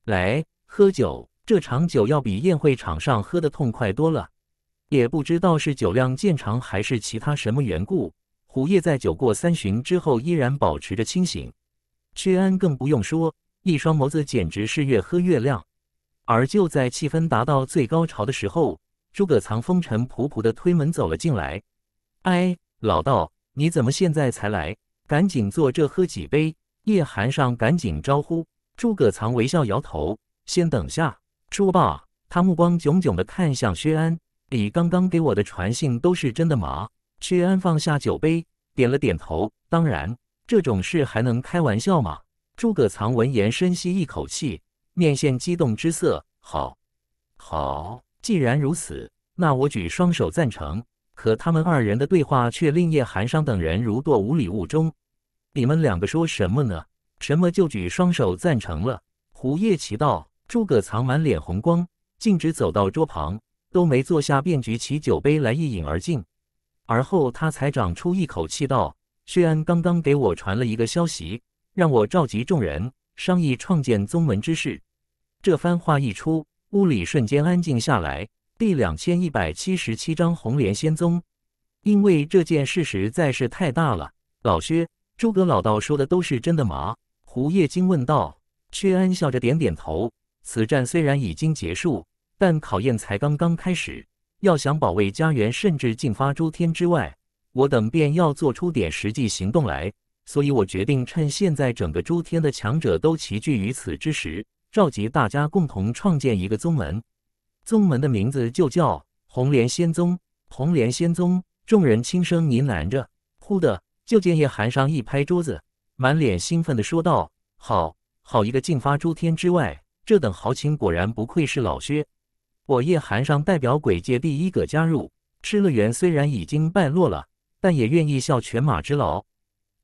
来喝酒。这场酒要比宴会场上喝的痛快多了。也不知道是酒量见长，还是其他什么缘故。虎夜在酒过三巡之后依然保持着清醒，薛安更不用说，一双眸子简直是越喝越亮。而就在气氛达到最高潮的时候，诸葛藏风尘仆仆的推门走了进来。哎，老道，你怎么现在才来？赶紧坐这喝几杯。叶寒上赶紧招呼诸葛藏，微笑摇头，先等下。说罢，他目光炯炯地看向薛安，你刚刚给我的传信都是真的吗？薛安放下酒杯，点了点头。当然，这种事还能开玩笑吗？诸葛藏闻言，深吸一口气，面现激动之色：“好好，既然如此，那我举双手赞成。”可他们二人的对话却令叶寒商等人如堕五里雾中。“你们两个说什么呢？什么就举双手赞成了？”胡叶奇道。诸葛藏满脸红光，径直走到桌旁，都没坐下，便举起酒杯来一饮而尽。而后，他才长出一口气道：“薛安刚刚给我传了一个消息，让我召集众人商议创建宗门之事。”这番话一出，屋里瞬间安静下来。第两千一百七十七章红莲仙宗。因为这件事实在是太大了，老薛、诸葛老道说的都是真的吗？”胡叶惊问道。薛安笑着点点头：“此战虽然已经结束，但考验才刚刚开始。”要想保卫家园，甚至进发诸天之外，我等便要做出点实际行动来。所以，我决定趁现在整个诸天的强者都齐聚于此之时，召集大家共同创建一个宗门。宗门的名字就叫红莲仙宗。红莲仙宗，众人轻声呢喃着，忽的就见叶寒商一拍桌子，满脸兴奋地说道：“好好一个进发诸天之外，这等豪情，果然不愧是老薛。”我叶寒商代表鬼界第一个加入，失乐园虽然已经败落了，但也愿意效犬马之劳。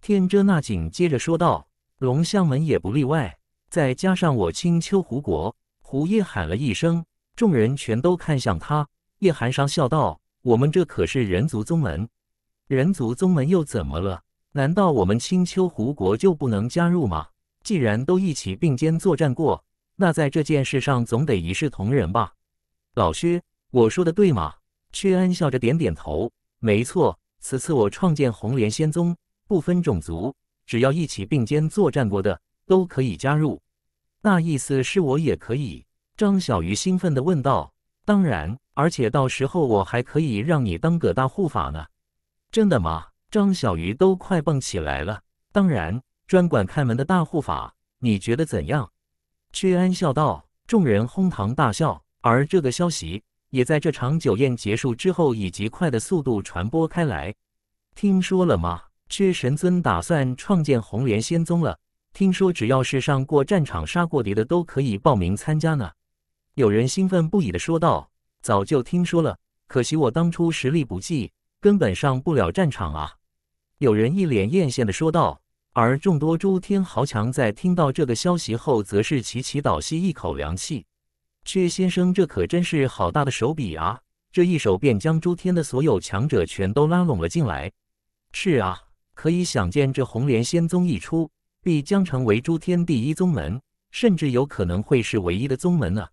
天遮那景接着说道：“龙象门也不例外，再加上我青丘狐国。”胡叶喊了一声，众人全都看向他。叶寒商笑道：“我们这可是人族宗门，人族宗门又怎么了？难道我们青丘狐国就不能加入吗？既然都一起并肩作战过，那在这件事上总得一视同仁吧。”老薛，我说的对吗？薛安笑着点点头，没错。此次我创建红莲仙宗，不分种族，只要一起并肩作战过的都可以加入。那意思是我也可以？张小鱼兴奋地问道。当然，而且到时候我还可以让你当个大护法呢。真的吗？张小鱼都快蹦起来了。当然，专管看门的大护法，你觉得怎样？薛安笑道。众人哄堂大笑。而这个消息也在这场酒宴结束之后，以极快的速度传播开来。听说了吗？缺神尊打算创建红莲仙宗了。听说只要是上过战场、杀过敌的，都可以报名参加呢。有人兴奋不已的说道：“早就听说了，可惜我当初实力不济，根本上不了战场啊。”有人一脸艳羡的说道。而众多诸天豪强在听到这个消息后，则是齐齐倒吸一口凉气。薛先生，这可真是好大的手笔啊！这一手便将诸天的所有强者全都拉拢了进来。是啊，可以想见，这红莲仙宗一出，必将成为诸天第一宗门，甚至有可能会是唯一的宗门呢。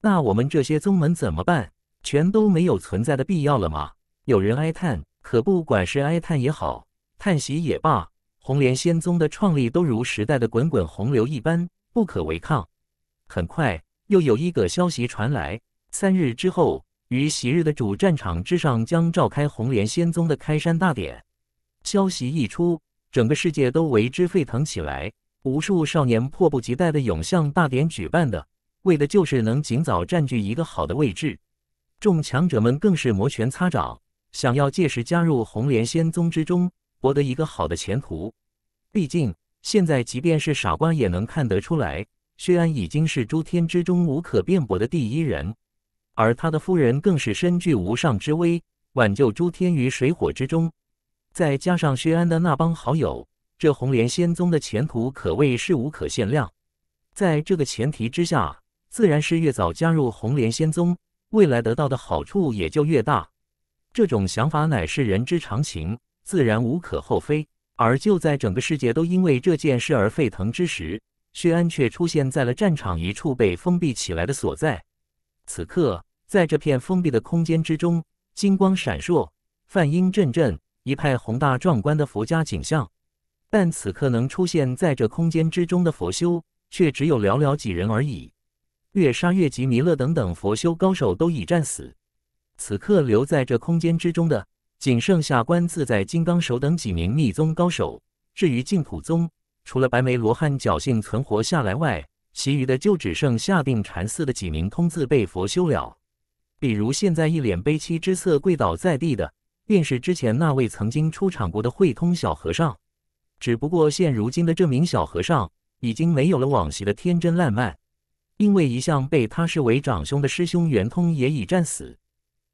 那我们这些宗门怎么办？全都没有存在的必要了吗？有人哀叹。可不管是哀叹也好，叹息也罢，红莲仙宗的创立都如时代的滚滚洪流一般，不可违抗。很快。又有一个消息传来，三日之后，于昔日的主战场之上将召开红莲仙宗的开山大典。消息一出，整个世界都为之沸腾起来，无数少年迫不及待地涌向大典举办的，为的就是能尽早占据一个好的位置。众强者们更是摩拳擦掌，想要届时加入红莲仙宗之中，博得一个好的前途。毕竟，现在即便是傻瓜也能看得出来。薛安已经是诸天之中无可辩驳的第一人，而他的夫人更是身具无上之威，挽救诸天于水火之中。再加上薛安的那帮好友，这红莲仙宗的前途可谓是无可限量。在这个前提之下，自然是越早加入红莲仙宗，未来得到的好处也就越大。这种想法乃是人之常情，自然无可厚非。而就在整个世界都因为这件事而沸腾之时，薛安却出现在了战场一处被封闭起来的所在。此刻，在这片封闭的空间之中，金光闪烁，梵音阵阵，一派宏大壮观的佛家景象。但此刻能出现在这空间之中的佛修，却只有寥寥几人而已。月沙月吉、弥勒等等佛修高手都已战死。此刻留在这空间之中的，仅剩下观自在金刚手等几名密宗高手。至于净土宗，除了白眉罗汉侥幸存活下来外，其余的就只剩下定禅寺的几名通字被佛修了。比如现在一脸悲戚之色跪倒在地的，便是之前那位曾经出场过的慧通小和尚。只不过现如今的这名小和尚已经没有了往昔的天真烂漫，因为一向被他视为长兄的师兄圆通也已战死。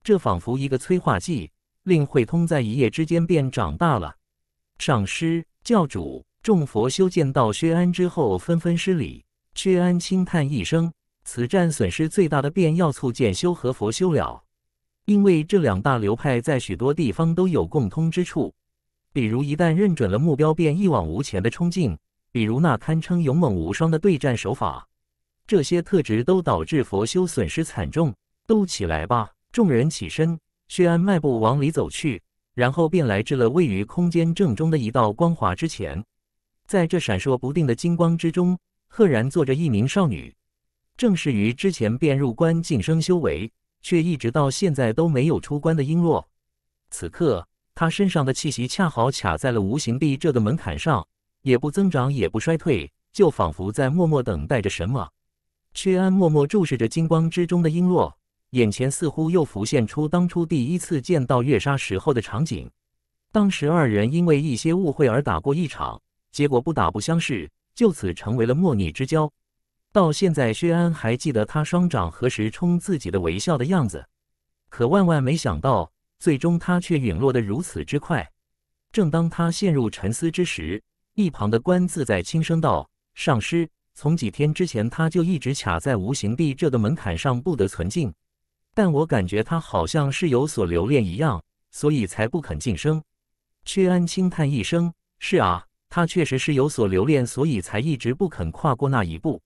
这仿佛一个催化剂，令慧通在一夜之间便长大了。上师教主。众佛修见到薛安之后，纷纷施礼。薛安轻叹一声：“此战损失最大的便要促剑修和佛修了，因为这两大流派在许多地方都有共通之处。比如一旦认准了目标，便一往无前的冲劲；比如那堪称勇猛无双的对战手法，这些特质都导致佛修损失惨重。都起来吧！”众人起身，薛安迈步往里走去，然后便来至了位于空间正中的一道光华之前。在这闪烁不定的金光之中，赫然坐着一名少女，正是于之前便入关晋升修为，却一直到现在都没有出关的璎珞。此刻，她身上的气息恰好卡在了无形壁这个门槛上，也不增长，也不衰退，就仿佛在默默等待着什么。屈安默默注视着金光之中的璎珞，眼前似乎又浮现出当初第一次见到月杀时候的场景。当时二人因为一些误会而打过一场。结果不打不相识，就此成为了莫逆之交。到现在，薛安还记得他双掌合十冲自己的微笑的样子。可万万没想到，最终他却陨落得如此之快。正当他陷入沉思之时，一旁的关自在轻声道：“上师，从几天之前他就一直卡在无形地这个门槛上不得存进，但我感觉他好像是有所留恋一样，所以才不肯晋升。”薛安轻叹一声：“是啊。”他确实是有所留恋，所以才一直不肯跨过那一步。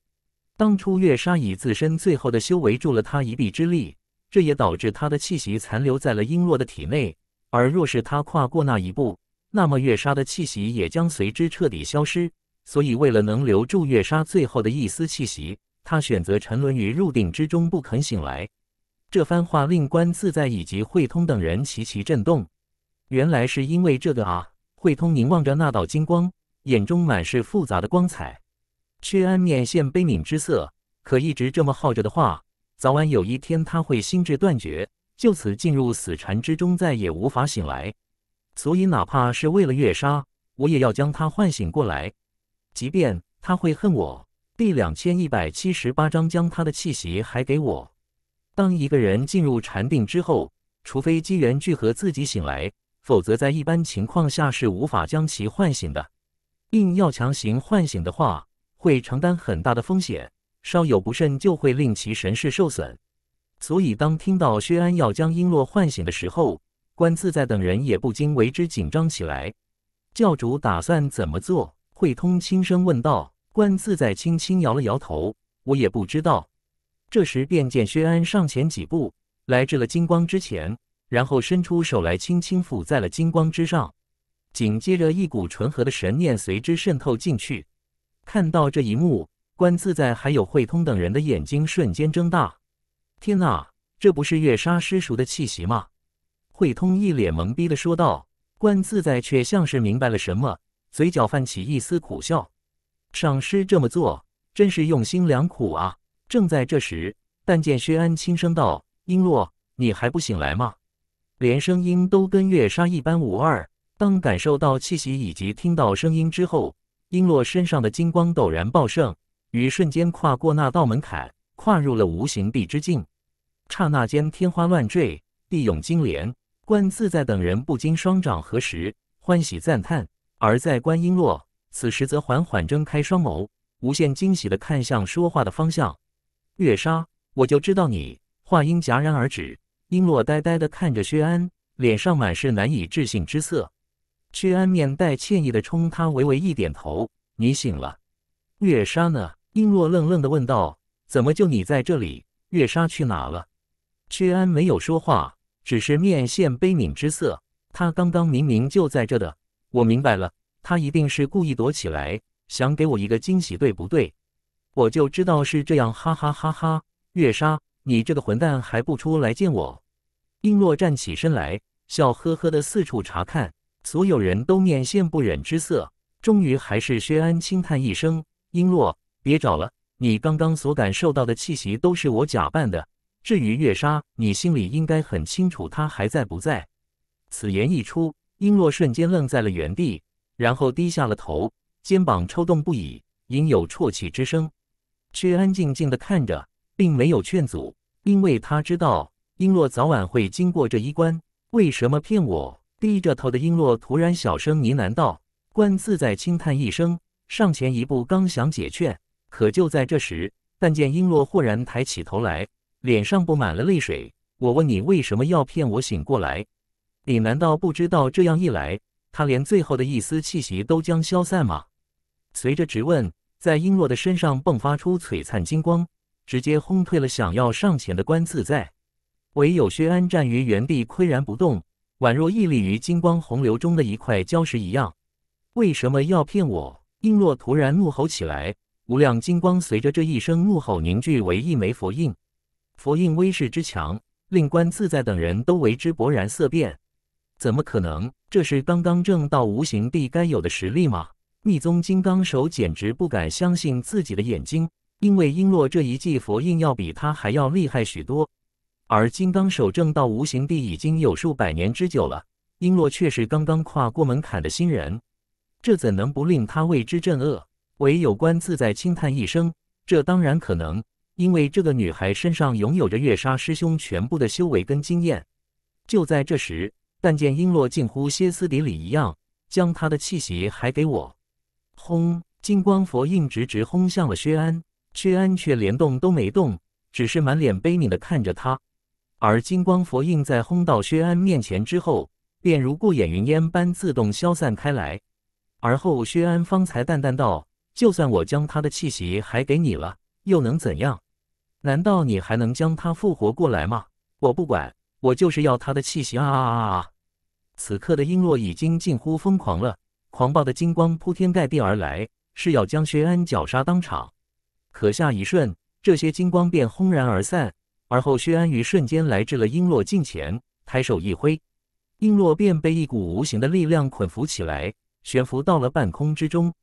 当初月沙以自身最后的修为助了他一臂之力，这也导致他的气息残留在了璎珞的体内。而若是他跨过那一步，那么月沙的气息也将随之彻底消失。所以，为了能留住月沙最后的一丝气息，他选择沉沦于入定之中，不肯醒来。这番话令观自在以及慧通等人齐齐震动。原来是因为这个啊！慧通凝望着那道金光。眼中满是复杂的光彩，屈安面现悲悯之色。可一直这么耗着的话，早晚有一天他会心智断绝，就此进入死禅之中，再也无法醒来。所以，哪怕是为了月杀，我也要将他唤醒过来，即便他会恨我。第两千一百七十八章将他的气息还给我。当一个人进入禅定之后，除非机缘聚合自己醒来，否则在一般情况下是无法将其唤醒的。硬要强行唤醒的话，会承担很大的风险，稍有不慎就会令其神识受损。所以，当听到薛安要将璎珞唤醒的时候，关自在等人也不禁为之紧张起来。教主打算怎么做？慧通轻声问道。关自在轻轻摇了摇头：“我也不知道。”这时，便见薛安上前几步，来至了金光之前，然后伸出手来，轻轻抚在了金光之上。紧接着，一股纯和的神念随之渗透进去。看到这一幕，观自在还有慧通等人的眼睛瞬间睁大。天哪，这不是月沙师叔的气息吗？慧通一脸懵逼的说道。观自在却像是明白了什么，嘴角泛起一丝苦笑。上师这么做，真是用心良苦啊！正在这时，但见薛安轻声道：“璎珞，你还不醒来吗？连声音都跟月沙一般无二。”当感受到气息以及听到声音之后，璎珞身上的金光陡然暴盛，于瞬间跨过那道门槛，跨入了无形地之境。刹那间，天花乱坠，地涌金莲，观自在等人不禁双掌合十，欢喜赞叹。而在观璎珞，此时则缓缓睁开双眸，无限惊喜地看向说话的方向。月莎，我就知道你。话音戛然而止，璎珞呆呆地看着薛安，脸上满是难以置信之色。屈安面带歉意的冲他微微一点头：“你醒了，月莎呢？”璎珞愣愣的问道：“怎么就你在这里？月莎去哪了？”屈安没有说话，只是面现悲悯之色。他刚刚明明就在这的。我明白了，他一定是故意躲起来，想给我一个惊喜，对不对？我就知道是这样，哈哈哈哈！月莎，你这个混蛋，还不出来见我？璎珞站起身来，笑呵呵的四处查看。所有人都面现不忍之色，终于还是薛安轻叹一声：“璎珞，别找了，你刚刚所感受到的气息都是我假扮的。至于月莎，你心里应该很清楚，她还在不在？”此言一出，璎珞瞬间愣在了原地，然后低下了头，肩膀抽动不已，隐有啜泣之声。薛安静静地看着，并没有劝阻，因为他知道璎珞早晚会经过这一关。为什么骗我？低着头的璎珞突然小声呢喃道：“观自在，轻叹一声，上前一步，刚想解劝，可就在这时，但见璎珞豁然抬起头来，脸上布满了泪水。我问你为什么要骗我醒过来？你难道不知道这样一来，他连最后的一丝气息都将消散吗？”随着质问，在璎珞的身上迸发出璀璨金光，直接轰退了想要上前的观自在，唯有薛安站于原地，岿然不动。宛若屹立于金光洪流中的一块礁石一样，为什么要骗我？璎珞突然怒吼起来，无量金光随着这一声怒吼凝聚为一枚佛印。佛印威势之强，令观自在等人都为之勃然色变。怎么可能？这是刚刚正道无形地该有的实力吗？密宗金刚手简直不敢相信自己的眼睛，因为璎珞这一记佛印要比他还要厉害许多。而金刚手正道无形地已经有数百年之久了，璎珞却是刚刚跨过门槛的新人，这怎能不令他为之震愕？唯有观自在轻叹一声：“这当然可能，因为这个女孩身上拥有着月沙师兄全部的修为跟经验。”就在这时，但见璎珞近乎歇斯底里一样，将她的气息还给我，轰！金光佛印直直轰向了薛安，薛安却连动都没动，只是满脸悲悯地看着他。而金光佛印在轰到薛安面前之后，便如过眼云烟般自动消散开来。而后薛安方才淡淡道：“就算我将他的气息还给你了，又能怎样？难道你还能将他复活过来吗？我不管，我就是要他的气息啊啊啊！”啊！此刻的璎珞已经近乎疯狂了，狂暴的金光铺天盖地而来，是要将薛安绞杀当场。可下一瞬，这些金光便轰然而散。而后，薛安于瞬间来至了璎珞近前，抬手一挥，璎珞便被一股无形的力量捆缚起来，悬浮到了半空之中。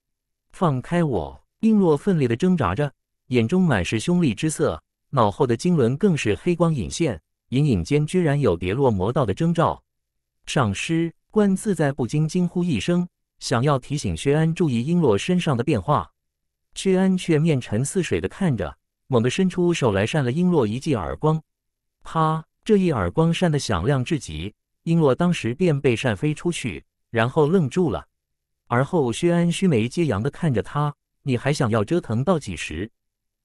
放开我！璎珞奋力的挣扎着，眼中满是凶厉之色，脑后的经轮更是黑光隐现，隐隐间居然有跌落魔道的征兆。上师观自在不禁惊呼一声，想要提醒薛安注意璎珞身上的变化，薛安却面沉似水的看着。猛地伸出手来扇了璎珞一记耳光，啪！这一耳光扇的响亮至极，璎珞当时便被扇飞出去，然后愣住了。而后薛安须眉接阳的看着他：“你还想要折腾到几时？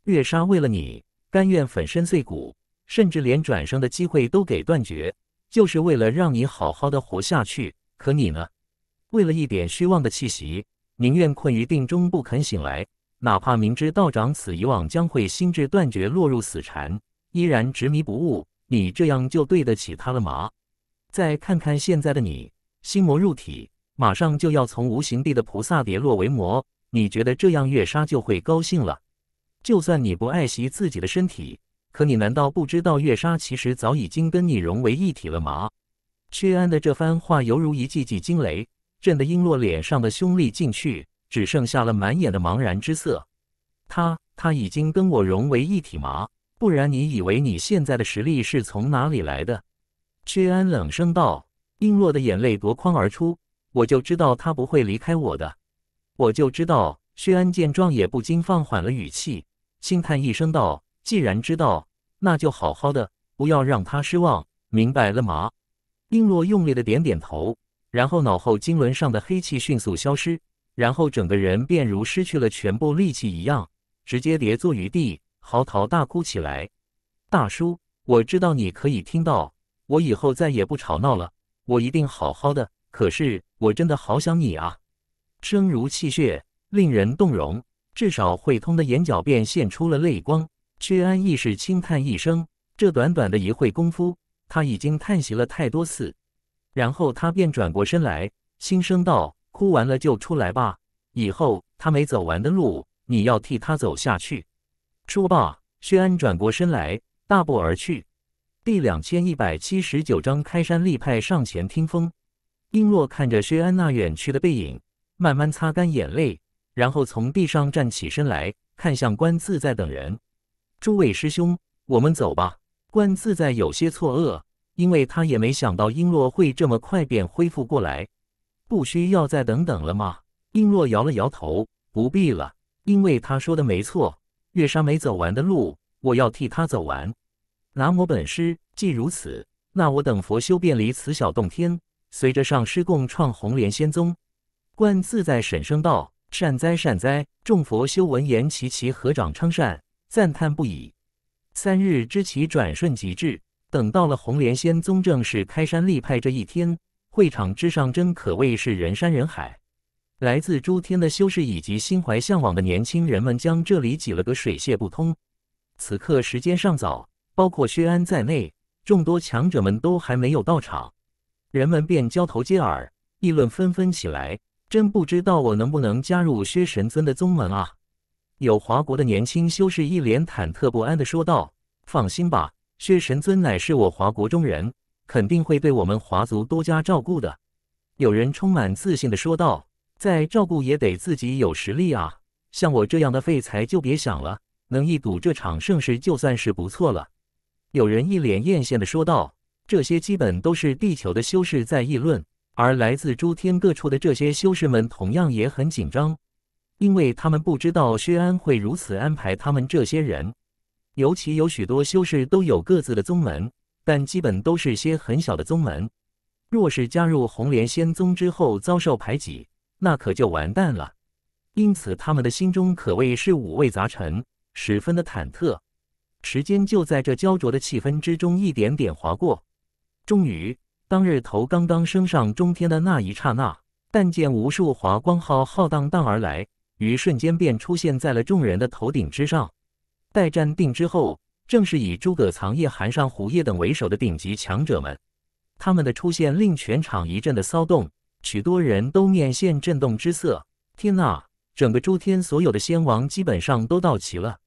月莎为了你，甘愿粉身碎骨，甚至连转生的机会都给断绝，就是为了让你好好的活下去。可你呢？为了一点虚妄的气息，宁愿困于定中不肯醒来。”哪怕明知道长此以往将会心智断绝，落入死缠，依然执迷不悟，你这样就对得起他了吗？再看看现在的你，心魔入体，马上就要从无形地的菩萨跌落为魔，你觉得这样月莎就会高兴了？就算你不爱惜自己的身体，可你难道不知道月莎其实早已经跟你融为一体了吗？屈安的这番话犹如一记记惊雷，震得璎珞脸上的凶戾尽去。只剩下了满眼的茫然之色。他他已经跟我融为一体吗？不然你以为你现在的实力是从哪里来的？薛安冷声道。璎珞的眼泪夺眶而出。我就知道他不会离开我的。我就知道。薛安见状也不禁放缓了语气，轻叹一声道：“既然知道，那就好好的，不要让他失望，明白了吗？”璎珞用力的点点头，然后脑后经轮上的黑气迅速消失。然后整个人便如失去了全部力气一样，直接跌坐于地，嚎啕大哭起来。大叔，我知道你可以听到，我以后再也不吵闹了，我一定好好的。可是我真的好想你啊！声如泣血，令人动容。至少会通的眼角便现出了泪光。薛安亦是轻叹一声，这短短的一会功夫，他已经叹息了太多次。然后他便转过身来，轻声道。哭完了就出来吧。以后他没走完的路，你要替他走下去。说罢，薛安转过身来，大步而去。第两千一百七十九章开山立派。上前听风，璎珞看着薛安那远去的背影，慢慢擦干眼泪，然后从地上站起身来，看向关自在等人。诸位师兄，我们走吧。关自在有些错愕，因为他也没想到璎珞会这么快便恢复过来。不需要再等等了吗？璎珞摇了摇头，不必了，因为他说的没错。月沙没走完的路，我要替他走完。南无本师，既如此，那我等佛修便离此小洞天，随着上师共创红莲仙宗，观自在神声道：“善哉善哉！”众佛修闻言齐齐合掌称善，赞叹不已。三日之期转瞬即至，等到了红莲仙宗正式开山立派这一天。会场之上真可谓是人山人海，来自诸天的修士以及心怀向往的年轻人们将这里挤了个水泄不通。此刻时间尚早，包括薛安在内，众多强者们都还没有到场，人们便交头接耳，议论纷纷起来。真不知道我能不能加入薛神尊的宗门啊？有华国的年轻修士一脸忐忑不安的说道：“放心吧，薛神尊乃是我华国中人。”肯定会对我们华族多加照顾的，有人充满自信的说道：“再照顾也得自己有实力啊，像我这样的废材就别想了，能一睹这场盛世就算是不错了。”有人一脸艳羡的说道：“这些基本都是地球的修士在议论，而来自诸天各处的这些修士们同样也很紧张，因为他们不知道薛安会如此安排他们这些人，尤其有许多修士都有各自的宗门。”但基本都是些很小的宗门，若是加入红莲仙宗之后遭受排挤，那可就完蛋了。因此，他们的心中可谓是五味杂陈，十分的忐忑。时间就在这焦灼的气氛之中一点点划过。终于，当日头刚刚升上中天的那一刹那，但见无数华光浩浩荡荡而来，于瞬间便出现在了众人的头顶之上。待站定之后，正是以诸葛藏、叶寒、上虎叶等为首的顶级强者们，他们的出现令全场一阵的骚动，许多人都面现震动之色。天呐，整个诸天所有的仙王基本上都到齐了，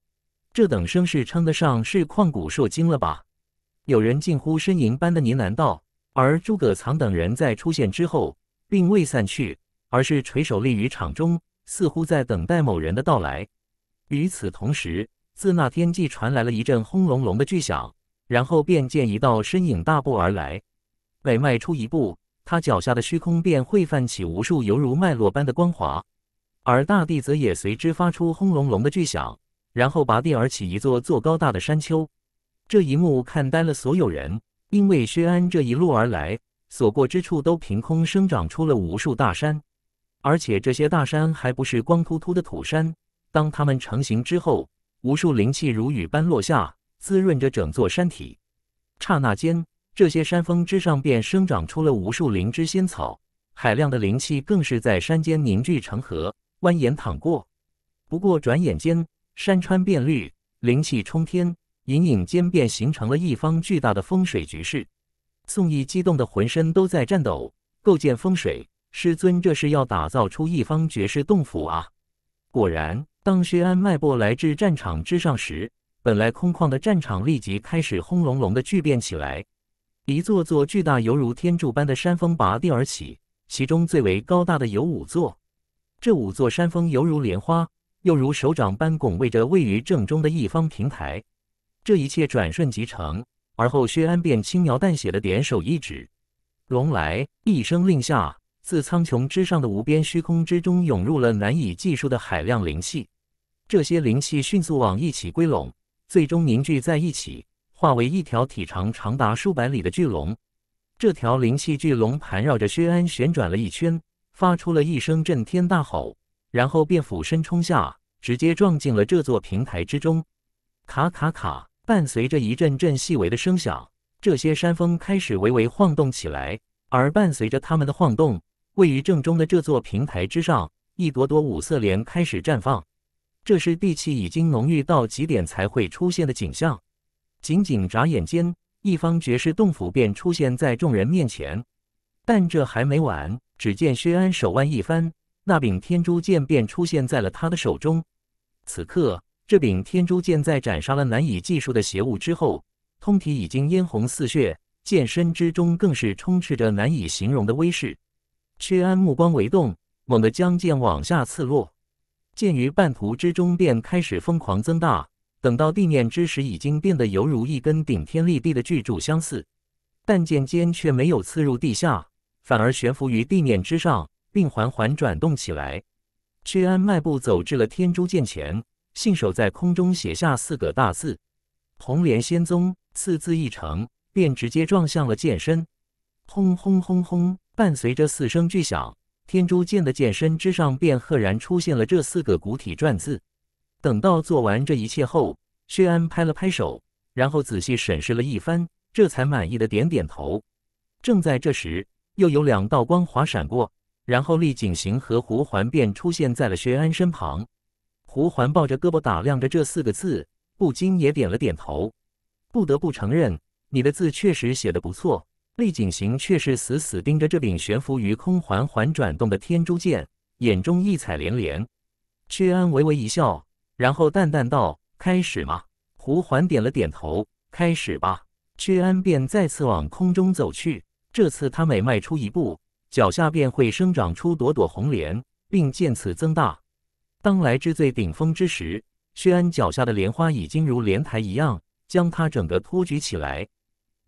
这等声势称得上是旷古烁今了吧？有人近乎呻吟般的呢喃道。而诸葛藏等人在出现之后，并未散去，而是垂首立于场中，似乎在等待某人的到来。与此同时。自那天际传来了一阵轰隆隆的巨响，然后便见一道身影大步而来。每迈出一步，他脚下的虚空便会泛起无数犹如脉络般的光华，而大地则也随之发出轰隆隆的巨响，然后拔地而起一座座高大的山丘。这一幕看呆了所有人，因为薛安这一路而来，所过之处都凭空生长出了无数大山，而且这些大山还不是光秃秃的土山，当它们成型之后。无数灵气如雨般落下，滋润着整座山体。刹那间，这些山峰之上便生长出了无数灵芝仙草，海量的灵气更是在山间凝聚成河，蜿蜒淌过。不过转眼间，山川变绿，灵气冲天，隐隐间便形成了一方巨大的风水局势。宋义激动得浑身都在颤抖，构建风水，师尊这是要打造出一方绝世洞府啊！果然，当薛安迈步来至战场之上时，本来空旷的战场立即开始轰隆隆的巨变起来。一座座巨大犹如天柱般的山峰拔地而起，其中最为高大的有五座。这五座山峰犹如莲花，又如手掌般拱卫着位于正中的一方平台。这一切转瞬即成，而后薛安便轻描淡写的点手一指，龙来一声令下。自苍穹之上的无边虚空之中涌入了难以计数的海量灵气，这些灵气迅速往一起归拢，最终凝聚在一起，化为一条体长长达数百里的巨龙。这条灵气巨龙盘绕着薛安旋转了一圈，发出了一声震天大吼，然后便俯身冲下，直接撞进了这座平台之中。卡卡卡，伴随着一阵阵细微的声响，这些山峰开始微微晃动起来，而伴随着它们的晃动。位于正中的这座平台之上，一朵朵五色莲开始绽放。这是地气已经浓郁到极点才会出现的景象。仅仅眨眼间，一方绝世洞府便出现在众人面前。但这还没完，只见薛安手腕一翻，那柄天珠剑便出现在了他的手中。此刻，这柄天珠剑在斩杀了难以计数的邪物之后，通体已经嫣红似血，剑身之中更是充斥着难以形容的威势。屈安目光微动，猛地将剑往下刺落，剑于半途之中便开始疯狂增大，等到地面之时，已经变得犹如一根顶天立地的巨柱相似，但剑尖却没有刺入地下，反而悬浮于地面之上，并缓缓转动起来。屈安迈步走至了天珠剑前，信手在空中写下四个大字：“红莲仙宗”。四字一成，便直接撞向了剑身，轰轰轰轰。伴随着四声巨响，天珠剑的剑身之上便赫然出现了这四个古体篆字。等到做完这一切后，薛安拍了拍手，然后仔细审视了一番，这才满意的点点头。正在这时，又有两道光华闪过，然后厉景行和胡环便出现在了薛安身旁。胡环抱着胳膊打量着这四个字，不禁也点了点头。不得不承认，你的字确实写的不错。厉景行却是死死盯着这柄悬浮于空、缓缓转动的天珠剑，眼中异彩连连。薛安微微一笑，然后淡淡道：“开始吗？”胡环点了点头：“开始吧。”薛安便再次往空中走去。这次他每迈出一步，脚下便会生长出朵朵红莲，并渐次增大。当来至最顶峰之时，薛安脚下的莲花已经如莲台一样，将他整个托举起来。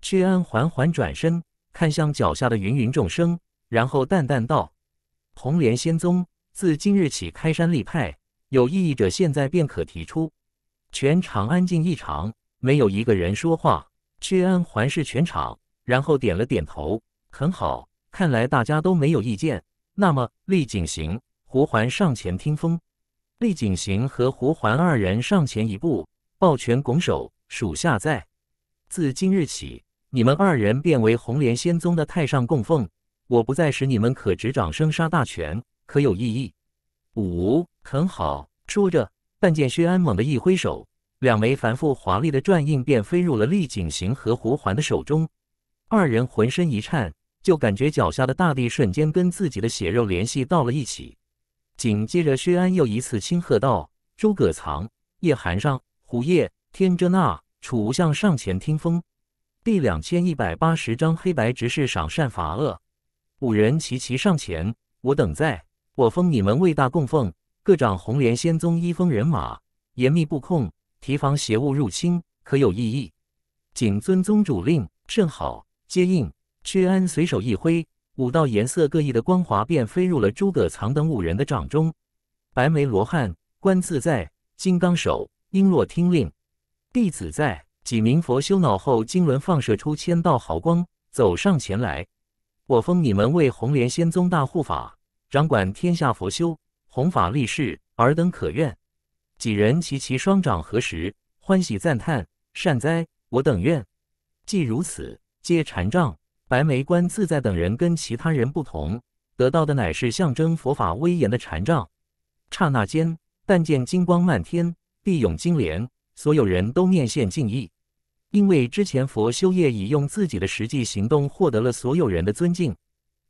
薛安缓缓转身，看向脚下的芸芸众生，然后淡淡道：“红莲仙宗自今日起开山立派，有异议者现在便可提出。”全场安静异常，没有一个人说话。薛安环视全场，然后点了点头：“很好，看来大家都没有意见。那么，立景行、胡环上前听风。立景行和胡环二人上前一步，抱拳拱手：‘属下在。’自今日起。”你们二人变为红莲仙宗的太上供奉，我不再使你们可执掌生杀大权，可有异议？五，很好。说着，但见薛安猛地一挥手，两枚繁复华丽的篆印便飞入了厉景行和胡环的手中。二人浑身一颤，就感觉脚下的大地瞬间跟自己的血肉联系到了一起。紧接着，薛安又一次轻喝道：“诸葛藏、叶寒上、胡叶、天真纳、楚无相，上前听风。”第两千一百八十章黑白执事赏善罚恶，五人齐齐上前。我等在，我封你们为大供奉，各掌红莲仙宗一峰人马，严密布控，提防邪物入侵。可有异议？谨遵宗主令，甚好。接应。屈安随手一挥，五道颜色各异的光华便飞入了诸葛藏等五人的掌中。白眉罗汉，观自在，金刚手，璎珞，听令。弟子在。几名佛修脑后，经轮放射出千道毫光，走上前来。我封你们为红莲仙宗大护法，掌管天下佛修。弘法立誓，尔等可愿？几人齐齐双掌合十，欢喜赞叹：“善哉！我等愿。”既如此，皆禅杖。白眉观自在等人跟其他人不同，得到的乃是象征佛法威严的禅杖。刹那间，但见金光漫天，地涌金莲。所有人都面现敬意。因为之前佛修业已用自己的实际行动获得了所有人的尊敬，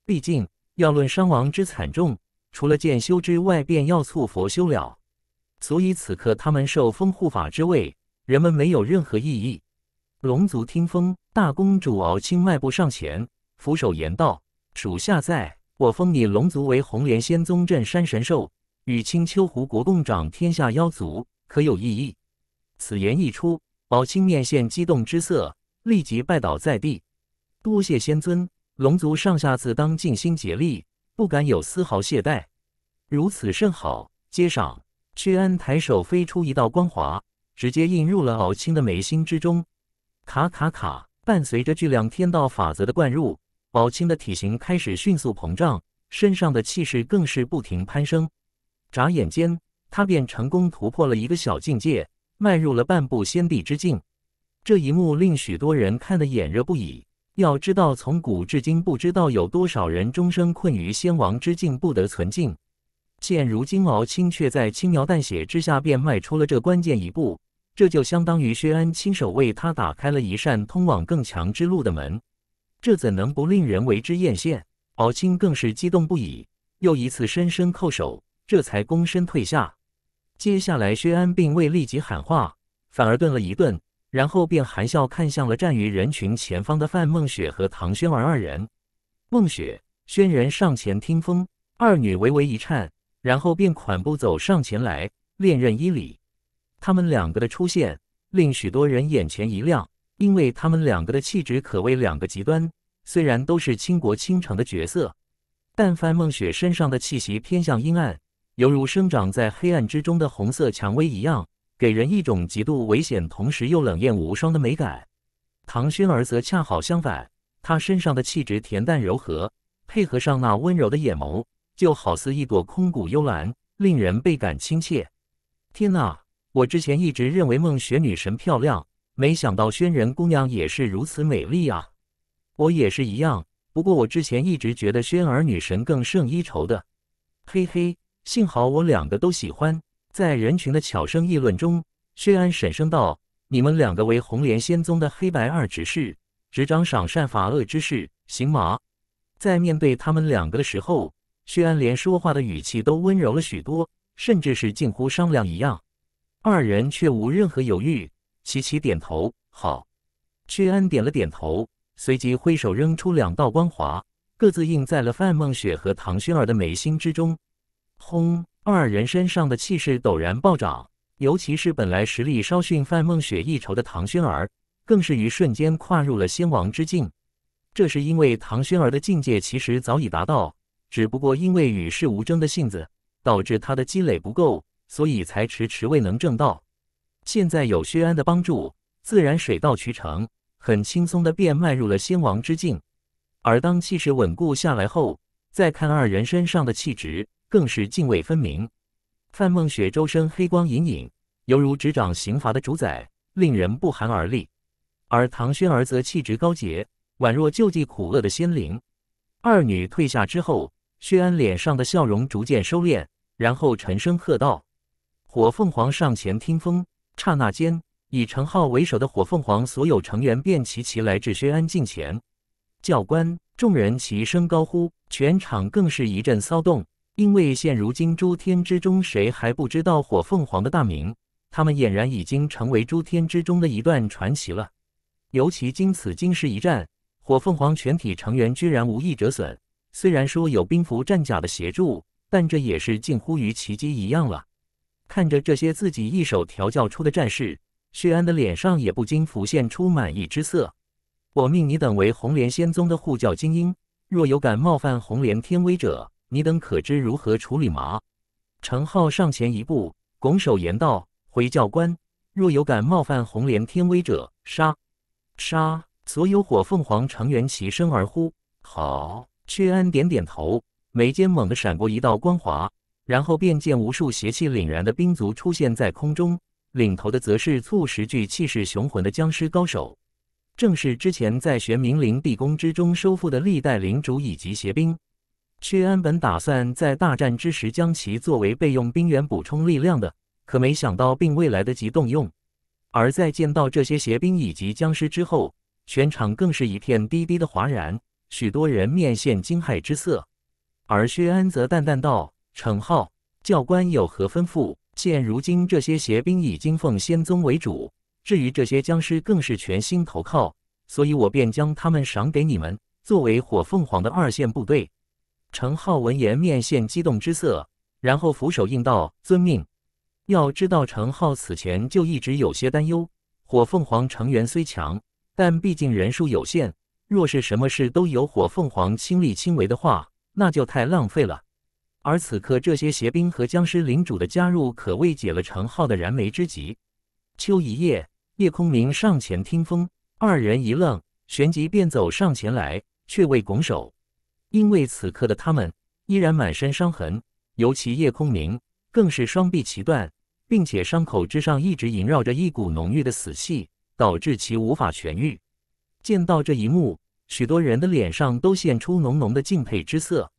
毕竟要论伤亡之惨重，除了剑修之外，便要促佛修了。所以此刻他们受封护法之位，人们没有任何异议。龙族听风大公主敖青迈步上前，俯首言道：“属下在，我封你龙族为红莲仙宗镇山神兽，与青丘狐国共掌天下妖族，可有异议？”此言一出。宝清面现激动之色，立即拜倒在地：“多谢仙尊，龙族上下自当尽心竭力，不敢有丝毫懈怠。如此甚好。”接上，薛安抬手飞出一道光华，直接映入了老青的眉心之中。卡卡卡！伴随着巨量天道法则的灌入，宝清的体型开始迅速膨胀，身上的气势更是不停攀升。眨眼间，他便成功突破了一个小境界。迈入了半步先帝之境，这一幕令许多人看得眼热不已。要知道，从古至今，不知道有多少人终生困于先王之境不得存进。现如今，敖青却在轻描淡写之下便迈出了这关键一步，这就相当于薛安亲手为他打开了一扇通往更强之路的门。这怎能不令人为之艳羡？敖青更是激动不已，又一次深深叩首，这才躬身退下。接下来，薛安并未立即喊话，反而顿了一顿，然后便含笑看向了站于人群前方的范梦雪和唐轩儿二人。梦雪、轩儿上前听风，二女微微一颤，然后便款步走上前来，恋刃一礼。他们两个的出现令许多人眼前一亮，因为他们两个的气质可谓两个极端。虽然都是倾国倾城的角色，但范梦雪身上的气息偏向阴暗。犹如生长在黑暗之中的红色蔷薇一样，给人一种极度危险，同时又冷艳无双的美感。唐萱儿则恰好相反，她身上的气质恬淡柔和，配合上那温柔的眼眸，就好似一朵空谷幽兰，令人倍感亲切。天哪，我之前一直认为梦雪女神漂亮，没想到轩人姑娘也是如此美丽啊！我也是一样，不过我之前一直觉得萱儿女神更胜一筹的，嘿嘿。幸好我两个都喜欢。在人群的悄声议论中，薛安沈声道：“你们两个为红莲仙宗的黑白二执事，执掌赏善罚恶之事，行吗？”在面对他们两个的时候，薛安连说话的语气都温柔了许多，甚至是近乎商量一样。二人却无任何犹豫，齐齐点头：“好。”薛安点了点头，随即挥手扔出两道光华，各自印在了范梦雪和唐薰儿的眉心之中。轰！二人身上的气势陡然暴涨，尤其是本来实力稍逊范梦雪一筹的唐轩儿，更是于瞬间跨入了仙王之境。这是因为唐轩儿的境界其实早已达到，只不过因为与世无争的性子，导致他的积累不够，所以才迟迟未能证道。现在有薛安的帮助，自然水到渠成，很轻松的便迈入了仙王之境。而当气势稳固下来后，再看二人身上的气质。更是泾渭分明。范梦雪周身黑光隐隐，犹如执掌刑罚的主宰，令人不寒而栗。而唐轩儿则气质高洁，宛若救济苦厄的仙灵。二女退下之后，薛安脸上的笑容逐渐收敛，然后沉声喝道：“火凤凰，上前听风！”刹那间，以程浩为首的火凤凰所有成员便齐齐来至薛安近前。教官众人齐声高呼，全场更是一阵骚动。因为现如今诸天之中，谁还不知道火凤凰的大名？他们俨然已经成为诸天之中的一段传奇了。尤其经此今世一战，火凤凰全体成员居然无一折损。虽然说有兵符战甲的协助，但这也是近乎于奇迹一样了。看着这些自己一手调教出的战士，薛安的脸上也不禁浮现出满意之色。我命你等为红莲仙宗的护教精英，若有敢冒犯红莲天威者，你等可知如何处理吗？程浩上前一步，拱手言道：“回教官，若有敢冒犯红莲天威者，杀！杀！”所有火凤凰成员齐声而呼：“好！”薛安点点头，眉间猛地闪过一道光华，然后便见无数邪气凛然的兵卒出现在空中，领头的则是数十具气势雄浑的僵尸高手，正是之前在玄冥灵地宫之中收复的历代领主以及邪兵。薛安本打算在大战之时将其作为备用兵源补充力量的，可没想到并未来得及动用。而在见到这些邪兵以及僵尸之后，全场更是一片低低的哗然，许多人面现惊骇之色。而薛安则淡淡道：“程浩教官有何吩咐？现如今这些邪兵以金凤仙宗为主，至于这些僵尸更是全心投靠，所以我便将他们赏给你们，作为火凤凰的二线部队。”程浩闻言，面现激动之色，然后俯首应道：“遵命。”要知道，程浩此前就一直有些担忧，火凤凰成员虽强，但毕竟人数有限，若是什么事都由火凤凰亲力亲为的话，那就太浪费了。而此刻，这些邪兵和僵尸领主的加入，可谓解了程浩的燃眉之急。秋一夜，夜空明上前听风，二人一愣，旋即便走上前来，却未拱手。因为此刻的他们依然满身伤痕，尤其叶空明更是双臂齐断，并且伤口之上一直萦绕着一股浓郁的死气，导致其无法痊愈。见到这一幕，许多人的脸上都现出浓浓的敬佩之色。